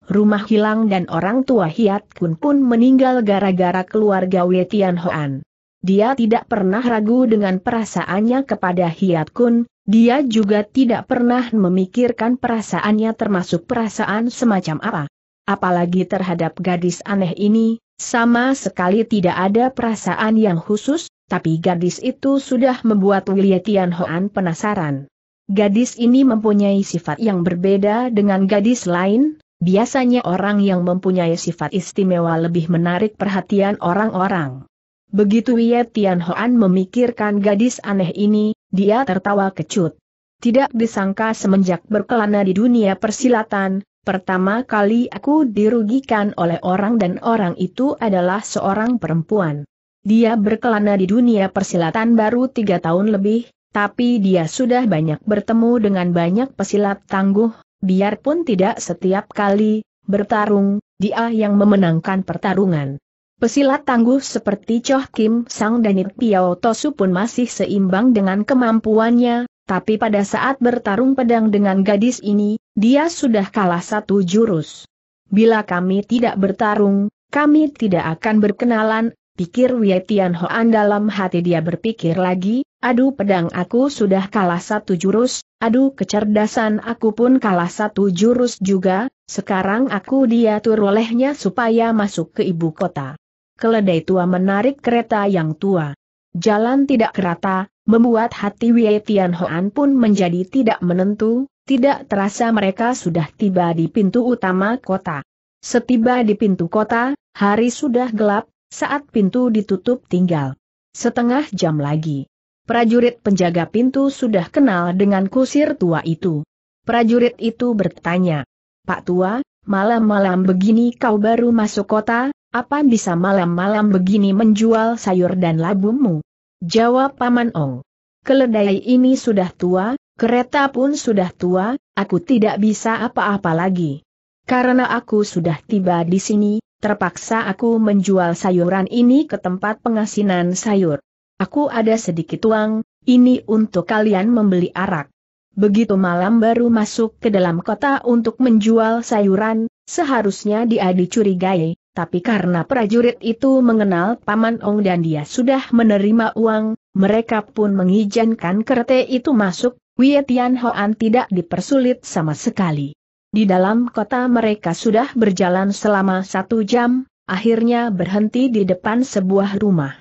Rumah hilang dan orang tua Hiat Kun pun meninggal gara-gara keluarga Wetian Hoan. Dia tidak pernah ragu dengan perasaannya kepada Hiat Kun, dia juga tidak pernah memikirkan perasaannya termasuk perasaan semacam apa apalagi terhadap gadis aneh ini, sama sekali tidak ada perasaan yang khusus, tapi gadis itu sudah membuat William Tian Hoan penasaran. Gadis ini mempunyai sifat yang berbeda dengan gadis lain, biasanya orang yang mempunyai sifat istimewa lebih menarik perhatian orang-orang. Begitu Willy Tian Hoan memikirkan gadis aneh ini, dia tertawa kecut. Tidak disangka semenjak berkelana di dunia persilatan, Pertama kali aku dirugikan oleh orang dan orang itu adalah seorang perempuan. Dia berkelana di dunia persilatan baru tiga tahun lebih, tapi dia sudah banyak bertemu dengan banyak pesilat tangguh, biarpun tidak setiap kali, bertarung, dia yang memenangkan pertarungan. Pesilat tangguh seperti Choh Kim Sang dan Piao Tosu pun masih seimbang dengan kemampuannya, tapi pada saat bertarung pedang dengan gadis ini, dia sudah kalah satu jurus. Bila kami tidak bertarung, kami tidak akan berkenalan, pikir Wei Tianhoan dalam hati dia berpikir lagi, aduh pedang aku sudah kalah satu jurus, aduh kecerdasan aku pun kalah satu jurus juga, sekarang aku diatur olehnya supaya masuk ke ibu kota keledai tua menarik kereta yang tua. Jalan tidak kerata, membuat hati Wei Tianhoan pun menjadi tidak menentu, tidak terasa mereka sudah tiba di pintu utama kota. Setiba di pintu kota, hari sudah gelap, saat pintu ditutup tinggal setengah jam lagi. Prajurit penjaga pintu sudah kenal dengan kusir tua itu. Prajurit itu bertanya, Pak Tua, malam-malam begini kau baru masuk kota, apa bisa malam-malam begini menjual sayur dan labumu? Jawab Paman Ong. Keledai ini sudah tua, kereta pun sudah tua, aku tidak bisa apa-apa lagi. Karena aku sudah tiba di sini, terpaksa aku menjual sayuran ini ke tempat pengasinan sayur. Aku ada sedikit uang, ini untuk kalian membeli arak. Begitu malam baru masuk ke dalam kota untuk menjual sayuran, seharusnya dia dicurigai, tapi karena prajurit itu mengenal Paman Ong dan dia sudah menerima uang, mereka pun mengizinkan kerete itu masuk, Wei Tian Hoan tidak dipersulit sama sekali. Di dalam kota mereka sudah berjalan selama satu jam, akhirnya berhenti di depan sebuah rumah.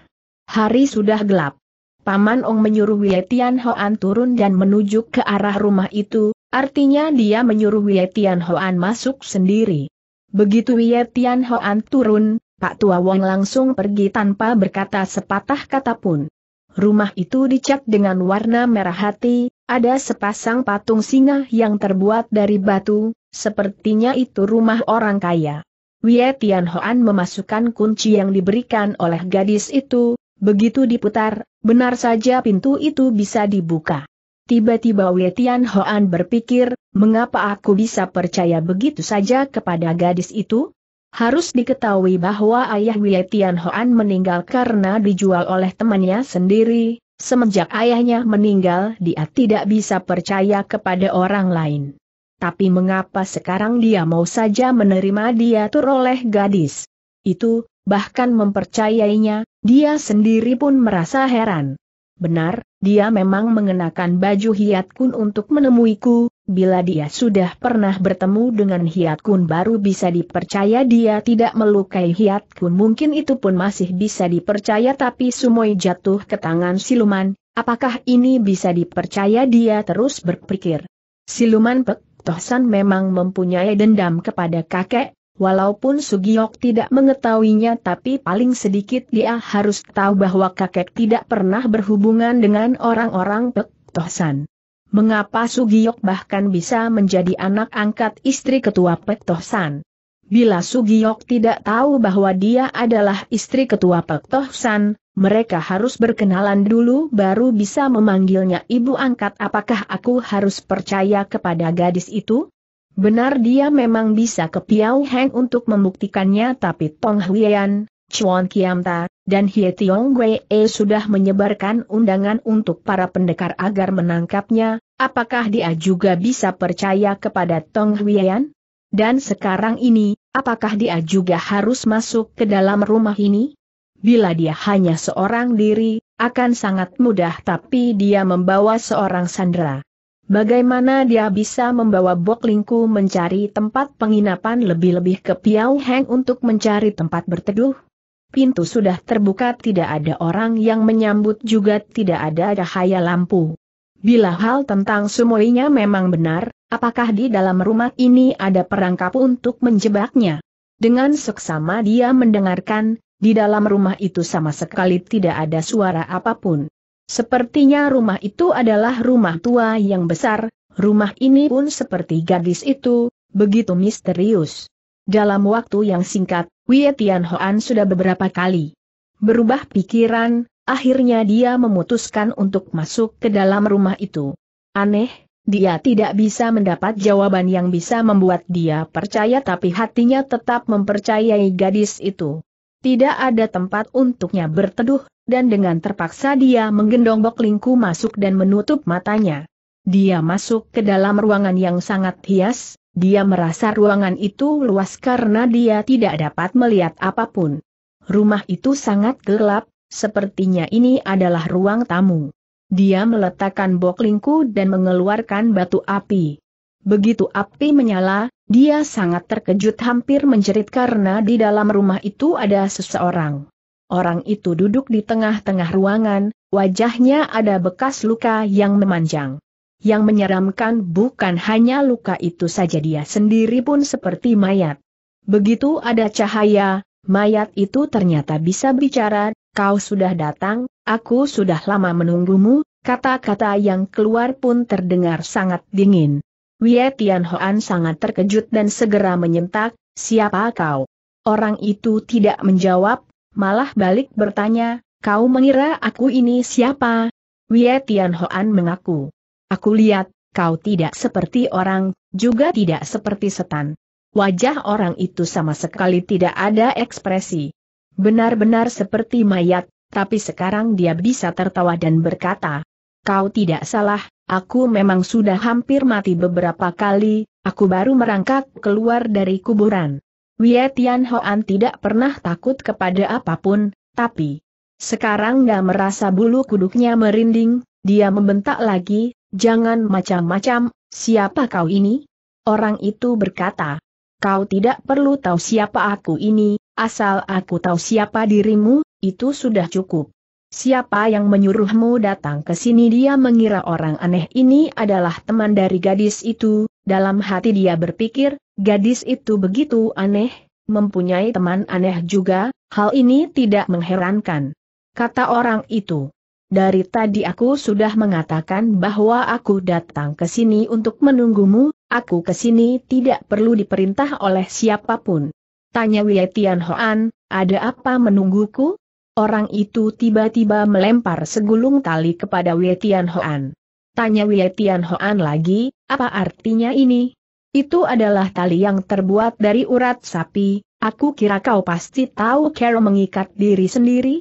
Hari sudah gelap. Paman Ong menyuruh Wei Tian Hoan turun dan menuju ke arah rumah itu, artinya dia menyuruh Wei Tian Hoan masuk sendiri. Begitu Ye Tian Hoan turun, Pak Tua Wong langsung pergi tanpa berkata sepatah kata pun. Rumah itu dicat dengan warna merah hati, ada sepasang patung singa yang terbuat dari batu, sepertinya itu rumah orang kaya. Wie Tian Hoan memasukkan kunci yang diberikan oleh gadis itu, begitu diputar, benar saja pintu itu bisa dibuka. Tiba-tiba Wei Tian Hoan berpikir, mengapa aku bisa percaya begitu saja kepada gadis itu? Harus diketahui bahwa ayah Wei Tian Hoan meninggal karena dijual oleh temannya sendiri, semenjak ayahnya meninggal dia tidak bisa percaya kepada orang lain. Tapi mengapa sekarang dia mau saja menerima dia tur oleh gadis? Itu, bahkan mempercayainya, dia sendiri pun merasa heran. Benar, dia memang mengenakan baju Hiat Kun untuk menemuiku, bila dia sudah pernah bertemu dengan Hiat Kun baru bisa dipercaya dia tidak melukai Hiat Kun mungkin itu pun masih bisa dipercaya tapi Sumoy jatuh ke tangan siluman, apakah ini bisa dipercaya dia terus berpikir. Siluman Pek Tohsan memang mempunyai dendam kepada kakek, Walaupun Sugiyok tidak mengetahuinya tapi paling sedikit dia harus tahu bahwa kakek tidak pernah berhubungan dengan orang-orang Pek Tohsan. Mengapa Sugiyok bahkan bisa menjadi anak angkat istri ketua Pek Tohsan? Bila Sugiyok tidak tahu bahwa dia adalah istri ketua Pek Tohsan, mereka harus berkenalan dulu baru bisa memanggilnya ibu angkat apakah aku harus percaya kepada gadis itu? Benar dia memang bisa ke Piao Heng untuk membuktikannya tapi Tong Huian, Chuan Kiamta, dan Hie Tiong Wei e sudah menyebarkan undangan untuk para pendekar agar menangkapnya, apakah dia juga bisa percaya kepada Tong Huian? Dan sekarang ini, apakah dia juga harus masuk ke dalam rumah ini? Bila dia hanya seorang diri, akan sangat mudah tapi dia membawa seorang sandera. Bagaimana dia bisa membawa Boklingku mencari tempat penginapan lebih-lebih ke Piau Heng untuk mencari tempat berteduh? Pintu sudah terbuka tidak ada orang yang menyambut juga tidak ada cahaya lampu. Bila hal tentang sumoinya memang benar, apakah di dalam rumah ini ada perangkap untuk menjebaknya? Dengan seksama dia mendengarkan, di dalam rumah itu sama sekali tidak ada suara apapun. Sepertinya rumah itu adalah rumah tua yang besar, rumah ini pun seperti gadis itu, begitu misterius. Dalam waktu yang singkat, Wei Tianhuan sudah beberapa kali berubah pikiran, akhirnya dia memutuskan untuk masuk ke dalam rumah itu. Aneh, dia tidak bisa mendapat jawaban yang bisa membuat dia percaya tapi hatinya tetap mempercayai gadis itu. Tidak ada tempat untuknya berteduh, dan dengan terpaksa dia menggendong Boklingku masuk dan menutup matanya. Dia masuk ke dalam ruangan yang sangat hias, dia merasa ruangan itu luas karena dia tidak dapat melihat apapun. Rumah itu sangat gelap, sepertinya ini adalah ruang tamu. Dia meletakkan Boklingku dan mengeluarkan batu api. Begitu api menyala, dia sangat terkejut hampir menjerit karena di dalam rumah itu ada seseorang. Orang itu duduk di tengah-tengah ruangan, wajahnya ada bekas luka yang memanjang. Yang menyeramkan bukan hanya luka itu saja dia sendiri pun seperti mayat. Begitu ada cahaya, mayat itu ternyata bisa bicara, kau sudah datang, aku sudah lama menunggumu, kata-kata yang keluar pun terdengar sangat dingin. Wie Tian Hoan sangat terkejut dan segera menyentak, siapa kau? Orang itu tidak menjawab, malah balik bertanya, kau mengira aku ini siapa? Wie Tian Hoan mengaku. Aku lihat, kau tidak seperti orang, juga tidak seperti setan. Wajah orang itu sama sekali tidak ada ekspresi. Benar-benar seperti mayat, tapi sekarang dia bisa tertawa dan berkata, Kau tidak salah, aku memang sudah hampir mati beberapa kali, aku baru merangkak keluar dari kuburan. Wia Tian Hoan tidak pernah takut kepada apapun, tapi sekarang dia merasa bulu kuduknya merinding, dia membentak lagi, jangan macam-macam, siapa kau ini? Orang itu berkata, kau tidak perlu tahu siapa aku ini, asal aku tahu siapa dirimu, itu sudah cukup. Siapa yang menyuruhmu datang ke sini dia mengira orang aneh ini adalah teman dari gadis itu, dalam hati dia berpikir, gadis itu begitu aneh, mempunyai teman aneh juga, hal ini tidak mengherankan. Kata orang itu. Dari tadi aku sudah mengatakan bahwa aku datang ke sini untuk menunggumu, aku ke sini tidak perlu diperintah oleh siapapun. Tanya Wei ada apa menungguku? orang itu tiba-tiba melempar segulung tali kepada Wetian Hoan. Tanya Wetian Hoan lagi, apa artinya ini? Itu adalah tali yang terbuat dari urat sapi, aku kira kau pasti tahu cara mengikat diri sendiri?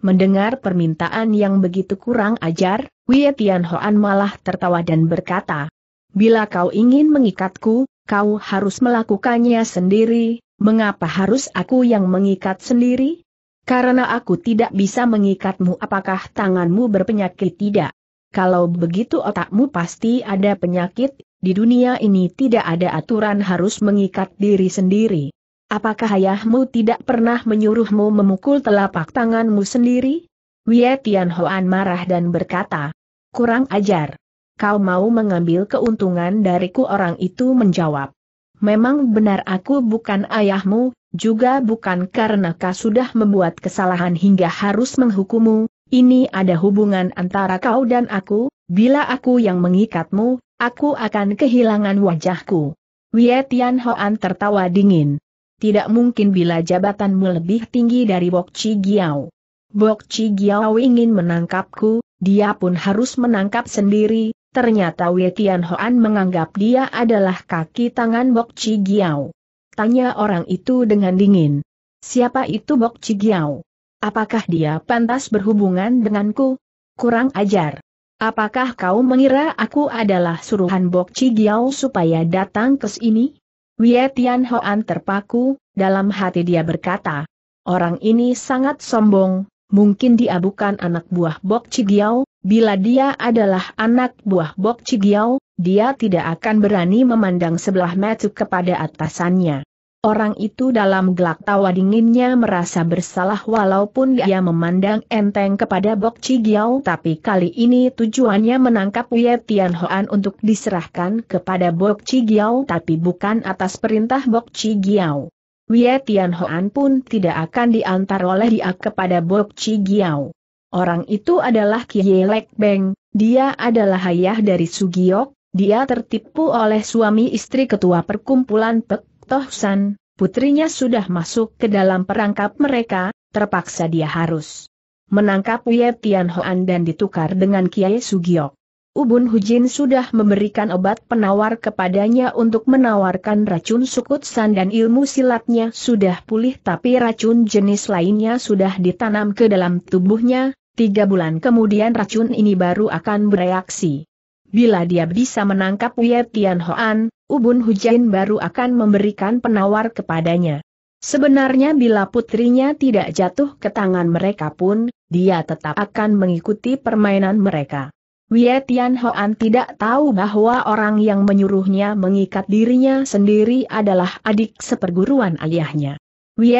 Mendengar permintaan yang begitu kurang ajar, Wetian Hoan malah tertawa dan berkata, Bila kau ingin mengikatku, kau harus melakukannya sendiri, mengapa harus aku yang mengikat sendiri? Karena aku tidak bisa mengikatmu apakah tanganmu berpenyakit tidak. Kalau begitu otakmu pasti ada penyakit, di dunia ini tidak ada aturan harus mengikat diri sendiri. Apakah ayahmu tidak pernah menyuruhmu memukul telapak tanganmu sendiri? Wie Tian marah dan berkata, kurang ajar. Kau mau mengambil keuntungan dariku orang itu menjawab memang benar aku bukan ayahmu, juga bukan karena kau sudah membuat kesalahan hingga harus menghukummu, ini ada hubungan antara kau dan aku, bila aku yang mengikatmu, aku akan kehilangan wajahku. Wie Tian Hoan tertawa dingin. Tidak mungkin bila jabatanmu lebih tinggi dari Bok Chi Giao. Bok Chi Giao ingin menangkapku, dia pun harus menangkap sendiri, Ternyata Wei Tian Hoan menganggap dia adalah kaki tangan Bok Chi Giao. Tanya orang itu dengan dingin. Siapa itu Bok Chi Giao? Apakah dia pantas berhubungan denganku? Kurang ajar. Apakah kau mengira aku adalah suruhan Bok Chi Giao supaya datang ke sini? Wei Tian Hoan terpaku, dalam hati dia berkata. Orang ini sangat sombong, mungkin dia bukan anak buah Bok Chi Giao, Bila dia adalah anak buah Bok Cigiao, dia tidak akan berani memandang sebelah mata kepada atasannya. Orang itu dalam gelak tawa dinginnya merasa bersalah walaupun dia memandang enteng kepada Bok Cigiao tapi kali ini tujuannya menangkap Wei Tianhoan untuk diserahkan kepada Bok Cigiao tapi bukan atas perintah Bok Cigiao. Wei Tianhoan pun tidak akan diantar oleh dia kepada Bok Cigiao. Orang itu adalah Lek Beng, dia adalah ayah dari Sugiok, dia tertipu oleh suami istri ketua perkumpulan Pek San, putrinya sudah masuk ke dalam perangkap mereka, terpaksa dia harus menangkap Wei Tianhoan dan ditukar dengan Kiai Sugiok. Ubun Hujin sudah memberikan obat penawar kepadanya untuk menawarkan racun sukutsan dan ilmu silatnya sudah pulih tapi racun jenis lainnya sudah ditanam ke dalam tubuhnya, tiga bulan kemudian racun ini baru akan bereaksi. Bila dia bisa menangkap Wei Tian Hoan, Ubun Hujin baru akan memberikan penawar kepadanya. Sebenarnya bila putrinya tidak jatuh ke tangan mereka pun, dia tetap akan mengikuti permainan mereka. Wei Hoan tidak tahu bahwa orang yang menyuruhnya mengikat dirinya sendiri adalah adik seperguruan ayahnya. Wei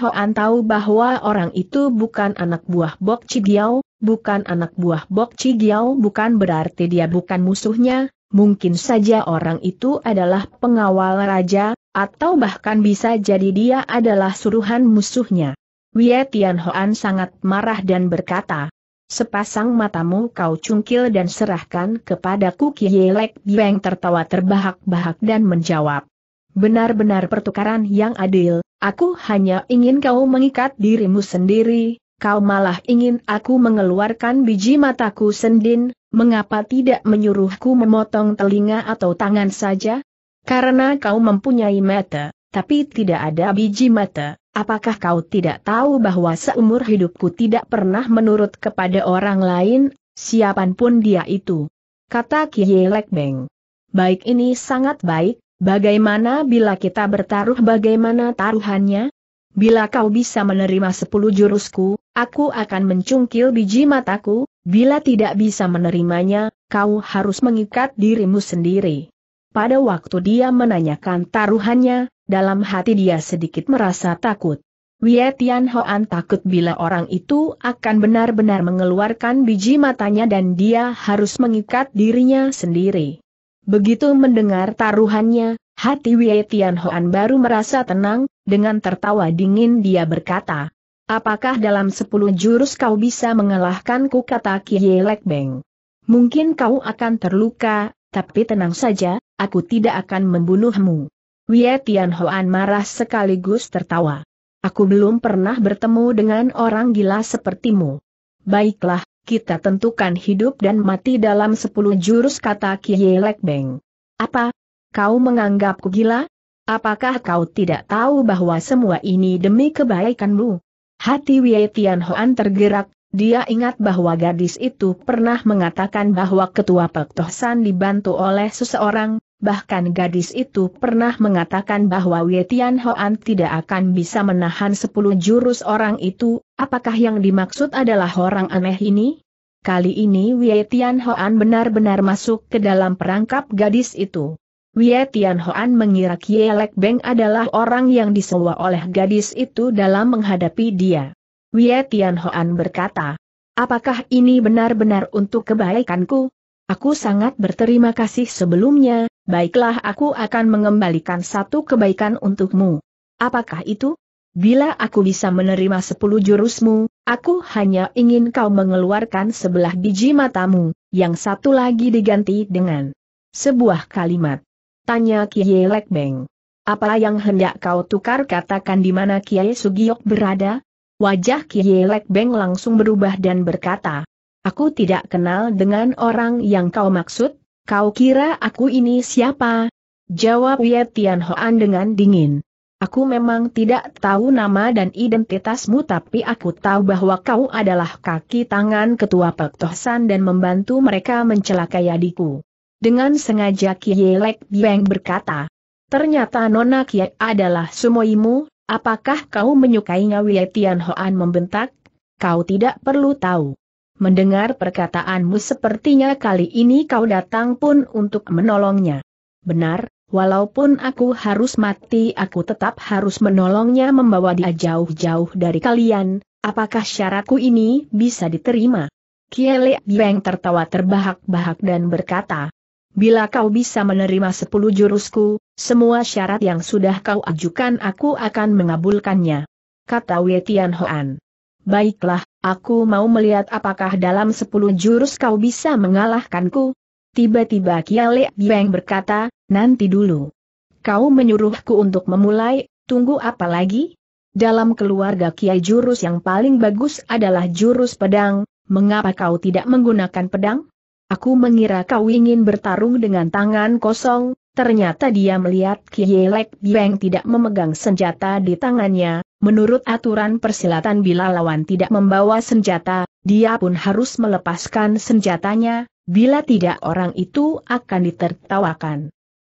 Hoan tahu bahwa orang itu bukan anak buah Bok Chigiao, bukan anak buah Bok Chigiao bukan berarti dia bukan musuhnya, mungkin saja orang itu adalah pengawal raja, atau bahkan bisa jadi dia adalah suruhan musuhnya. Wei Hoan sangat marah dan berkata, Sepasang matamu kau cungkil dan serahkan kepadaku Kielek Bieng tertawa terbahak-bahak dan menjawab. Benar-benar pertukaran yang adil, aku hanya ingin kau mengikat dirimu sendiri, kau malah ingin aku mengeluarkan biji mataku sendin, mengapa tidak menyuruhku memotong telinga atau tangan saja? Karena kau mempunyai mata, tapi tidak ada biji mata. Apakah kau tidak tahu bahwa seumur hidupku tidak pernah menurut kepada orang lain, siapapun dia itu? Kata Kiye Beng. Baik ini sangat baik, bagaimana bila kita bertaruh bagaimana taruhannya? Bila kau bisa menerima sepuluh jurusku, aku akan mencungkil biji mataku, bila tidak bisa menerimanya, kau harus mengikat dirimu sendiri. Pada waktu dia menanyakan taruhannya, dalam hati dia sedikit merasa takut. Wie Tian Hoan takut bila orang itu akan benar-benar mengeluarkan biji matanya dan dia harus mengikat dirinya sendiri. Begitu mendengar taruhannya, hati Wie Tian Hoan baru merasa tenang, dengan tertawa dingin dia berkata, Apakah dalam sepuluh jurus kau bisa mengalahkanku kata Kie Beng? Mungkin kau akan terluka, tapi tenang saja, aku tidak akan membunuhmu. Wei Tianhoan marah sekaligus tertawa. Aku belum pernah bertemu dengan orang gila sepertimu. Baiklah, kita tentukan hidup dan mati dalam sepuluh jurus kata Kiye Beng. Apa? Kau menganggapku gila? Apakah kau tidak tahu bahwa semua ini demi kebaikanmu? Hati Wei Tianhoan tergerak, dia ingat bahwa gadis itu pernah mengatakan bahwa ketua Pek dibantu oleh seseorang, bahkan gadis itu pernah mengatakan bahwa Wei Tian Hoan tidak akan bisa menahan sepuluh jurus orang itu, apakah yang dimaksud adalah orang aneh ini? Kali ini Wei Tian Hoan benar-benar masuk ke dalam perangkap gadis itu. Wei Tian Hoan mengira Kielek Beng adalah orang yang disewa oleh gadis itu dalam menghadapi dia. Wei Tian Hoan berkata, Apakah ini benar-benar untuk kebaikanku? Aku sangat berterima kasih sebelumnya, baiklah aku akan mengembalikan satu kebaikan untukmu. Apakah itu? Bila aku bisa menerima sepuluh jurusmu, aku hanya ingin kau mengeluarkan sebelah biji matamu, yang satu lagi diganti dengan sebuah kalimat. Tanya Kiai Lekbeng. Apa yang hendak kau tukar katakan di mana Kiai Sugiyok berada? Wajah Kiai Lekbeng langsung berubah dan berkata, Aku tidak kenal dengan orang yang kau maksud, Kau kira aku ini siapa? Jawab Ye Tian Hoan dengan dingin. Aku memang tidak tahu nama dan identitasmu tapi aku tahu bahwa kau adalah kaki tangan ketua Pek Tohsan dan membantu mereka mencelakai adikku. Dengan sengaja Kie Lek Bieng berkata, Ternyata Nona Kie adalah sumoimu, apakah kau menyukainya Wei Tian Hoan membentak? Kau tidak perlu tahu. Mendengar perkataanmu sepertinya kali ini kau datang pun untuk menolongnya. Benar, walaupun aku harus mati aku tetap harus menolongnya membawa dia jauh-jauh dari kalian, apakah syaratku ini bisa diterima? Kiele Beng tertawa terbahak-bahak dan berkata, Bila kau bisa menerima sepuluh jurusku, semua syarat yang sudah kau ajukan aku akan mengabulkannya. Kata Wei Tian Hoan. Baiklah, Aku mau melihat apakah dalam sepuluh jurus kau bisa mengalahkanku. Tiba-tiba Kiale Bieng berkata, nanti dulu. Kau menyuruhku untuk memulai, tunggu apa lagi? Dalam keluarga Kiai jurus yang paling bagus adalah jurus pedang, mengapa kau tidak menggunakan pedang? Aku mengira kau ingin bertarung dengan tangan kosong, Ternyata dia melihat Kielek Bieng tidak memegang senjata di tangannya, Menurut aturan persilatan bila lawan tidak membawa senjata, dia pun harus melepaskan senjatanya, bila tidak orang itu akan ditertawakan.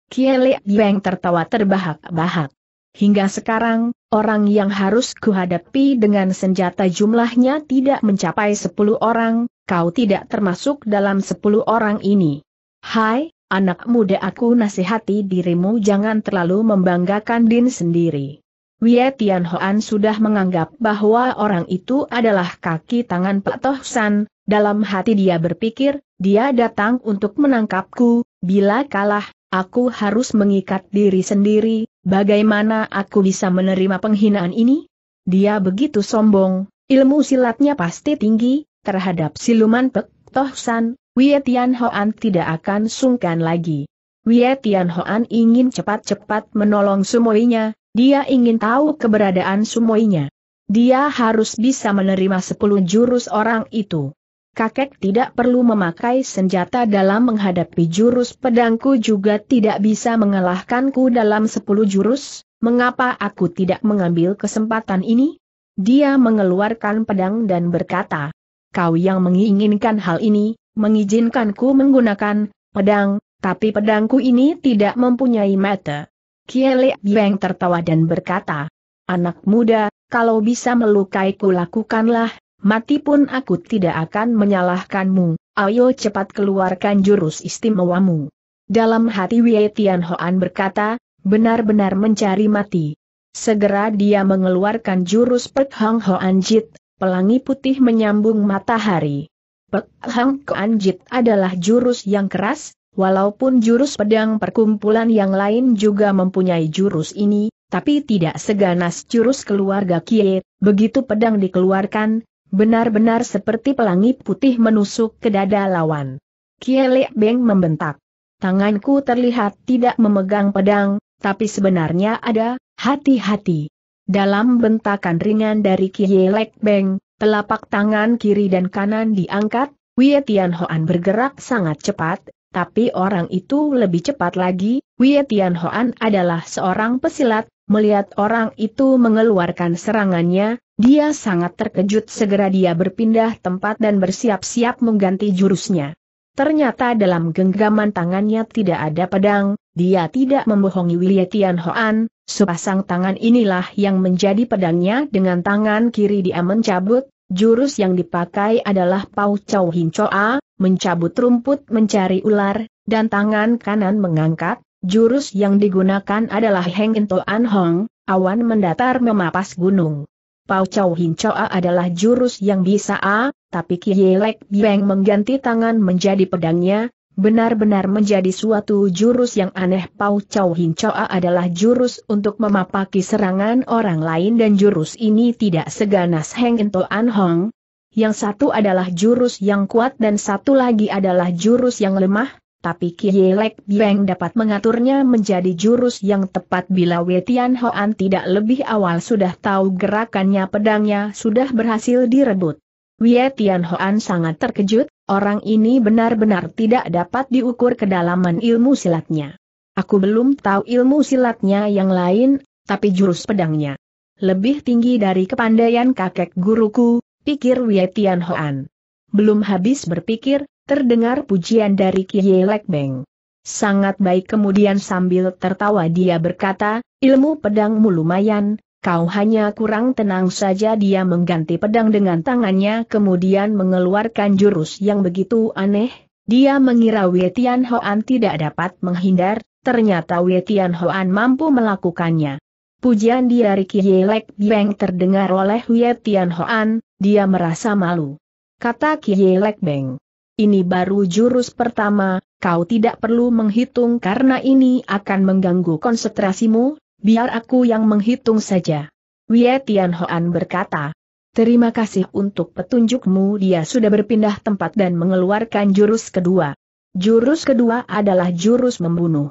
Kielek yang tertawa terbahak-bahak. Hingga sekarang, orang yang harus kuhadapi dengan senjata jumlahnya tidak mencapai 10 orang, kau tidak termasuk dalam 10 orang ini. Hai, anak muda aku nasihati dirimu jangan terlalu membanggakan din sendiri. Wei Hoan sudah menganggap bahwa orang itu adalah kaki tangan Pak Tohsan, dalam hati dia berpikir, dia datang untuk menangkapku, bila kalah, aku harus mengikat diri sendiri, bagaimana aku bisa menerima penghinaan ini? Dia begitu sombong, ilmu silatnya pasti tinggi, terhadap siluman Pak Tohsan, Wei Hoan tidak akan sungkan lagi. Wei Hoan ingin cepat-cepat menolong semuanya, dia ingin tahu keberadaan sumoinya. Dia harus bisa menerima sepuluh jurus orang itu. Kakek tidak perlu memakai senjata dalam menghadapi jurus pedangku juga tidak bisa mengalahkanku dalam sepuluh jurus, mengapa aku tidak mengambil kesempatan ini? Dia mengeluarkan pedang dan berkata, kau yang menginginkan hal ini, mengizinkanku menggunakan pedang, tapi pedangku ini tidak mempunyai mata. Kiele Beng tertawa dan berkata, Anak muda, kalau bisa melukaiku lakukanlah, mati pun aku tidak akan menyalahkanmu, ayo cepat keluarkan jurus istimewamu. Dalam hati Wei Tianhoan berkata, benar-benar mencari mati. Segera dia mengeluarkan jurus Pek Hang Hoan Jit, pelangi putih menyambung matahari. Pek Hang Hoan Jit adalah jurus yang keras, Walaupun jurus pedang perkumpulan yang lain juga mempunyai jurus ini, tapi tidak seganas jurus keluarga Kie, begitu pedang dikeluarkan, benar-benar seperti pelangi putih menusuk ke dada lawan. Kie Le Beng membentak. Tanganku terlihat tidak memegang pedang, tapi sebenarnya ada, hati-hati. Dalam bentakan ringan dari Kie Le Beng, telapak tangan kiri dan kanan diangkat, Wei Tian bergerak sangat cepat, tapi orang itu lebih cepat lagi, Wei Tian Hoan adalah seorang pesilat, melihat orang itu mengeluarkan serangannya, dia sangat terkejut segera dia berpindah tempat dan bersiap-siap mengganti jurusnya. Ternyata dalam genggaman tangannya tidak ada pedang, dia tidak membohongi Wilya Tian Hoan, sepasang tangan inilah yang menjadi pedangnya dengan tangan kiri dia mencabut, Jurus yang dipakai adalah Pau Chow Hin Choa, mencabut rumput mencari ular, dan tangan kanan mengangkat, jurus yang digunakan adalah Heng Into an Hong, awan mendatar memapas gunung. Pau Chow Hin Choa adalah jurus yang bisa A, tapi Lek Bieng mengganti tangan menjadi pedangnya, benar-benar menjadi suatu jurus yang aneh Pau Chow Hin Choa adalah jurus untuk memapaki serangan orang lain dan jurus ini tidak seganas Heng Into An Hong. Yang satu adalah jurus yang kuat dan satu lagi adalah jurus yang lemah, tapi Kiye Lek Bieng dapat mengaturnya menjadi jurus yang tepat bila Wetian Hoan tidak lebih awal sudah tahu gerakannya pedangnya sudah berhasil direbut. Wetian Hoan sangat terkejut, Orang ini benar-benar tidak dapat diukur kedalaman ilmu silatnya. Aku belum tahu ilmu silatnya yang lain, tapi jurus pedangnya. Lebih tinggi dari kepandaian kakek guruku, pikir Wietian Hoan. Belum habis berpikir, terdengar pujian dari Kiye Lekbeng. Sangat baik kemudian sambil tertawa dia berkata, ilmu pedangmu lumayan, Kau hanya kurang tenang saja dia mengganti pedang dengan tangannya kemudian mengeluarkan jurus yang begitu aneh. Dia mengira Wetian Hoan tidak dapat menghindar, ternyata Wetian Hoan mampu melakukannya. Pujian dia Riki Yelek Beng terdengar oleh Wetian Hoan, dia merasa malu. Kata Kielek Beng. Ini baru jurus pertama, kau tidak perlu menghitung karena ini akan mengganggu konsentrasimu, biar aku yang menghitung saja. Wie Tian Hoan berkata, Terima kasih untuk petunjukmu dia sudah berpindah tempat dan mengeluarkan jurus kedua. Jurus kedua adalah jurus membunuh.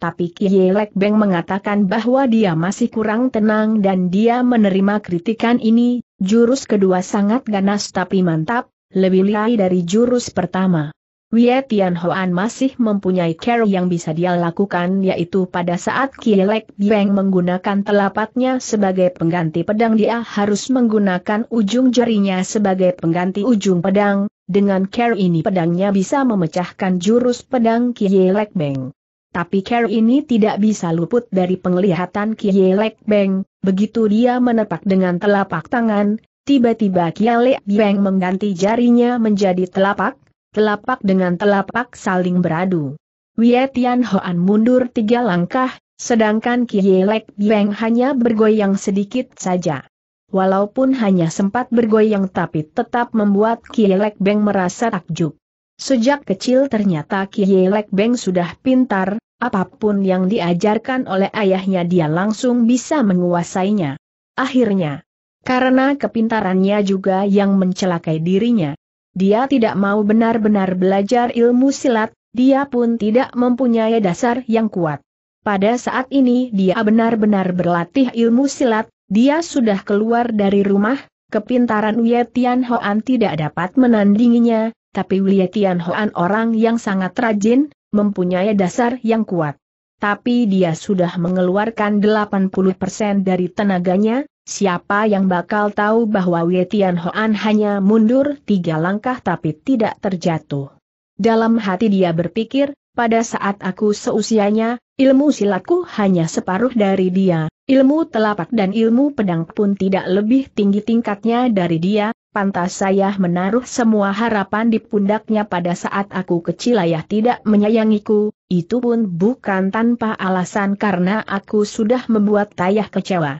Tapi Kie Lek Beng mengatakan bahwa dia masih kurang tenang dan dia menerima kritikan ini, jurus kedua sangat ganas tapi mantap, lebih liai dari jurus pertama. Wie Tian Hoan masih mempunyai care yang bisa dia lakukan yaitu pada saat Kielek Beng menggunakan telapaknya sebagai pengganti pedang dia harus menggunakan ujung jarinya sebagai pengganti ujung pedang, dengan care ini pedangnya bisa memecahkan jurus pedang Kielek Beng. Tapi care ini tidak bisa luput dari penglihatan Kielek Beng, begitu dia menepak dengan telapak tangan, tiba-tiba Kielek Beng mengganti jarinya menjadi telapak, telapak dengan telapak saling beradu. Wie Tian Hoan mundur tiga langkah, sedangkan Kielek Beng hanya bergoyang sedikit saja. Walaupun hanya sempat bergoyang tapi tetap membuat Kielek Beng merasa takjub. Sejak kecil ternyata Kielek Beng sudah pintar, apapun yang diajarkan oleh ayahnya dia langsung bisa menguasainya. Akhirnya, karena kepintarannya juga yang mencelakai dirinya, dia tidak mau benar-benar belajar ilmu silat, dia pun tidak mempunyai dasar yang kuat. Pada saat ini dia benar-benar berlatih ilmu silat, dia sudah keluar dari rumah, kepintaran Wei Tian tidak dapat menandinginya, tapi Wei Tian orang yang sangat rajin, mempunyai dasar yang kuat. Tapi dia sudah mengeluarkan 80% dari tenaganya, Siapa yang bakal tahu bahwa Wei Hoan hanya mundur tiga langkah tapi tidak terjatuh. Dalam hati dia berpikir, pada saat aku seusianya, ilmu silaku hanya separuh dari dia, ilmu telapak dan ilmu pedang pun tidak lebih tinggi tingkatnya dari dia, pantas saya menaruh semua harapan di pundaknya pada saat aku kecil ayah tidak menyayangiku, itu pun bukan tanpa alasan karena aku sudah membuat ayah kecewa.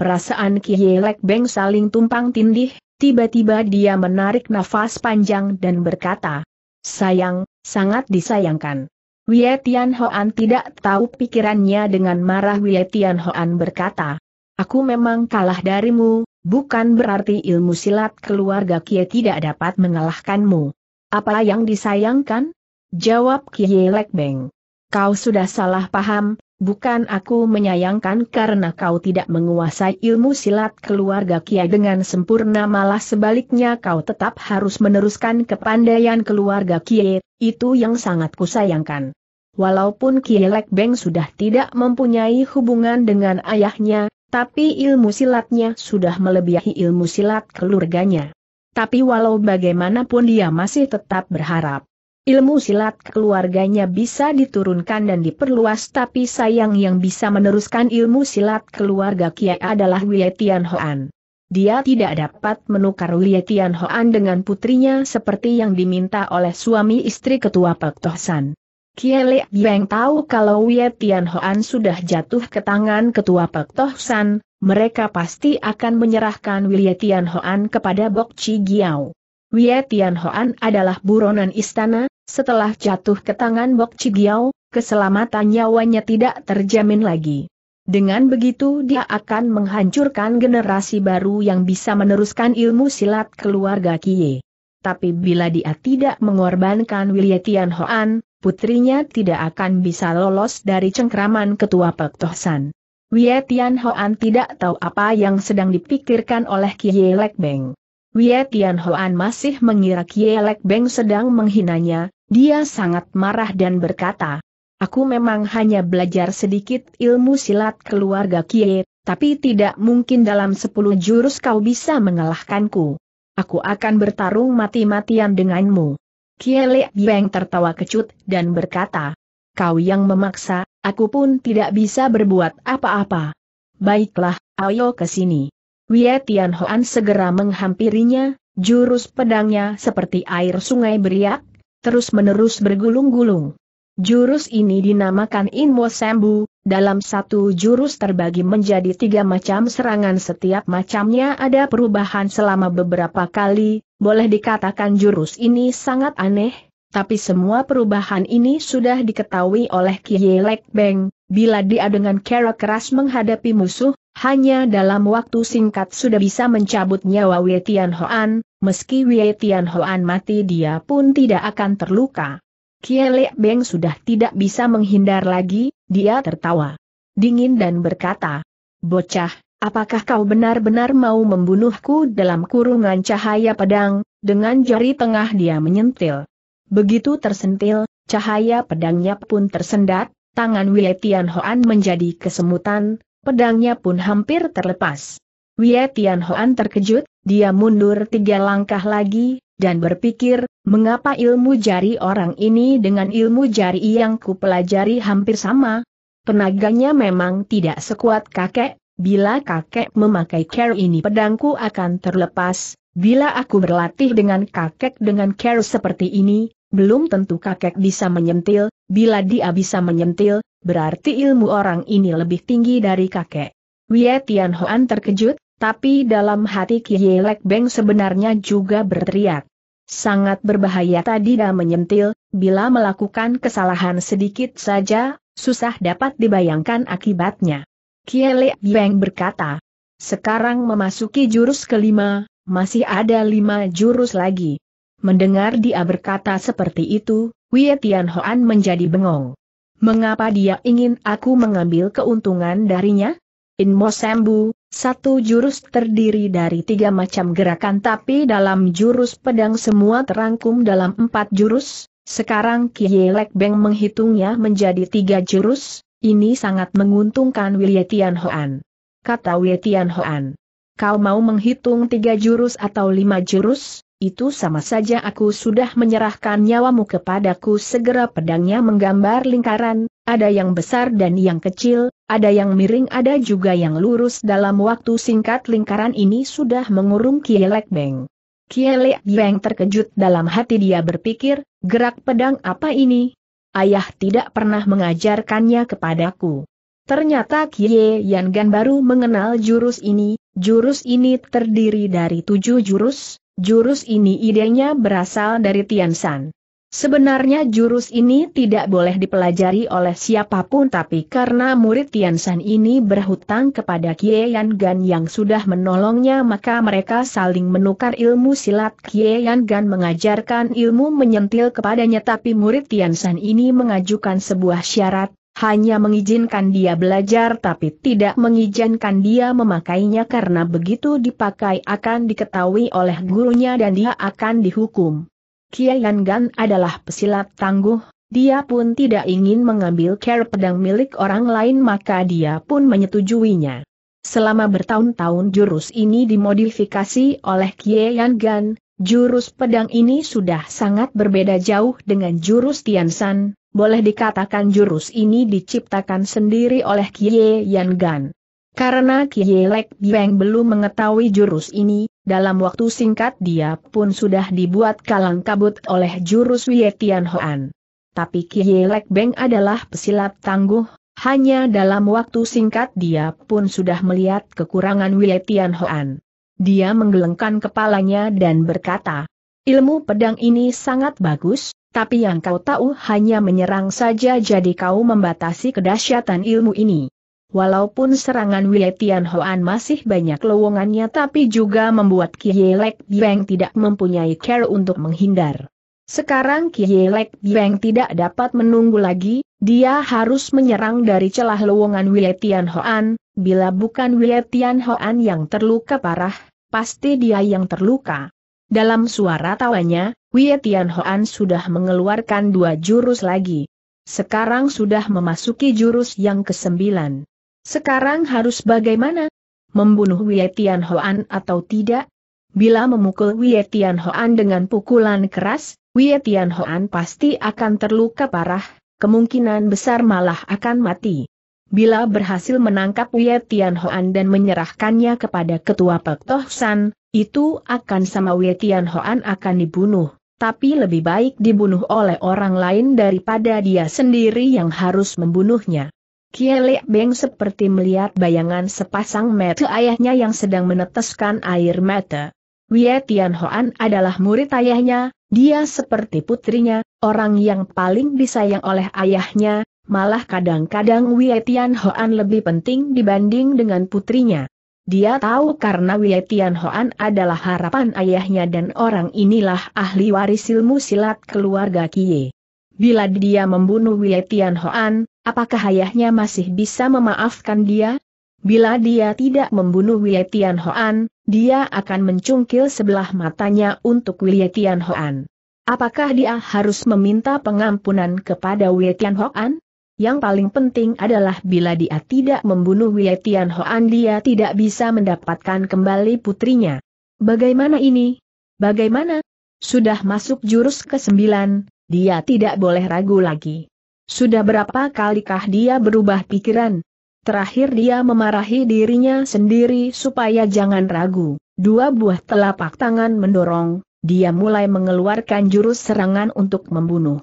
Perasaan Kielek Beng saling tumpang tindih, tiba-tiba dia menarik nafas panjang dan berkata, Sayang, sangat disayangkan. Wie Tian Hoan tidak tahu pikirannya dengan marah Wie Tian Hoan berkata, Aku memang kalah darimu, bukan berarti ilmu silat keluarga Kie tidak dapat mengalahkanmu. Apa yang disayangkan? Jawab Kie Beng, Kau sudah salah paham, Bukan aku menyayangkan karena kau tidak menguasai ilmu silat keluarga Kia dengan sempurna malah sebaliknya kau tetap harus meneruskan kepandaian keluarga Kia. itu yang sangat kusayangkan. Walaupun Kiai Beng sudah tidak mempunyai hubungan dengan ayahnya, tapi ilmu silatnya sudah melebihi ilmu silat keluarganya. Tapi walau bagaimanapun dia masih tetap berharap Ilmu silat keluarganya bisa diturunkan dan diperluas tapi sayang yang bisa meneruskan ilmu silat keluarga Kiai adalah Wei Hoan. Dia tidak dapat menukar Wei Hoan dengan putrinya seperti yang diminta oleh suami istri ketua Pak Tohsan. Kiai Le Beng tahu kalau Wei Hoan sudah jatuh ke tangan ketua Pak Tohsan, mereka pasti akan menyerahkan Wei Hoan kepada Bok Chi Giao. Wie Tianhoan adalah buronan istana, setelah jatuh ke tangan Bok Cigiao, keselamatan nyawanya tidak terjamin lagi. Dengan begitu dia akan menghancurkan generasi baru yang bisa meneruskan ilmu silat keluarga Kie. Tapi bila dia tidak mengorbankan William Hoan, putrinya tidak akan bisa lolos dari cengkraman ketua Pek Tohsan. Hoan tidak tahu apa yang sedang dipikirkan oleh Kie Lek Beng. Wie Tian Hoan masih mengira Kielek Beng sedang menghinanya, dia sangat marah dan berkata, Aku memang hanya belajar sedikit ilmu silat keluarga Kie, tapi tidak mungkin dalam sepuluh jurus kau bisa mengalahkanku. Aku akan bertarung mati-matian denganmu. Kielek Beng tertawa kecut dan berkata, Kau yang memaksa, aku pun tidak bisa berbuat apa-apa. Baiklah, ayo ke sini. Wei Hoan segera menghampirinya, jurus pedangnya seperti air sungai beriak, terus-menerus bergulung-gulung. Jurus ini dinamakan Inmo Sembu, dalam satu jurus terbagi menjadi tiga macam serangan setiap macamnya ada perubahan selama beberapa kali, boleh dikatakan jurus ini sangat aneh, tapi semua perubahan ini sudah diketahui oleh Kielek Lek Beng, bila dia dengan cara keras menghadapi musuh, hanya dalam waktu singkat sudah bisa mencabut nyawa Wei Tian meski Wei Tian mati dia pun tidak akan terluka. Kielek Lek Beng sudah tidak bisa menghindar lagi, dia tertawa. Dingin dan berkata, Bocah, apakah kau benar-benar mau membunuhku dalam kurungan cahaya pedang, dengan jari tengah dia menyentil. Begitu tersentil, cahaya pedangnya pun tersendat, tangan Wei Tian Hoan menjadi kesemutan, pedangnya pun hampir terlepas. Wei Tian Hoan terkejut, dia mundur tiga langkah lagi, dan berpikir, mengapa ilmu jari orang ini dengan ilmu jari yang ku pelajari hampir sama? Tenaganya memang tidak sekuat kakek, bila kakek memakai care ini pedangku akan terlepas, Bila aku berlatih dengan kakek dengan care seperti ini, belum tentu kakek bisa menyentil, bila dia bisa menyentil, berarti ilmu orang ini lebih tinggi dari kakek. Wie Tian terkejut, tapi dalam hati Kielek Beng sebenarnya juga berteriak. Sangat berbahaya tadi dah menyentil, bila melakukan kesalahan sedikit saja, susah dapat dibayangkan akibatnya. Kielek Beng berkata, sekarang memasuki jurus kelima, masih ada lima jurus lagi. Mendengar dia berkata seperti itu, Wei Tianhoan menjadi bengong. Mengapa dia ingin aku mengambil keuntungan darinya? In Mo sembu, satu jurus terdiri dari tiga macam gerakan tapi dalam jurus pedang semua terangkum dalam empat jurus, sekarang Kielek Beng menghitungnya menjadi tiga jurus, ini sangat menguntungkan Wei Tianhoan. Kata Wei Tianhoan, kau mau menghitung tiga jurus atau lima jurus? itu sama saja aku sudah menyerahkan nyawamu kepadaku segera pedangnya menggambar lingkaran, ada yang besar dan yang kecil, ada yang miring ada juga yang lurus dalam waktu singkat lingkaran ini sudah mengurung Kielek Beng. Kielek Beng terkejut dalam hati dia berpikir, gerak pedang apa ini? Ayah tidak pernah mengajarkannya kepadaku. Ternyata Kie Yan Gan baru mengenal jurus ini, jurus ini terdiri dari tujuh jurus, Jurus ini idenya berasal dari Tian Tiansan. Sebenarnya jurus ini tidak boleh dipelajari oleh siapapun tapi karena murid Tian Tiansan ini berhutang kepada Kie Yan Gan yang sudah menolongnya maka mereka saling menukar ilmu silat Kie Yan Gan mengajarkan ilmu menyentil kepadanya tapi murid Tian Tiansan ini mengajukan sebuah syarat, hanya mengizinkan dia belajar tapi tidak mengizinkan dia memakainya karena begitu dipakai akan diketahui oleh gurunya dan dia akan dihukum. Kiai Gan adalah pesilat tangguh, dia pun tidak ingin mengambil care pedang milik orang lain maka dia pun menyetujuinya. Selama bertahun-tahun jurus ini dimodifikasi oleh Kiai Gan, jurus pedang ini sudah sangat berbeda jauh dengan jurus Tian San boleh dikatakan jurus ini diciptakan sendiri oleh Kie Yan Gan. Karena Kie Lek belum mengetahui jurus ini, dalam waktu singkat dia pun sudah dibuat kalang kabut oleh jurus Wie Tian Hoan. Tapi Kie Lek Beng adalah pesilat tangguh, hanya dalam waktu singkat dia pun sudah melihat kekurangan Wie Tian Hoan. Dia menggelengkan kepalanya dan berkata, ilmu pedang ini sangat bagus, tapi yang kau tahu hanya menyerang saja jadi kau membatasi kedahsyatan ilmu ini. Walaupun serangan Willetian Hoan masih banyak lowongannya tapi juga membuat Kielek Biang tidak mempunyai care untuk menghindar. Sekarang Kielek Biang tidak dapat menunggu lagi, dia harus menyerang dari celah lowongan Willetian Hoan, bila bukan Willetian Hoan yang terluka parah, pasti dia yang terluka. Dalam suara tawanya, Wei Tianhoan sudah mengeluarkan dua jurus lagi. Sekarang sudah memasuki jurus yang kesembilan. Sekarang harus bagaimana? Membunuh Wei Tianhoan atau tidak? Bila memukul Wei Tianhoan dengan pukulan keras, Wei Tianhoan pasti akan terluka parah, kemungkinan besar malah akan mati. Bila berhasil menangkap Wei Tianhoan dan menyerahkannya kepada ketua Pek Toh San, itu akan sama Wei Hoan akan dibunuh, tapi lebih baik dibunuh oleh orang lain daripada dia sendiri yang harus membunuhnya. Kielek Beng seperti melihat bayangan sepasang mata ayahnya yang sedang meneteskan air mata. Wei Hoan adalah murid ayahnya, dia seperti putrinya, orang yang paling disayang oleh ayahnya, malah kadang-kadang Wei Hoan lebih penting dibanding dengan putrinya. Dia tahu karena Wei Tianhoan adalah harapan ayahnya dan orang inilah ahli waris ilmu silat keluarga Kie. Bila dia membunuh Wei Tianhoan, apakah ayahnya masih bisa memaafkan dia? Bila dia tidak membunuh Wei Tianhoan, dia akan mencungkil sebelah matanya untuk Wei Tianhoan. Apakah dia harus meminta pengampunan kepada Wei Tianhoan? Yang paling penting adalah bila dia tidak membunuh Wei Tian Hoan dia tidak bisa mendapatkan kembali putrinya. Bagaimana ini? Bagaimana? Sudah masuk jurus ke-9, dia tidak boleh ragu lagi. Sudah berapa kalikah dia berubah pikiran? Terakhir dia memarahi dirinya sendiri supaya jangan ragu. Dua buah telapak tangan mendorong, dia mulai mengeluarkan jurus serangan untuk membunuh.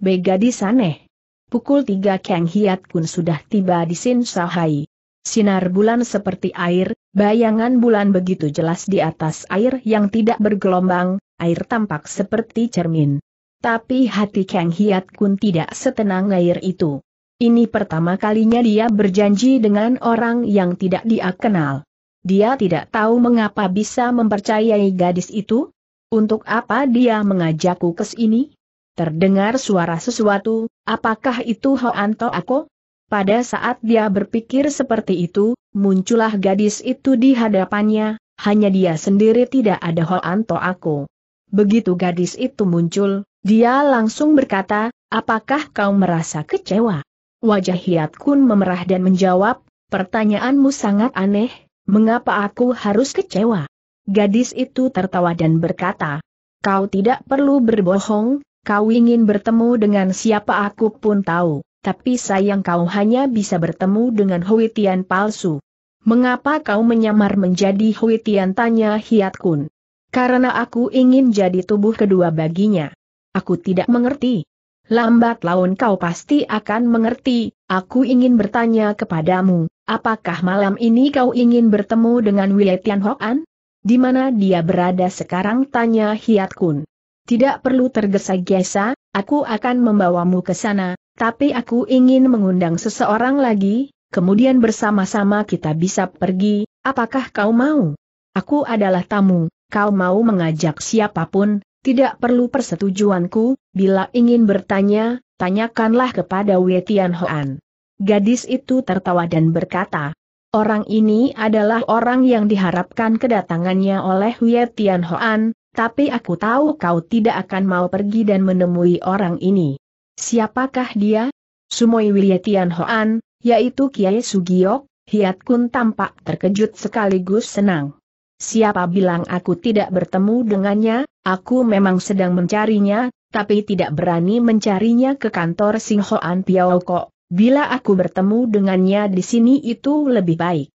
Begadis aneh. Pukul tiga Kang Hiat Kun sudah tiba di Sin Sahai. Sinar bulan seperti air, bayangan bulan begitu jelas di atas air yang tidak bergelombang, air tampak seperti cermin. Tapi hati Kang Hiat Kun tidak setenang air itu. Ini pertama kalinya dia berjanji dengan orang yang tidak dia kenal. Dia tidak tahu mengapa bisa mempercayai gadis itu. Untuk apa dia mengajakku ke sini? Terdengar suara sesuatu, apakah itu Hoanto Ako? Pada saat dia berpikir seperti itu, muncullah gadis itu di hadapannya, hanya dia sendiri tidak ada Hoanto Ako. Begitu gadis itu muncul, dia langsung berkata, apakah kau merasa kecewa? Wajah Hiat Kun memerah dan menjawab, pertanyaanmu sangat aneh, mengapa aku harus kecewa? Gadis itu tertawa dan berkata, kau tidak perlu berbohong, kau ingin bertemu dengan siapa aku pun tahu, tapi sayang kau hanya bisa bertemu dengan Huitian palsu. Mengapa kau menyamar menjadi Huitian tanya Hiat Kun? Karena aku ingin jadi tubuh kedua baginya. Aku tidak mengerti. Lambat laun kau pasti akan mengerti, aku ingin bertanya kepadamu, apakah malam ini kau ingin bertemu dengan Wei Tian Hoan? Di mana dia berada sekarang tanya Hiat Kun. Tidak perlu tergesa-gesa, aku akan membawamu ke sana, tapi aku ingin mengundang seseorang lagi, kemudian bersama-sama kita bisa pergi, apakah kau mau? Aku adalah tamu, kau mau mengajak siapapun, tidak perlu persetujuanku, bila ingin bertanya, tanyakanlah kepada Wetian Hoan. Gadis itu tertawa dan berkata, Orang ini adalah orang yang diharapkan kedatangannya oleh Wei Hoan, tapi aku tahu kau tidak akan mau pergi dan menemui orang ini. Siapakah dia? Sumoi Wiyetian Hoan, yaitu Kiai Sugiok, Hiat Kun tampak terkejut sekaligus senang. Siapa bilang aku tidak bertemu dengannya, aku memang sedang mencarinya, tapi tidak berani mencarinya ke kantor Singhoan Piao Kok. Bila aku bertemu dengannya di sini itu lebih baik.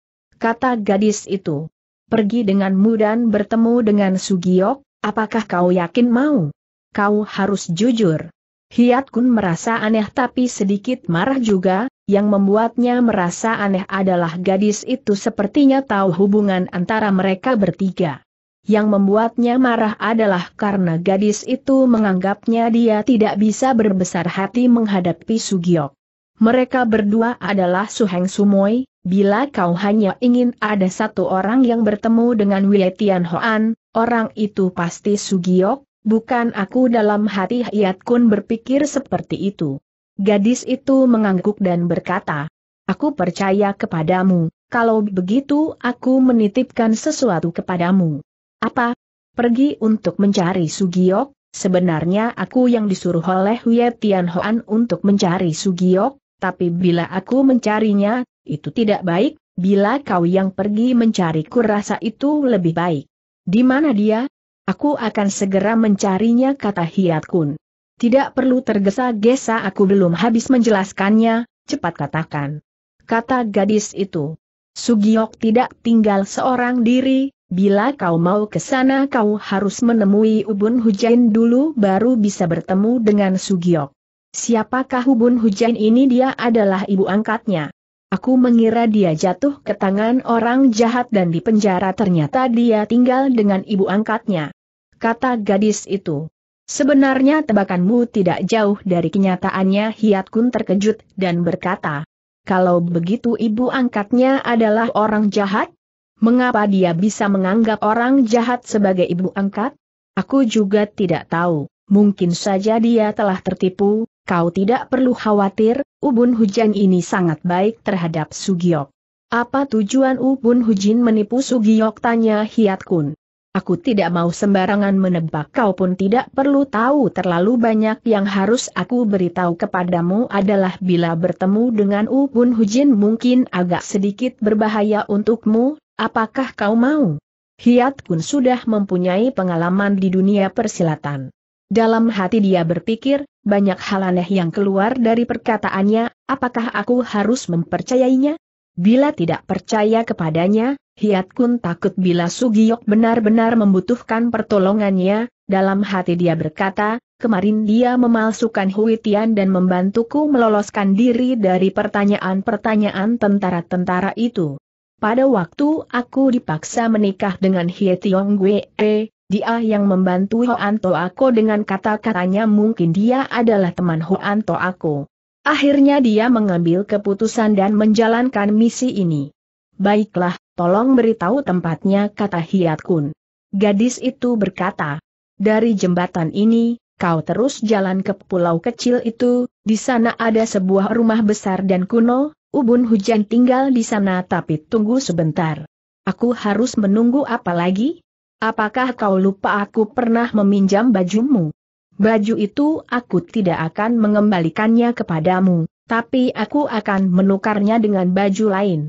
Kata gadis itu. Pergi denganmu dan bertemu dengan Sugiok, Apakah kau yakin mau? Kau harus jujur. Hiat Kun merasa aneh tapi sedikit marah juga, yang membuatnya merasa aneh adalah gadis itu sepertinya tahu hubungan antara mereka bertiga. Yang membuatnya marah adalah karena gadis itu menganggapnya dia tidak bisa berbesar hati menghadapi Sugiok. Mereka berdua adalah Suheng Sumoy, Bila kau hanya ingin ada satu orang yang bertemu dengan Wei Tian Hoan, orang itu pasti Sugiok, bukan aku dalam hati Hiat Kun berpikir seperti itu. Gadis itu mengangguk dan berkata, Aku percaya kepadamu, kalau begitu aku menitipkan sesuatu kepadamu. Apa? Pergi untuk mencari Sugiok, sebenarnya aku yang disuruh oleh Wei Tian Hoan untuk mencari Sugiok, tapi bila aku mencarinya, itu tidak baik, bila kau yang pergi mencari kurasa itu lebih baik. Di mana dia? Aku akan segera mencarinya kata Hiat Kun. Tidak perlu tergesa-gesa aku belum habis menjelaskannya, cepat katakan. Kata gadis itu. Sugiok tidak tinggal seorang diri, bila kau mau ke sana kau harus menemui Ubun Hujain dulu baru bisa bertemu dengan Sugiok. Siapakah Ubun Hujain ini dia adalah ibu angkatnya. Aku mengira dia jatuh ke tangan orang jahat dan dipenjara ternyata dia tinggal dengan ibu angkatnya. Kata gadis itu. Sebenarnya tebakanmu tidak jauh dari kenyataannya Hiat Kun terkejut dan berkata. Kalau begitu ibu angkatnya adalah orang jahat? Mengapa dia bisa menganggap orang jahat sebagai ibu angkat? Aku juga tidak tahu, mungkin saja dia telah tertipu, Kau tidak perlu khawatir, ubun hujan ini sangat baik terhadap Sugiok. Apa tujuan ubun hujin menipu Sugiok tanya Hiat Kun. Aku tidak mau sembarangan menebak kau pun tidak perlu tahu terlalu banyak yang harus aku beritahu kepadamu adalah bila bertemu dengan ubun hujin mungkin agak sedikit berbahaya untukmu, apakah kau mau? Hiat Kun sudah mempunyai pengalaman di dunia persilatan. Dalam hati dia berpikir, banyak hal aneh yang keluar dari perkataannya, apakah aku harus mempercayainya? Bila tidak percaya kepadanya, Hiat Kun takut bila Sugiyok benar-benar membutuhkan pertolongannya, dalam hati dia berkata, kemarin dia memalsukan Huitian dan membantuku meloloskan diri dari pertanyaan-pertanyaan tentara-tentara itu. Pada waktu aku dipaksa menikah dengan Hietiong Tiong dia yang membantu Hoanto aku dengan kata-katanya mungkin dia adalah teman Hoanto aku. Akhirnya dia mengambil keputusan dan menjalankan misi ini. Baiklah, tolong beritahu tempatnya kata Hiat Kun. Gadis itu berkata, dari jembatan ini, kau terus jalan ke pulau kecil itu, di sana ada sebuah rumah besar dan kuno, ubun hujan tinggal di sana tapi tunggu sebentar. Aku harus menunggu apa lagi? Apakah kau lupa aku pernah meminjam bajumu? Baju itu aku tidak akan mengembalikannya kepadamu, tapi aku akan menukarnya dengan baju lain.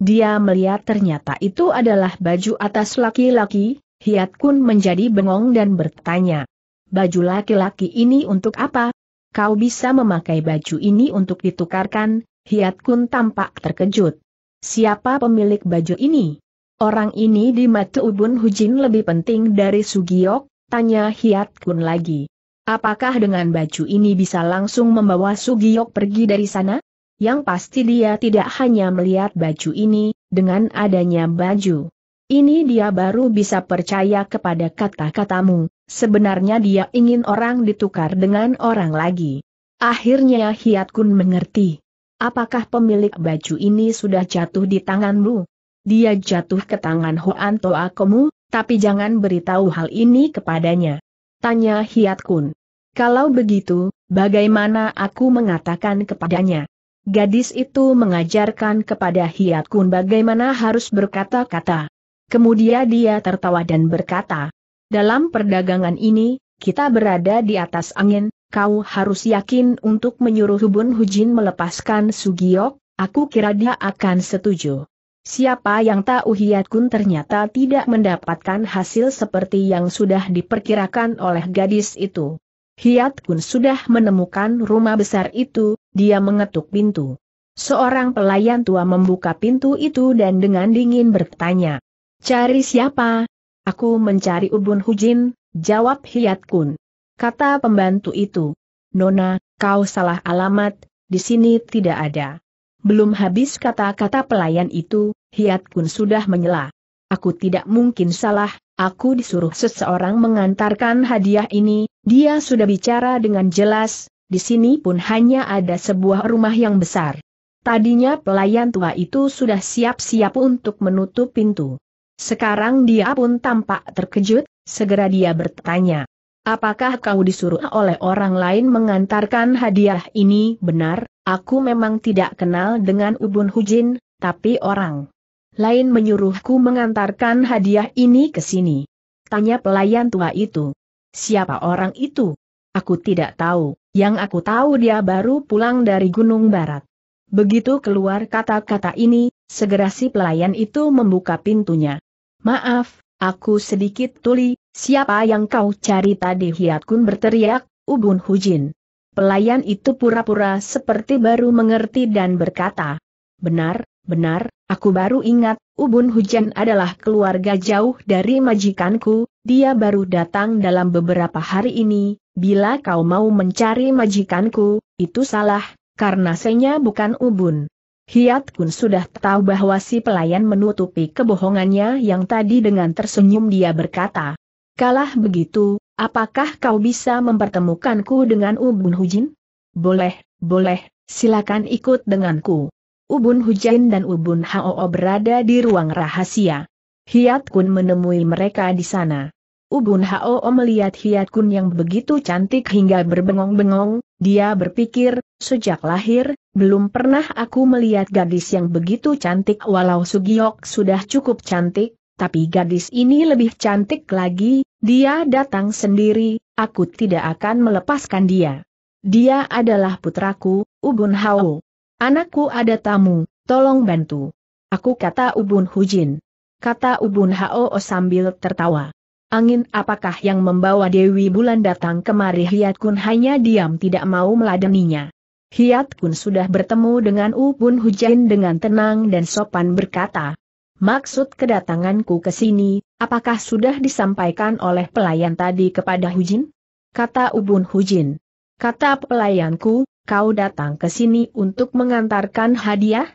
Dia melihat ternyata itu adalah baju atas laki-laki, Hiat Kun menjadi bengong dan bertanya. Baju laki-laki ini untuk apa? Kau bisa memakai baju ini untuk ditukarkan? Hiat Kun tampak terkejut. Siapa pemilik baju ini? Orang ini di mata Ubun Hujin lebih penting dari Sugiok, tanya Hiat Kun lagi. Apakah dengan baju ini bisa langsung membawa Sugiok pergi dari sana? Yang pasti dia tidak hanya melihat baju ini, dengan adanya baju. Ini dia baru bisa percaya kepada kata-katamu, sebenarnya dia ingin orang ditukar dengan orang lagi. Akhirnya Hiat Kun mengerti. Apakah pemilik baju ini sudah jatuh di tanganmu? dia jatuh ke tangan Hoan Toa Komu, tapi jangan beritahu hal ini kepadanya. Tanya Hiat Kun. Kalau begitu, bagaimana aku mengatakan kepadanya? Gadis itu mengajarkan kepada Hiat Kun bagaimana harus berkata-kata. Kemudian dia tertawa dan berkata, dalam perdagangan ini, kita berada di atas angin, kau harus yakin untuk menyuruh Hubun Hujin melepaskan Sugiyok. aku kira dia akan setuju. Siapa yang tahu Hiat Kun ternyata tidak mendapatkan hasil seperti yang sudah diperkirakan oleh gadis itu. Hiat Kun sudah menemukan rumah besar itu, dia mengetuk pintu. Seorang pelayan tua membuka pintu itu dan dengan dingin bertanya. Cari siapa? Aku mencari Ubun Hujin, jawab Hiat Kun. Kata pembantu itu. Nona, kau salah alamat, di sini tidak ada. Belum habis kata-kata pelayan itu, Hiat Kun sudah menyela. Aku tidak mungkin salah, aku disuruh seseorang mengantarkan hadiah ini, dia sudah bicara dengan jelas, di sini pun hanya ada sebuah rumah yang besar. Tadinya pelayan tua itu sudah siap-siap untuk menutup pintu. Sekarang dia pun tampak terkejut, segera dia bertanya. Apakah kau disuruh oleh orang lain mengantarkan hadiah ini benar? Aku memang tidak kenal dengan Ubun Hujin, tapi orang lain menyuruhku mengantarkan hadiah ini ke sini. Tanya pelayan tua itu. Siapa orang itu? Aku tidak tahu, yang aku tahu dia baru pulang dari Gunung Barat. Begitu keluar kata-kata ini, segera si pelayan itu membuka pintunya. Maaf, aku sedikit tuli, siapa yang kau cari tadi Hiat Kun berteriak, Ubun Hujin. Pelayan itu pura-pura seperti baru mengerti dan berkata, Benar, benar, aku baru ingat, Ubun Hujan adalah keluarga jauh dari majikanku, dia baru datang dalam beberapa hari ini, bila kau mau mencari majikanku, itu salah, karena senya bukan Ubun. Hiat pun sudah tahu bahwa si pelayan menutupi kebohongannya yang tadi dengan tersenyum dia berkata. Kalah begitu, Apakah kau bisa mempertemukanku dengan Ubun Hujin? Boleh, boleh, silakan ikut denganku. Ubun Hujin dan Ubun Hao berada di ruang rahasia. Hiat Kun menemui mereka di sana. Ubun Hao melihat Hiat Kun yang begitu cantik hingga berbengong-bengong, dia berpikir, sejak lahir, belum pernah aku melihat gadis yang begitu cantik walau Sugiok sudah cukup cantik, tapi gadis ini lebih cantik lagi, dia datang sendiri, aku tidak akan melepaskan dia. Dia adalah putraku, Ubun Hao. Anakku ada tamu, tolong bantu. Aku kata Ubun Hujin. Kata Ubun Hao sambil tertawa. Angin apakah yang membawa Dewi Bulan datang kemari Hiat Kun hanya diam tidak mau meladeninya. Hiat Kun sudah bertemu dengan Ubun Hujin dengan tenang dan sopan berkata, Maksud kedatanganku ke sini, apakah sudah disampaikan oleh pelayan tadi kepada Hujin? Kata Ubun Hujin. Kata pelayanku, kau datang ke sini untuk mengantarkan hadiah?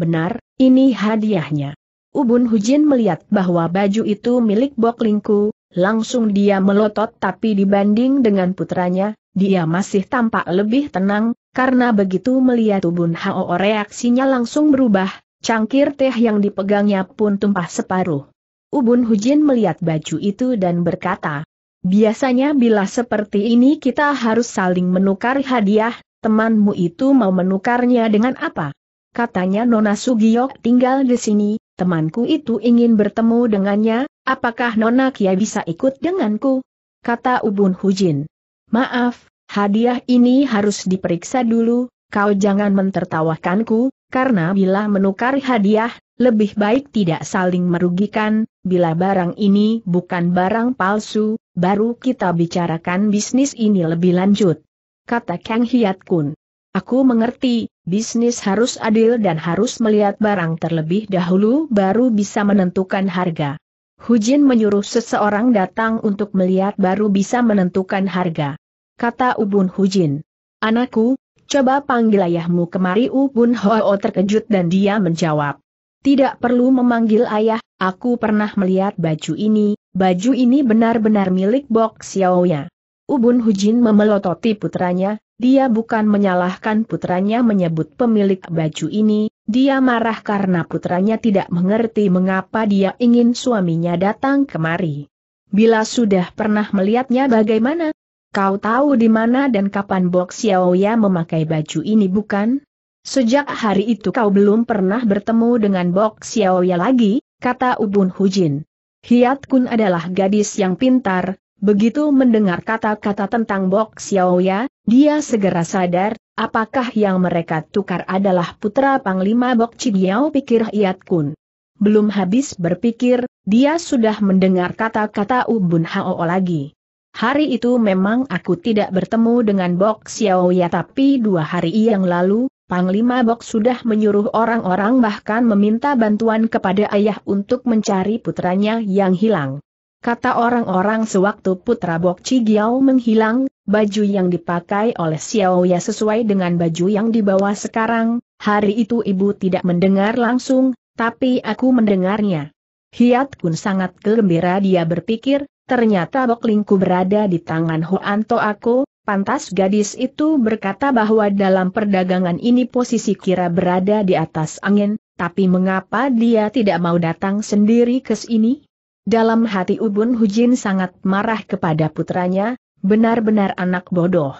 Benar, ini hadiahnya. Ubun Hujin melihat bahwa baju itu milik Boklingku, langsung dia melotot tapi dibanding dengan putranya, dia masih tampak lebih tenang, karena begitu melihat Ubun Hao reaksinya langsung berubah, Cangkir teh yang dipegangnya pun tumpah separuh. Ubun Hujin melihat baju itu dan berkata, Biasanya bila seperti ini kita harus saling menukar hadiah, temanmu itu mau menukarnya dengan apa? Katanya Nona Sugiyok tinggal di sini, temanku itu ingin bertemu dengannya, apakah Nona Kia bisa ikut denganku? Kata Ubun Hujin. Maaf, hadiah ini harus diperiksa dulu, kau jangan mentertawakanku, karena bila menukar hadiah, lebih baik tidak saling merugikan, bila barang ini bukan barang palsu, baru kita bicarakan bisnis ini lebih lanjut. Kata Kang Hiat Kun. Aku mengerti, bisnis harus adil dan harus melihat barang terlebih dahulu baru bisa menentukan harga. Hu Jin menyuruh seseorang datang untuk melihat baru bisa menentukan harga. Kata Ubun Hu Jin. Anakku, Coba panggil ayahmu kemari ubun Hoo terkejut dan dia menjawab. Tidak perlu memanggil ayah, aku pernah melihat baju ini, baju ini benar-benar milik Bok Xiaoya. Ubun Hujin memelototi putranya, dia bukan menyalahkan putranya menyebut pemilik baju ini, dia marah karena putranya tidak mengerti mengapa dia ingin suaminya datang kemari. Bila sudah pernah melihatnya bagaimana, Kau tahu di mana dan kapan Bok Xiaoya memakai baju ini bukan? Sejak hari itu kau belum pernah bertemu dengan Bok Xiaoya lagi, kata Ubun Hujin. Hiat Kun adalah gadis yang pintar, begitu mendengar kata-kata tentang Bok Xiaoya, dia segera sadar, apakah yang mereka tukar adalah putra Panglima Bok Chigiao pikir Hiat Kun. Belum habis berpikir, dia sudah mendengar kata-kata Ubun Hao lagi. Hari itu memang aku tidak bertemu dengan Bok Xiaoya tapi dua hari yang lalu, Panglima Bok sudah menyuruh orang-orang bahkan meminta bantuan kepada ayah untuk mencari putranya yang hilang. Kata orang-orang sewaktu putra Bok Cigiao menghilang, baju yang dipakai oleh Xiao Xiaoya sesuai dengan baju yang dibawa sekarang, hari itu ibu tidak mendengar langsung, tapi aku mendengarnya. Hiat pun sangat gembira dia berpikir, Ternyata boklingku berada di tangan Huanto aku, pantas gadis itu berkata bahwa dalam perdagangan ini posisi kira berada di atas angin, tapi mengapa dia tidak mau datang sendiri ke sini? Dalam hati Ubun Hujin sangat marah kepada putranya, benar-benar anak bodoh.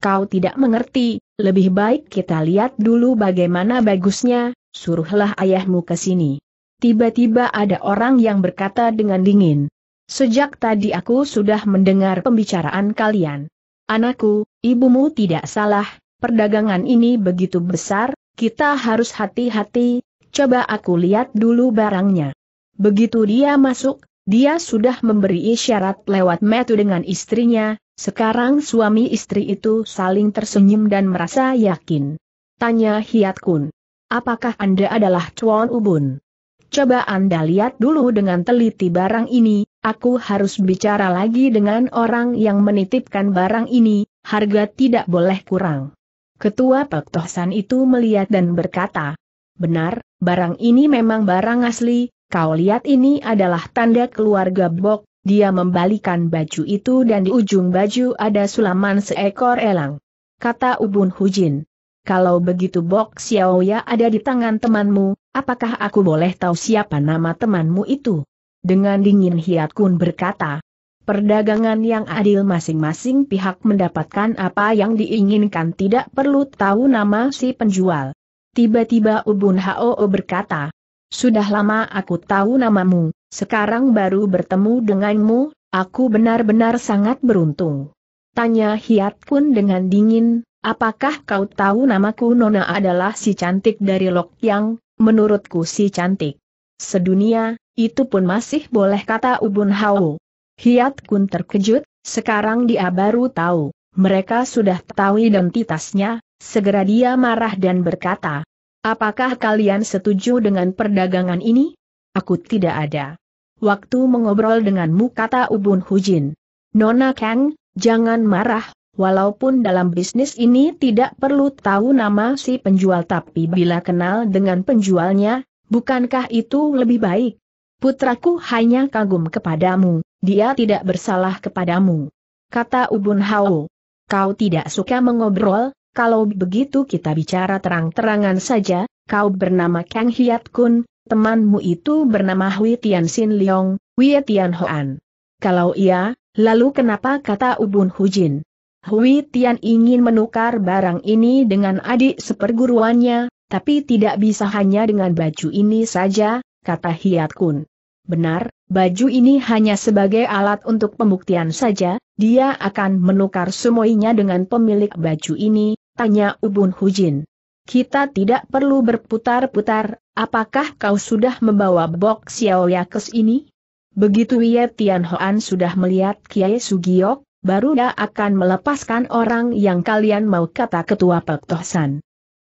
Kau tidak mengerti, lebih baik kita lihat dulu bagaimana bagusnya, suruhlah ayahmu ke sini. Tiba-tiba ada orang yang berkata dengan dingin, Sejak tadi aku sudah mendengar pembicaraan kalian. Anakku, ibumu tidak salah, perdagangan ini begitu besar, kita harus hati-hati, coba aku lihat dulu barangnya. Begitu dia masuk, dia sudah memberi isyarat lewat metu dengan istrinya, sekarang suami istri itu saling tersenyum dan merasa yakin. Tanya Hiat Kun. Apakah Anda adalah Chuan Ubun? Coba Anda lihat dulu dengan teliti barang ini, Aku harus bicara lagi dengan orang yang menitipkan barang ini, harga tidak boleh kurang. Ketua Pek Tohsan itu melihat dan berkata, Benar, barang ini memang barang asli, kau lihat ini adalah tanda keluarga Bok, dia membalikan baju itu dan di ujung baju ada sulaman seekor elang. Kata Ubun Hujin. Kalau begitu Bok Xiaoya ada di tangan temanmu, apakah aku boleh tahu siapa nama temanmu itu? Dengan dingin Hiat Kun berkata, perdagangan yang adil masing-masing pihak mendapatkan apa yang diinginkan tidak perlu tahu nama si penjual. Tiba-tiba Ubun Hoo berkata, sudah lama aku tahu namamu, sekarang baru bertemu denganmu, aku benar-benar sangat beruntung. Tanya Hiat Kun dengan dingin, apakah kau tahu namaku Nona adalah si cantik dari Lok Yang, menurutku si cantik. Sedunia, itu pun masih boleh kata Ubun Hao. Hiat Kun terkejut, sekarang dia baru tahu. Mereka sudah tahu identitasnya, segera dia marah dan berkata, Apakah kalian setuju dengan perdagangan ini? Aku tidak ada. Waktu mengobrol denganmu kata Ubun Hujin. Nona Kang, jangan marah, walaupun dalam bisnis ini tidak perlu tahu nama si penjual tapi bila kenal dengan penjualnya, bukankah itu lebih baik? Putraku hanya kagum kepadamu, dia tidak bersalah kepadamu. Kata Ubun Hao. Kau tidak suka mengobrol, kalau begitu kita bicara terang-terangan saja, kau bernama Kang Hiat Kun, temanmu itu bernama Hui Tian Sin Leong, Hui Tian Hoan. Kalau iya, lalu kenapa kata Ubun Hujin? Hui Tian ingin menukar barang ini dengan adik seperguruannya, tapi tidak bisa hanya dengan baju ini saja, kata Hiat Kun. Benar, baju ini hanya sebagai alat untuk pembuktian saja, dia akan menukar semuanya dengan pemilik baju ini, tanya Ubun Hujin. Kita tidak perlu berputar-putar, apakah kau sudah membawa bok Xiao Yakes ini? Begitu Ye Tian Hoan sudah melihat Kiai Sugiok, baru dia akan melepaskan orang yang kalian mau kata ketua Pektohsan.